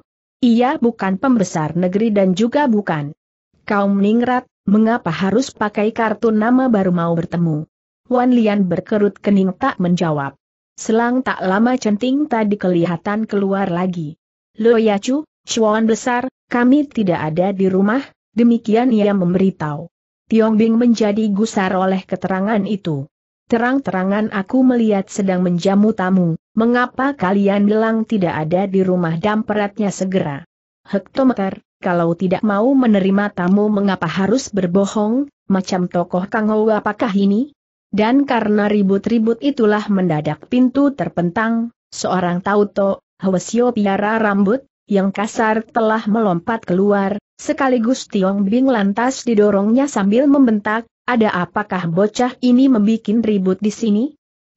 Ia bukan pembesar negeri dan juga bukan. Kaum Ningrat, mengapa harus pakai kartu nama baru mau bertemu? Wan Lian berkerut kening tak menjawab. Selang tak lama centing tadi kelihatan keluar lagi. Lo ya cu, Chuan besar, kami tidak ada di rumah, Demikian ia memberitahu. Tiong Bing menjadi gusar oleh keterangan itu. Terang-terangan aku melihat sedang menjamu tamu, mengapa kalian bilang tidak ada di rumah damperatnya segera? Hektometer, kalau tidak mau menerima tamu mengapa harus berbohong, macam tokoh Kang Ho apakah ini? Dan karena ribut-ribut itulah mendadak pintu terpentang, seorang tauto, Hwasyo piara rambut, yang kasar telah melompat keluar, Sekaligus Tiong Bing lantas didorongnya sambil membentak, ada apakah bocah ini membuat ribut di sini?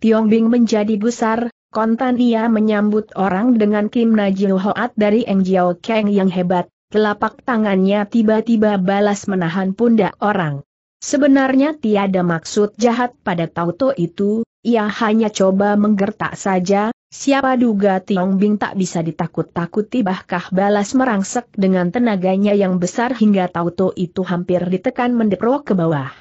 Tiong Bing menjadi gusar, kontan ia menyambut orang dengan Kim Najil Hoat dari Eng Jiao Kang yang hebat, telapak tangannya tiba-tiba balas menahan pundak orang. Sebenarnya tiada maksud jahat pada Tauto itu, ia hanya coba menggertak saja, Siapa duga Tiong Bing tak bisa ditakut-takuti bahkah balas merangsek dengan tenaganya yang besar hingga Tauto itu hampir ditekan mendeprok ke bawah.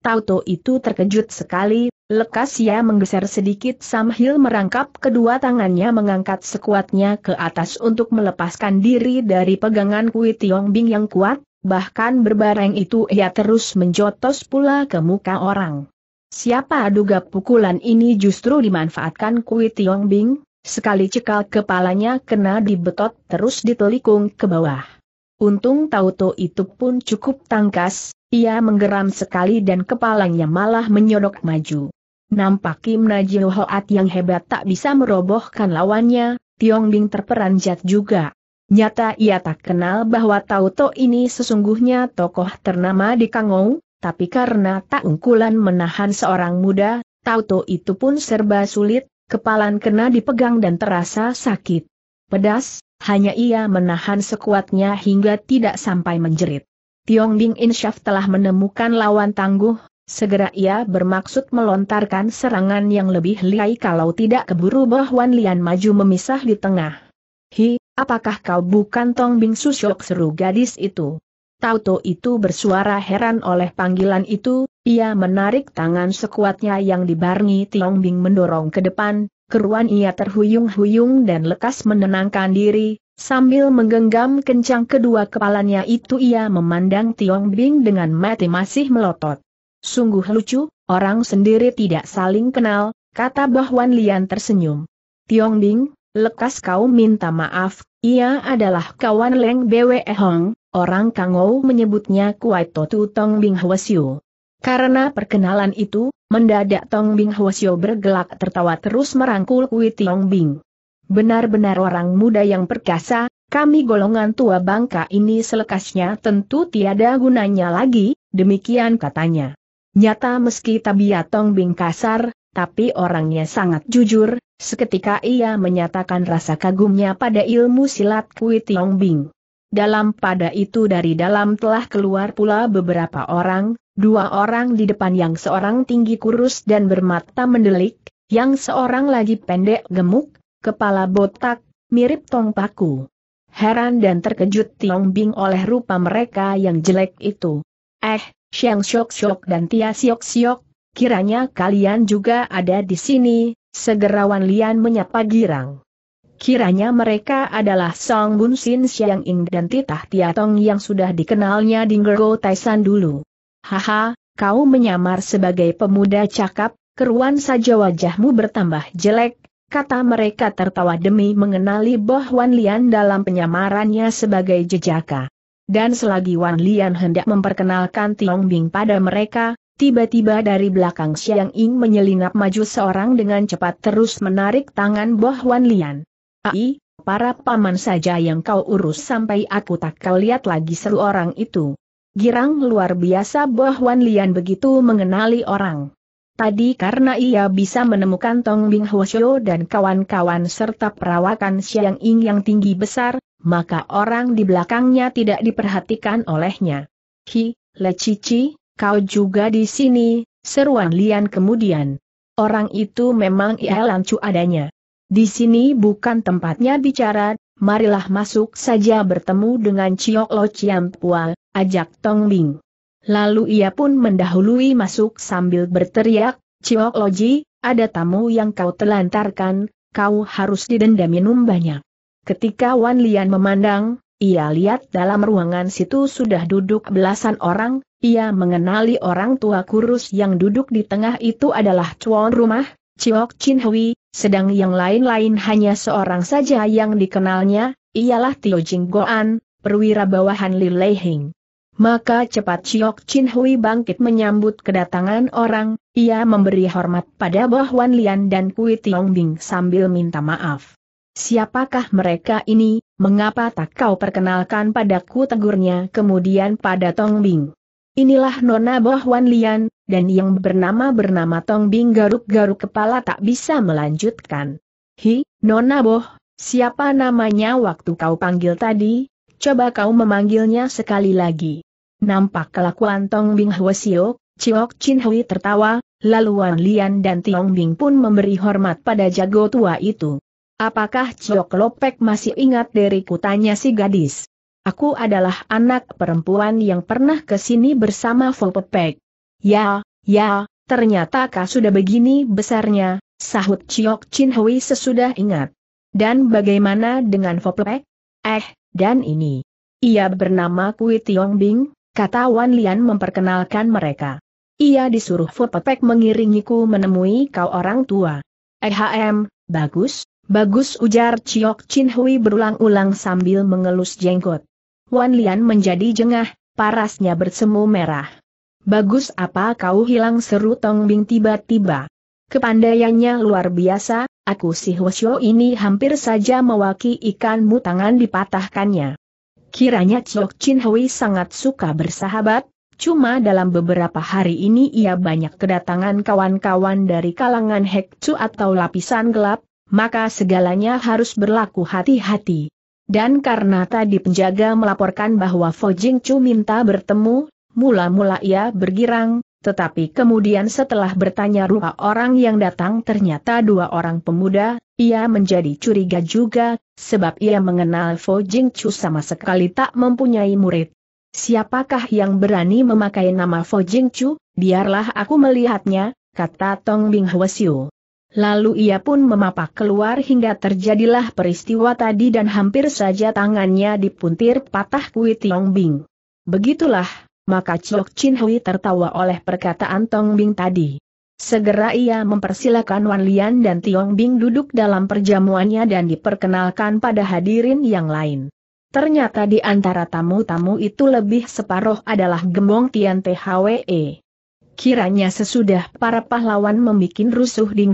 Tauto itu terkejut sekali, lekas ia menggeser sedikit sambil merangkap kedua tangannya mengangkat sekuatnya ke atas untuk melepaskan diri dari pegangan kui Tiong Bing yang kuat, bahkan berbareng itu ia terus menjotos pula ke muka orang. Siapa duga pukulan ini justru dimanfaatkan Kui Tiong Bing, sekali cekal kepalanya kena dibetot terus ditelikung ke bawah. Untung Tauto itu pun cukup tangkas, ia menggeram sekali dan kepalanya malah menyodok maju. Nampak Kim Najil Hoat yang hebat tak bisa merobohkan lawannya, Tiong Bing terperanjat juga. Nyata ia tak kenal bahwa Tauto ini sesungguhnya tokoh ternama di Kangou, tapi karena tak ungkulan menahan seorang muda, tauto itu pun serba sulit, kepalan kena dipegang dan terasa sakit. Pedas, hanya ia menahan sekuatnya hingga tidak sampai menjerit. Tiong Ding Insyaf telah menemukan lawan tangguh, segera ia bermaksud melontarkan serangan yang lebih lihai kalau tidak keburu Bohwan Lian maju memisah di tengah. Hi, apakah kau bukan Tong Bing Susyok seru gadis itu? Tauto itu bersuara heran oleh panggilan itu, ia menarik tangan sekuatnya yang dibarengi Tiong Bing mendorong ke depan, keruan ia terhuyung-huyung dan lekas menenangkan diri, sambil menggenggam kencang kedua kepalanya itu ia memandang Tiong Bing dengan mati masih melotot. Sungguh lucu, orang sendiri tidak saling kenal, kata Bahwan Lian tersenyum. Tiong Bing, lekas kau minta maaf, ia adalah kawan Leng Bwe Hong, Orang Kangou menyebutnya Kuai Totu Tong Bing Hwasyu. Karena perkenalan itu, mendadak Tong Bing Hwasyu bergelak tertawa terus merangkul Kui Tiong Bing. Benar-benar orang muda yang perkasa, kami golongan tua bangka ini selekasnya tentu tiada gunanya lagi, demikian katanya. Nyata meski tabiat Tong Bing kasar, tapi orangnya sangat jujur, seketika ia menyatakan rasa kagumnya pada ilmu silat Kui Tiong Bing. Dalam pada itu dari dalam telah keluar pula beberapa orang, dua orang di depan yang seorang tinggi kurus dan bermata mendelik, yang seorang lagi pendek gemuk, kepala botak, mirip tong paku. Heran dan terkejut Tiong Bing oleh rupa mereka yang jelek itu. Eh, Xiang Siok Siok dan Tia Siok Siok, kiranya kalian juga ada di sini, segerawan Lian menyapa girang. Kiranya mereka adalah Song Bun Sin Xiang Ing dan Titah Tiatong yang sudah dikenalnya di Gergo Taisan dulu. Haha, kau menyamar sebagai pemuda cakap, keruan saja wajahmu bertambah jelek, kata mereka tertawa demi mengenali Boh Wan Lian dalam penyamarannya sebagai jejaka. Dan selagi Wan Lian hendak memperkenalkan Tiong Bing pada mereka, Tiba-tiba dari belakang Xiang Ying menyelinap maju seorang dengan cepat terus menarik tangan Boh Wan Lian. Ai, para paman saja yang kau urus sampai aku tak kau lihat lagi seru orang itu. Girang luar biasa bahwa Lian begitu mengenali orang. Tadi karena ia bisa menemukan Tong Bing Hwasyo dan kawan-kawan serta perawakan Xiang Ying yang tinggi besar, maka orang di belakangnya tidak diperhatikan olehnya. Hi, Le Cici, kau juga di sini, seruan Lian kemudian. Orang itu memang ia lancu adanya. Di sini bukan tempatnya bicara, marilah masuk saja bertemu dengan Ciok Lo Chiam Pua, ajak Tong Bing. Lalu ia pun mendahului masuk sambil berteriak, Ciok Lo Ji, ada tamu yang kau telantarkan, kau harus didenda minum banyak. Ketika Wan Lian memandang, ia lihat dalam ruangan situ sudah duduk belasan orang, ia mengenali orang tua kurus yang duduk di tengah itu adalah cuan rumah, Chiok Chin Hui, sedang yang lain-lain hanya seorang saja yang dikenalnya, ialah Tio Jing Goan, perwira bawahan Li Lei Hing. Maka cepat Chiok Chin Hui bangkit menyambut kedatangan orang, ia memberi hormat pada Wan Lian dan Kui Tiong Bing sambil minta maaf. Siapakah mereka ini, mengapa tak kau perkenalkan padaku tegurnya kemudian pada Tong Bing. Inilah Nona Wan Lian, dan yang bernama bernama Tong Bing garuk-garuk kepala tak bisa melanjutkan. Hi, Nona Boh, siapa namanya waktu kau panggil tadi? Coba kau memanggilnya sekali lagi. Nampak kelakuan Tong Bing Hwa Siok, Chiok Chin Hui tertawa, lalu Wan Lian dan Tiong Bing pun memberi hormat pada jago tua itu. Apakah Chiok Lopek masih ingat dari kutanya si gadis? Aku adalah anak perempuan yang pernah ke sini bersama Fopepek. Ya, ya, ternyata kau sudah begini besarnya, sahut Chiok Chin Hui sesudah ingat. Dan bagaimana dengan Foplek? Eh, dan ini. Ia bernama Kui Tiong Bing, kata Wan Lian memperkenalkan mereka. Ia disuruh Foplek mengiringiku menemui kau orang tua. Eh Ehm, bagus, bagus ujar Chiok Chin Hui berulang-ulang sambil mengelus jenggot. Wan Lian menjadi jengah, parasnya bersemu merah. Bagus apa kau hilang seru Tong Bing tiba-tiba. Kepandaiannya luar biasa, aku si Hwasyo ini hampir saja mewaki ikanmu tangan dipatahkannya. Kiranya Chok Chin Hui sangat suka bersahabat, cuma dalam beberapa hari ini ia banyak kedatangan kawan-kawan dari kalangan Chu atau lapisan gelap, maka segalanya harus berlaku hati-hati. Dan karena tadi penjaga melaporkan bahwa Fo Jing Chu minta bertemu, Mula-mula ia bergirang, tetapi kemudian setelah bertanya rupa orang yang datang ternyata dua orang pemuda, ia menjadi curiga juga, sebab ia mengenal Fo Jing Chu sama sekali tak mempunyai murid. Siapakah yang berani memakai nama Fo Jing Chu, biarlah aku melihatnya, kata Tong Bing Hwasyu. Lalu ia pun memapak keluar hingga terjadilah peristiwa tadi dan hampir saja tangannya dipuntir patah kui Tiong Bing. Begitulah maka Chok Chin Hui tertawa oleh perkataan Tong Bing tadi. Segera ia mempersilakan Wan Lian dan Tiong Bing duduk dalam perjamuannya dan diperkenalkan pada hadirin yang lain. Ternyata di antara tamu-tamu itu lebih separuh adalah gembong Tian THWE. Kiranya sesudah para pahlawan membuat rusuh di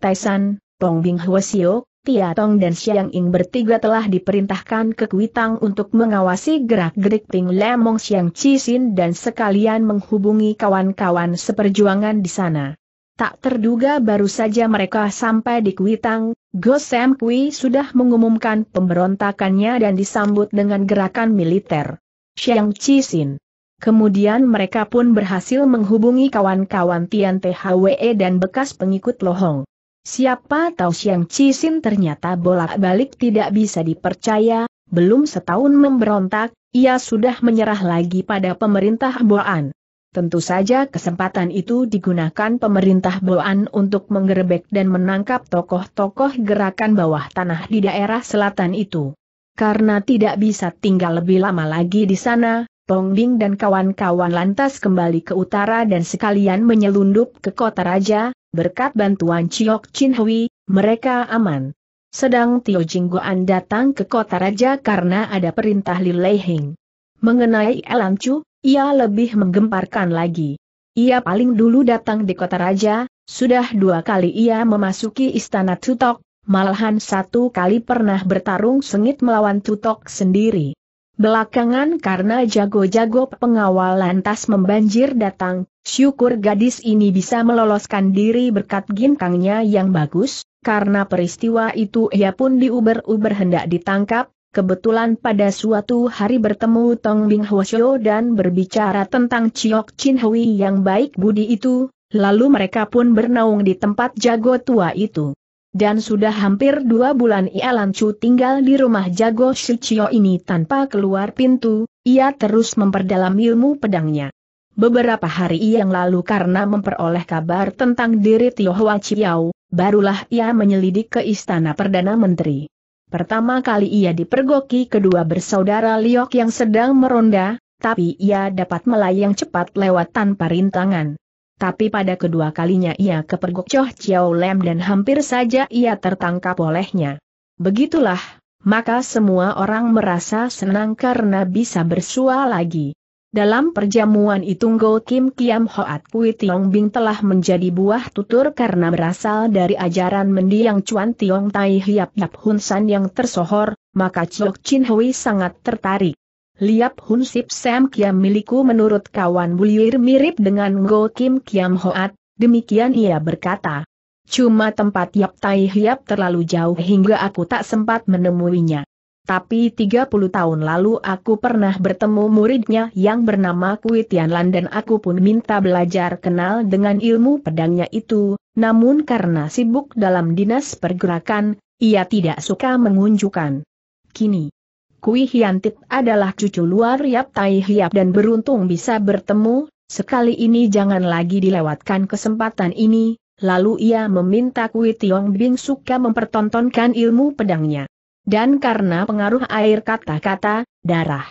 Taisan, Tong Bing Hwasiok, Tia Tong dan Xiang Ying bertiga telah diperintahkan ke Kuitang untuk mengawasi gerak-gerik Ting Lemong Xiang Cisin dan sekalian menghubungi kawan-kawan seperjuangan di sana. Tak terduga baru saja mereka sampai di Kuitang, Go Sam Kui sudah mengumumkan pemberontakannya dan disambut dengan gerakan militer. Xiang Cisin. Kemudian mereka pun berhasil menghubungi kawan-kawan Tian THWE dan bekas pengikut Lohong. Siapa tahu Siang Cisin ternyata bolak-balik tidak bisa dipercaya, belum setahun memberontak, ia sudah menyerah lagi pada pemerintah Boan. Tentu saja kesempatan itu digunakan pemerintah Boan untuk menggerebek dan menangkap tokoh-tokoh gerakan bawah tanah di daerah selatan itu. Karena tidak bisa tinggal lebih lama lagi di sana, Tong Bing dan kawan-kawan lantas kembali ke utara dan sekalian menyelundup ke kota raja, berkat bantuan Chiok Chin Hui, mereka aman. Sedang Tio Jingguan datang ke kota raja karena ada perintah Li Hing. Mengenai Elan Chu, ia lebih menggemparkan lagi. Ia paling dulu datang di kota raja, sudah dua kali ia memasuki istana Tutok, malahan satu kali pernah bertarung sengit melawan Tutok sendiri. Belakangan karena jago-jago pengawal lantas membanjir datang, Syukur gadis ini bisa meloloskan diri berkat ginkangnya yang bagus, karena peristiwa itu ia pun diuber-uber hendak ditangkap, kebetulan pada suatu hari bertemu Tong Bing Hwasyo dan berbicara tentang Chiok Chin Hui yang baik budi itu, lalu mereka pun bernaung di tempat jago tua itu. Dan sudah hampir dua bulan ia lancu tinggal di rumah jago Shichio ini tanpa keluar pintu, ia terus memperdalam ilmu pedangnya. Beberapa hari yang lalu karena memperoleh kabar tentang diri Tio Chiao, barulah ia menyelidik ke istana Perdana Menteri. Pertama kali ia dipergoki kedua bersaudara Liok yang sedang meronda, tapi ia dapat melayang cepat lewat tanpa rintangan. Tapi pada kedua kalinya ia kepergok Choh Chiao Lem dan hampir saja ia tertangkap olehnya. Begitulah, maka semua orang merasa senang karena bisa bersua lagi. Dalam perjamuan itu Go Kim Kiam Hoat Pui Tiong Bing telah menjadi buah tutur karena berasal dari ajaran mendiang Chuan Tiong Tai Hiap Yap Hun San yang tersohor, maka Chok Chin Hui sangat tertarik. Liap Hun Sip Sam Kiam milikku menurut kawan Bulir mirip dengan Go Kim Kiam Hoat, demikian ia berkata. Cuma tempat Yap Tai Hiap terlalu jauh hingga aku tak sempat menemuinya. Tapi 30 tahun lalu aku pernah bertemu muridnya yang bernama Kui Tianlan dan aku pun minta belajar kenal dengan ilmu pedangnya itu, namun karena sibuk dalam dinas pergerakan, ia tidak suka mengunjukkan. Kini, Kui Hiantit adalah cucu luar Yap Tai Hiap dan beruntung bisa bertemu, sekali ini jangan lagi dilewatkan kesempatan ini, lalu ia meminta Kui Tiong Bing suka mempertontonkan ilmu pedangnya. Dan karena pengaruh air kata-kata, darah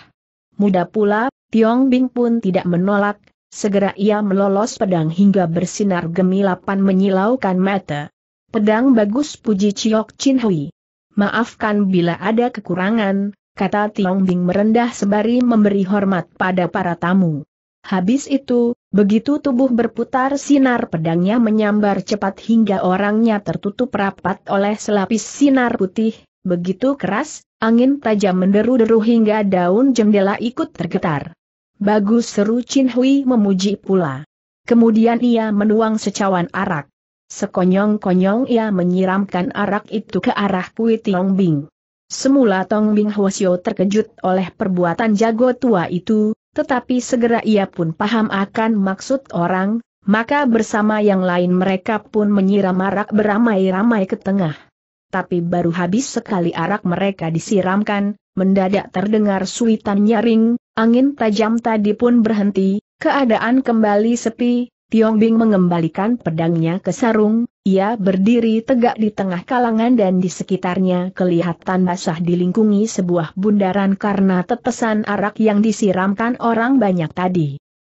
muda pula, Tiong Bing pun tidak menolak, segera ia melolos pedang hingga bersinar gemilapan menyilaukan mata. Pedang bagus puji Chiok Chin Hui. Maafkan bila ada kekurangan, kata Tiong Bing merendah sebari memberi hormat pada para tamu. Habis itu, begitu tubuh berputar sinar pedangnya menyambar cepat hingga orangnya tertutup rapat oleh selapis sinar putih, Begitu keras, angin tajam menderu-deru hingga daun jendela ikut tergetar. Bagus seru Chin Hui memuji pula. Kemudian ia menuang secawan arak. Sekonyong-konyong ia menyiramkan arak itu ke arah Kui Tiong Bing. Semula Tong Bing Hwasyo terkejut oleh perbuatan jago tua itu, tetapi segera ia pun paham akan maksud orang, maka bersama yang lain mereka pun menyiram arak beramai-ramai ke tengah tapi baru habis sekali arak mereka disiramkan, mendadak terdengar suitan nyaring, angin tajam tadi pun berhenti, keadaan kembali sepi, Tiong Bing mengembalikan pedangnya ke sarung, ia berdiri tegak di tengah kalangan dan di sekitarnya kelihatan basah dilingkungi sebuah bundaran karena tetesan arak yang disiramkan orang banyak tadi.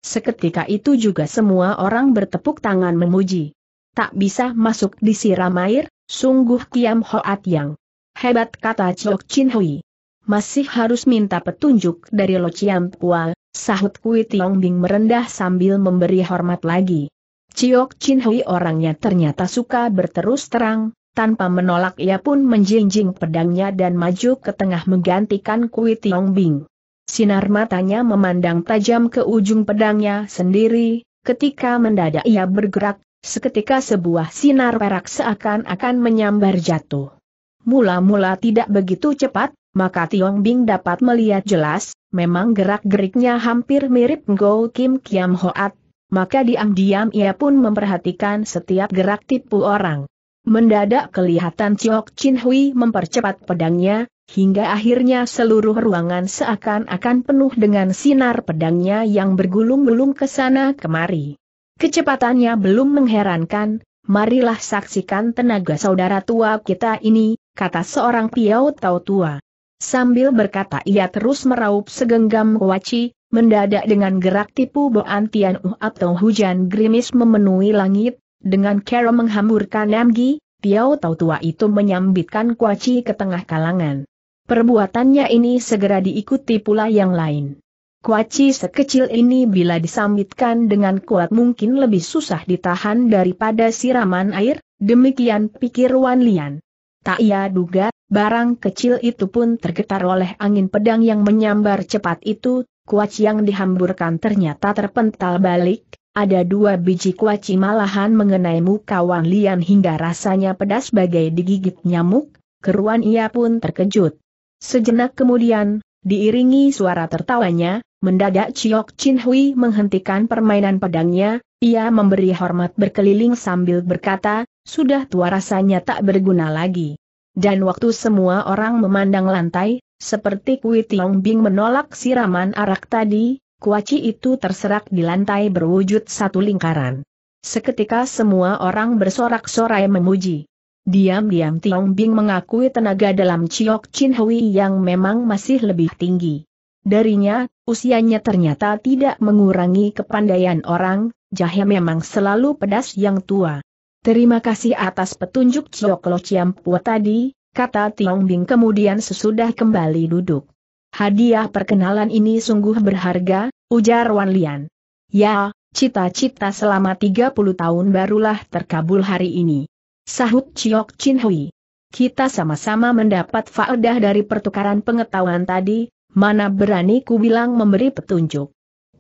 Seketika itu juga semua orang bertepuk tangan memuji. Tak bisa masuk disiram air, Sungguh Kiam Hoat Yang. Hebat kata Chok Chin Hui. Masih harus minta petunjuk dari Lo Chiam Pua, sahut Kui Tiong Bing merendah sambil memberi hormat lagi. Chok Chin Hui orangnya ternyata suka berterus terang, tanpa menolak ia pun menjinjing pedangnya dan maju ke tengah menggantikan Kui Tiong Bing. Sinar matanya memandang tajam ke ujung pedangnya sendiri, ketika mendadak ia bergerak, Seketika sebuah sinar perak seakan-akan menyambar jatuh. Mula-mula tidak begitu cepat, maka Tiong Bing dapat melihat jelas, memang gerak-geriknya hampir mirip Ngo Kim Kiam Hoat, maka diam-diam ia pun memperhatikan setiap gerak tipu orang. Mendadak kelihatan Chok Chin Hui mempercepat pedangnya, hingga akhirnya seluruh ruangan seakan-akan penuh dengan sinar pedangnya yang bergulung-gulung ke sana kemari. Kecepatannya belum mengherankan, marilah saksikan tenaga saudara tua kita ini, kata seorang piau tau tua. Sambil berkata ia terus meraup segenggam kuaci, mendadak dengan gerak tipu boan tian uh atau hujan gerimis memenuhi langit, dengan kera menghamburkan Namgi, piau tau tua itu menyambitkan kuaci ke tengah kalangan. Perbuatannya ini segera diikuti pula yang lain. Kuaci sekecil ini bila disambitkan dengan kuat mungkin lebih susah ditahan daripada siraman air, demikian pikir Wan Lian. Tak ia duga, barang kecil itu pun tergetar oleh angin pedang yang menyambar cepat itu, kuaci yang dihamburkan ternyata terpental balik, ada dua biji kuaci malahan mengenai muka Wan Lian hingga rasanya pedas bagai digigit nyamuk, keruan ia pun terkejut. Sejenak kemudian, diiringi suara tertawanya, Mendadak Chiok Chin Hui menghentikan permainan pedangnya, ia memberi hormat berkeliling sambil berkata, sudah tua rasanya tak berguna lagi. Dan waktu semua orang memandang lantai, seperti Kui Tiong Bing menolak siraman arak tadi, kuaci itu terserak di lantai berwujud satu lingkaran. Seketika semua orang bersorak-sorai memuji. Diam-diam Tiong Bing mengakui tenaga dalam Chiok Chin Hui yang memang masih lebih tinggi. Darinya, usianya ternyata tidak mengurangi kepandaian orang, jahe memang selalu pedas yang tua. Terima kasih atas petunjuk Lo Chiam Pua tadi, kata Tiong Bing kemudian sesudah kembali duduk. Hadiah perkenalan ini sungguh berharga, ujar Wan Lian. Ya, cita-cita selama 30 tahun barulah terkabul hari ini. Sahut Ciok Chin Hui. Kita sama-sama mendapat faedah dari pertukaran pengetahuan tadi, mana berani ku bilang memberi petunjuk.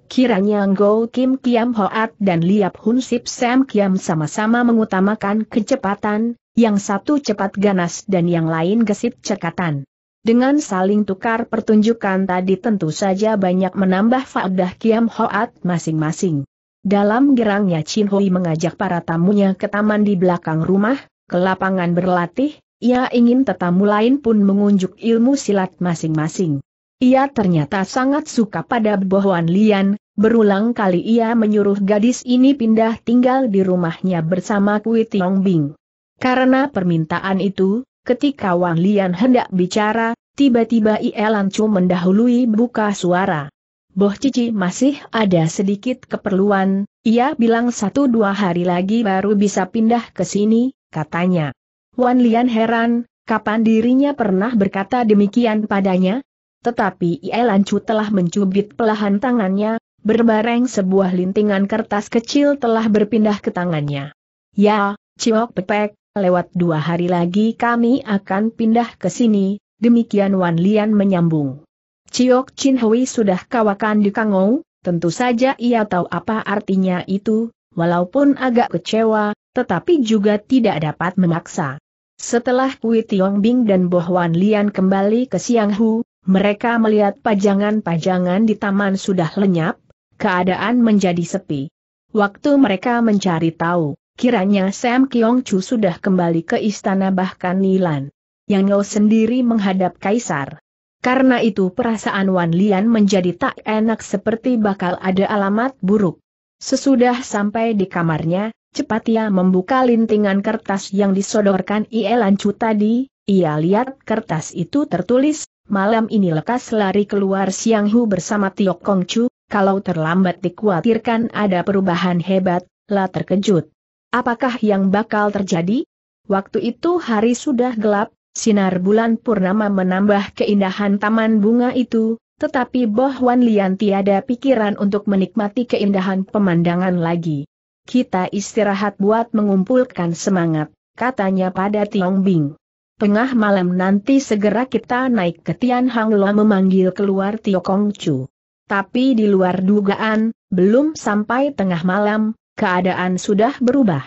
Kiranya Ngo Kim Kiam Hoat dan Liap Hun Sip Sam Kiam sama-sama mengutamakan kecepatan, yang satu cepat ganas dan yang lain gesit cekatan. Dengan saling tukar pertunjukan tadi tentu saja banyak menambah faedah Kiam Hoat masing-masing. Dalam gerangnya Chin Hui mengajak para tamunya ke taman di belakang rumah, ke lapangan berlatih, ia ingin tetamu lain pun mengunjuk ilmu silat masing-masing. Ia ternyata sangat suka pada Bohuan Lian, berulang kali ia menyuruh gadis ini pindah tinggal di rumahnya bersama Kui Tiong Bing. Karena permintaan itu, ketika Wang Lian hendak bicara, tiba-tiba ia langsung mendahului buka suara. Boh Cici masih ada sedikit keperluan, ia bilang satu dua hari lagi baru bisa pindah ke sini, katanya. Wan Lian heran, kapan dirinya pernah berkata demikian padanya, tetapi Ielancu telah mencubit pelahan tangannya, berbareng sebuah lintingan kertas kecil telah berpindah ke tangannya. Ya, Ciok Pepek, lewat dua hari lagi kami akan pindah ke sini, demikian Wan Lian menyambung. Ciok Chin Hui sudah kawakan di Kangou, tentu saja ia tahu apa artinya itu, walaupun agak kecewa, tetapi juga tidak dapat memaksa. Setelah Kui Tiong Bing dan Boh Wan Lian kembali ke Siang Hu, mereka melihat pajangan-pajangan di taman sudah lenyap, keadaan menjadi sepi. Waktu mereka mencari tahu, kiranya Sam Kiong Chu sudah kembali ke istana bahkan Nilan. Yang Ngo sendiri menghadap Kaisar. Karena itu perasaan Wan Lian menjadi tak enak seperti bakal ada alamat buruk. Sesudah sampai di kamarnya, cepat ia membuka lintingan kertas yang disodorkan Ie Chu tadi, ia lihat kertas itu tertulis, Malam ini lekas lari keluar Siang Hu bersama Tiok Kong Chu, kalau terlambat dikhawatirkan ada perubahan hebat, lah terkejut. Apakah yang bakal terjadi? Waktu itu hari sudah gelap, sinar bulan purnama menambah keindahan taman bunga itu, tetapi Boh Wan Lian tiada pikiran untuk menikmati keindahan pemandangan lagi. Kita istirahat buat mengumpulkan semangat, katanya pada Tiong Bing. Tengah malam nanti segera kita naik ke Tian Hang Lo memanggil keluar Tio Kong Chu. Tapi di luar dugaan, belum sampai tengah malam, keadaan sudah berubah.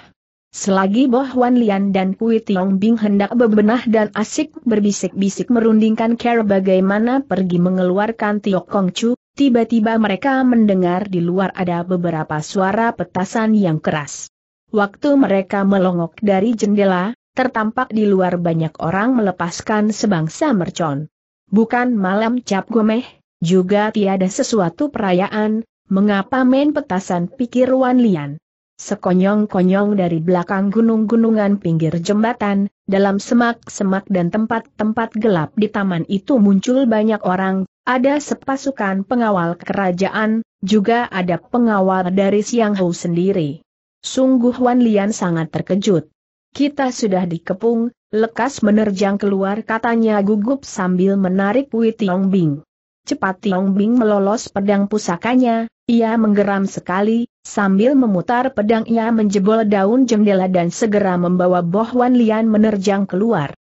Selagi Boh Wan Lian dan Kui Tiong Bing hendak bebenah dan asik berbisik-bisik merundingkan cara bagaimana pergi mengeluarkan Tio Kong Chu, tiba-tiba mereka mendengar di luar ada beberapa suara petasan yang keras. Waktu mereka melongok dari jendela, tertampak di luar banyak orang melepaskan sebangsa mercon. Bukan malam cap gomeh, juga tiada sesuatu perayaan, mengapa main petasan pikir Wan Lian. Sekonyong-konyong dari belakang gunung-gunungan pinggir jembatan, dalam semak-semak dan tempat-tempat gelap di taman itu muncul banyak orang, ada sepasukan pengawal kerajaan, juga ada pengawal dari Siang Hou sendiri. Sungguh Wan Lian sangat terkejut. Kita sudah dikepung, lekas menerjang keluar katanya gugup sambil menarik Wei Tiong Bing. Cepat Tiong Bing melolos pedang pusakanya, ia menggeram sekali, sambil memutar pedang ia menjebol daun jendela dan segera membawa Bohwan Lian menerjang keluar.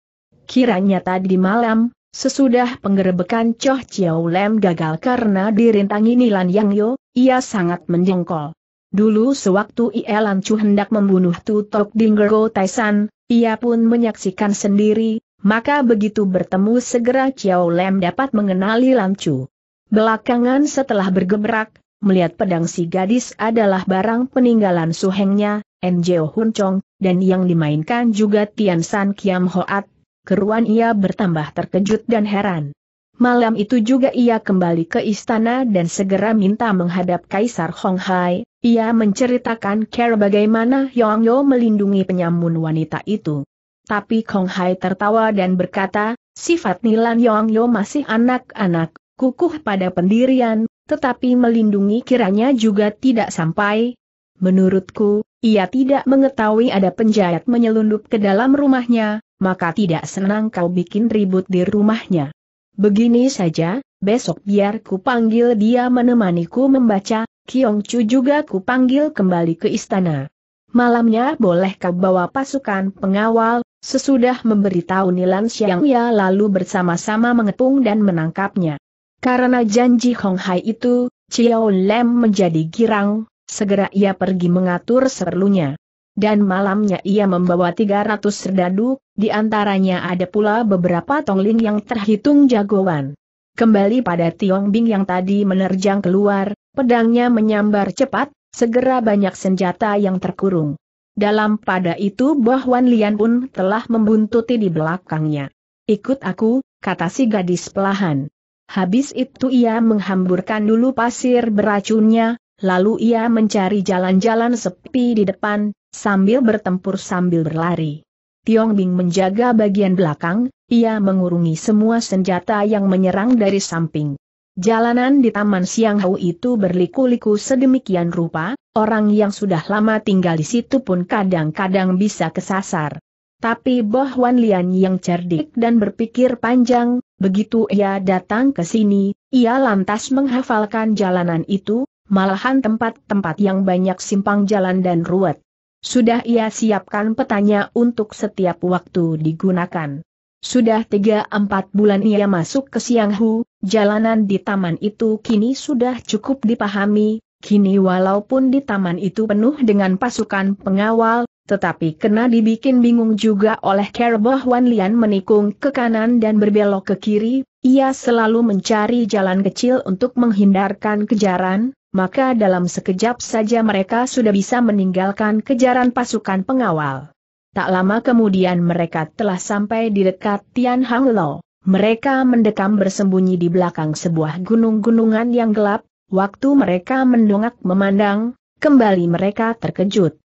Kiranya tadi malam, sesudah penggerebekan Choh Chiao Lem gagal karena dirintangi Nilan Yang Yo, ia sangat menjengkol. Dulu sewaktu Ie Chu hendak membunuh Tutok Dinggero Taisan, ia pun menyaksikan sendiri, maka begitu bertemu segera Chiao Lem dapat mengenali Chu. Belakangan setelah bergebrak, melihat pedang si gadis adalah barang peninggalan suhengnya, Njeo Hun Chong, dan yang dimainkan juga Tian San Kiam Hoat, keruan ia bertambah terkejut dan heran. Malam itu juga ia kembali ke istana dan segera minta menghadap Kaisar Hong Hai. Ia menceritakan cara bagaimana Yong Yo melindungi penyamun wanita itu. Tapi Kong Hai tertawa dan berkata, sifat Nilan Yong Yo masih anak-anak, kukuh pada pendirian, tetapi melindungi kiranya juga tidak sampai. Menurutku, ia tidak mengetahui ada penjahat menyelundup ke dalam rumahnya, maka tidak senang kau bikin ribut di rumahnya. Begini saja, besok biar ku panggil dia menemaniku membaca, Kiong Chu juga kupanggil kembali ke istana. Malamnya boleh kau bawa pasukan pengawal, sesudah memberitahu Nilan Xiang Ya lalu bersama-sama mengepung dan menangkapnya. Karena janji Hong Hai itu, Chiao Lem menjadi girang, segera ia pergi mengatur seperlunya. Dan malamnya ia membawa 300 serdadu, di antaranya ada pula beberapa tongling yang terhitung jagoan. Kembali pada Tiong Bing yang tadi menerjang keluar, Pedangnya menyambar cepat, segera banyak senjata yang terkurung. Dalam pada itu Bohwan Lian pun telah membuntuti di belakangnya. Ikut aku, kata si gadis pelahan. Habis itu ia menghamburkan dulu pasir beracunnya, lalu ia mencari jalan-jalan sepi di depan, sambil bertempur sambil berlari. Tiong Bing menjaga bagian belakang, ia mengurungi semua senjata yang menyerang dari samping. Jalanan di Taman Siang Hau itu berliku-liku sedemikian rupa, orang yang sudah lama tinggal di situ pun kadang-kadang bisa kesasar. Tapi Boh Wan Lian yang cerdik dan berpikir panjang, begitu ia datang ke sini, ia lantas menghafalkan jalanan itu, malahan tempat-tempat yang banyak simpang jalan dan ruwet. Sudah ia siapkan petanya untuk setiap waktu digunakan. Sudah tiga empat bulan ia masuk ke Sianghu, jalanan di taman itu kini sudah cukup dipahami, kini walaupun di taman itu penuh dengan pasukan pengawal, tetapi kena dibikin bingung juga oleh kerbau Wan Lian menikung ke kanan dan berbelok ke kiri, ia selalu mencari jalan kecil untuk menghindarkan kejaran, maka dalam sekejap saja mereka sudah bisa meninggalkan kejaran pasukan pengawal. Tak lama kemudian mereka telah sampai di dekat Tian Hang Lo. Mereka mendekam bersembunyi di belakang sebuah gunung-gunungan yang gelap, waktu mereka mendongak memandang, kembali mereka terkejut.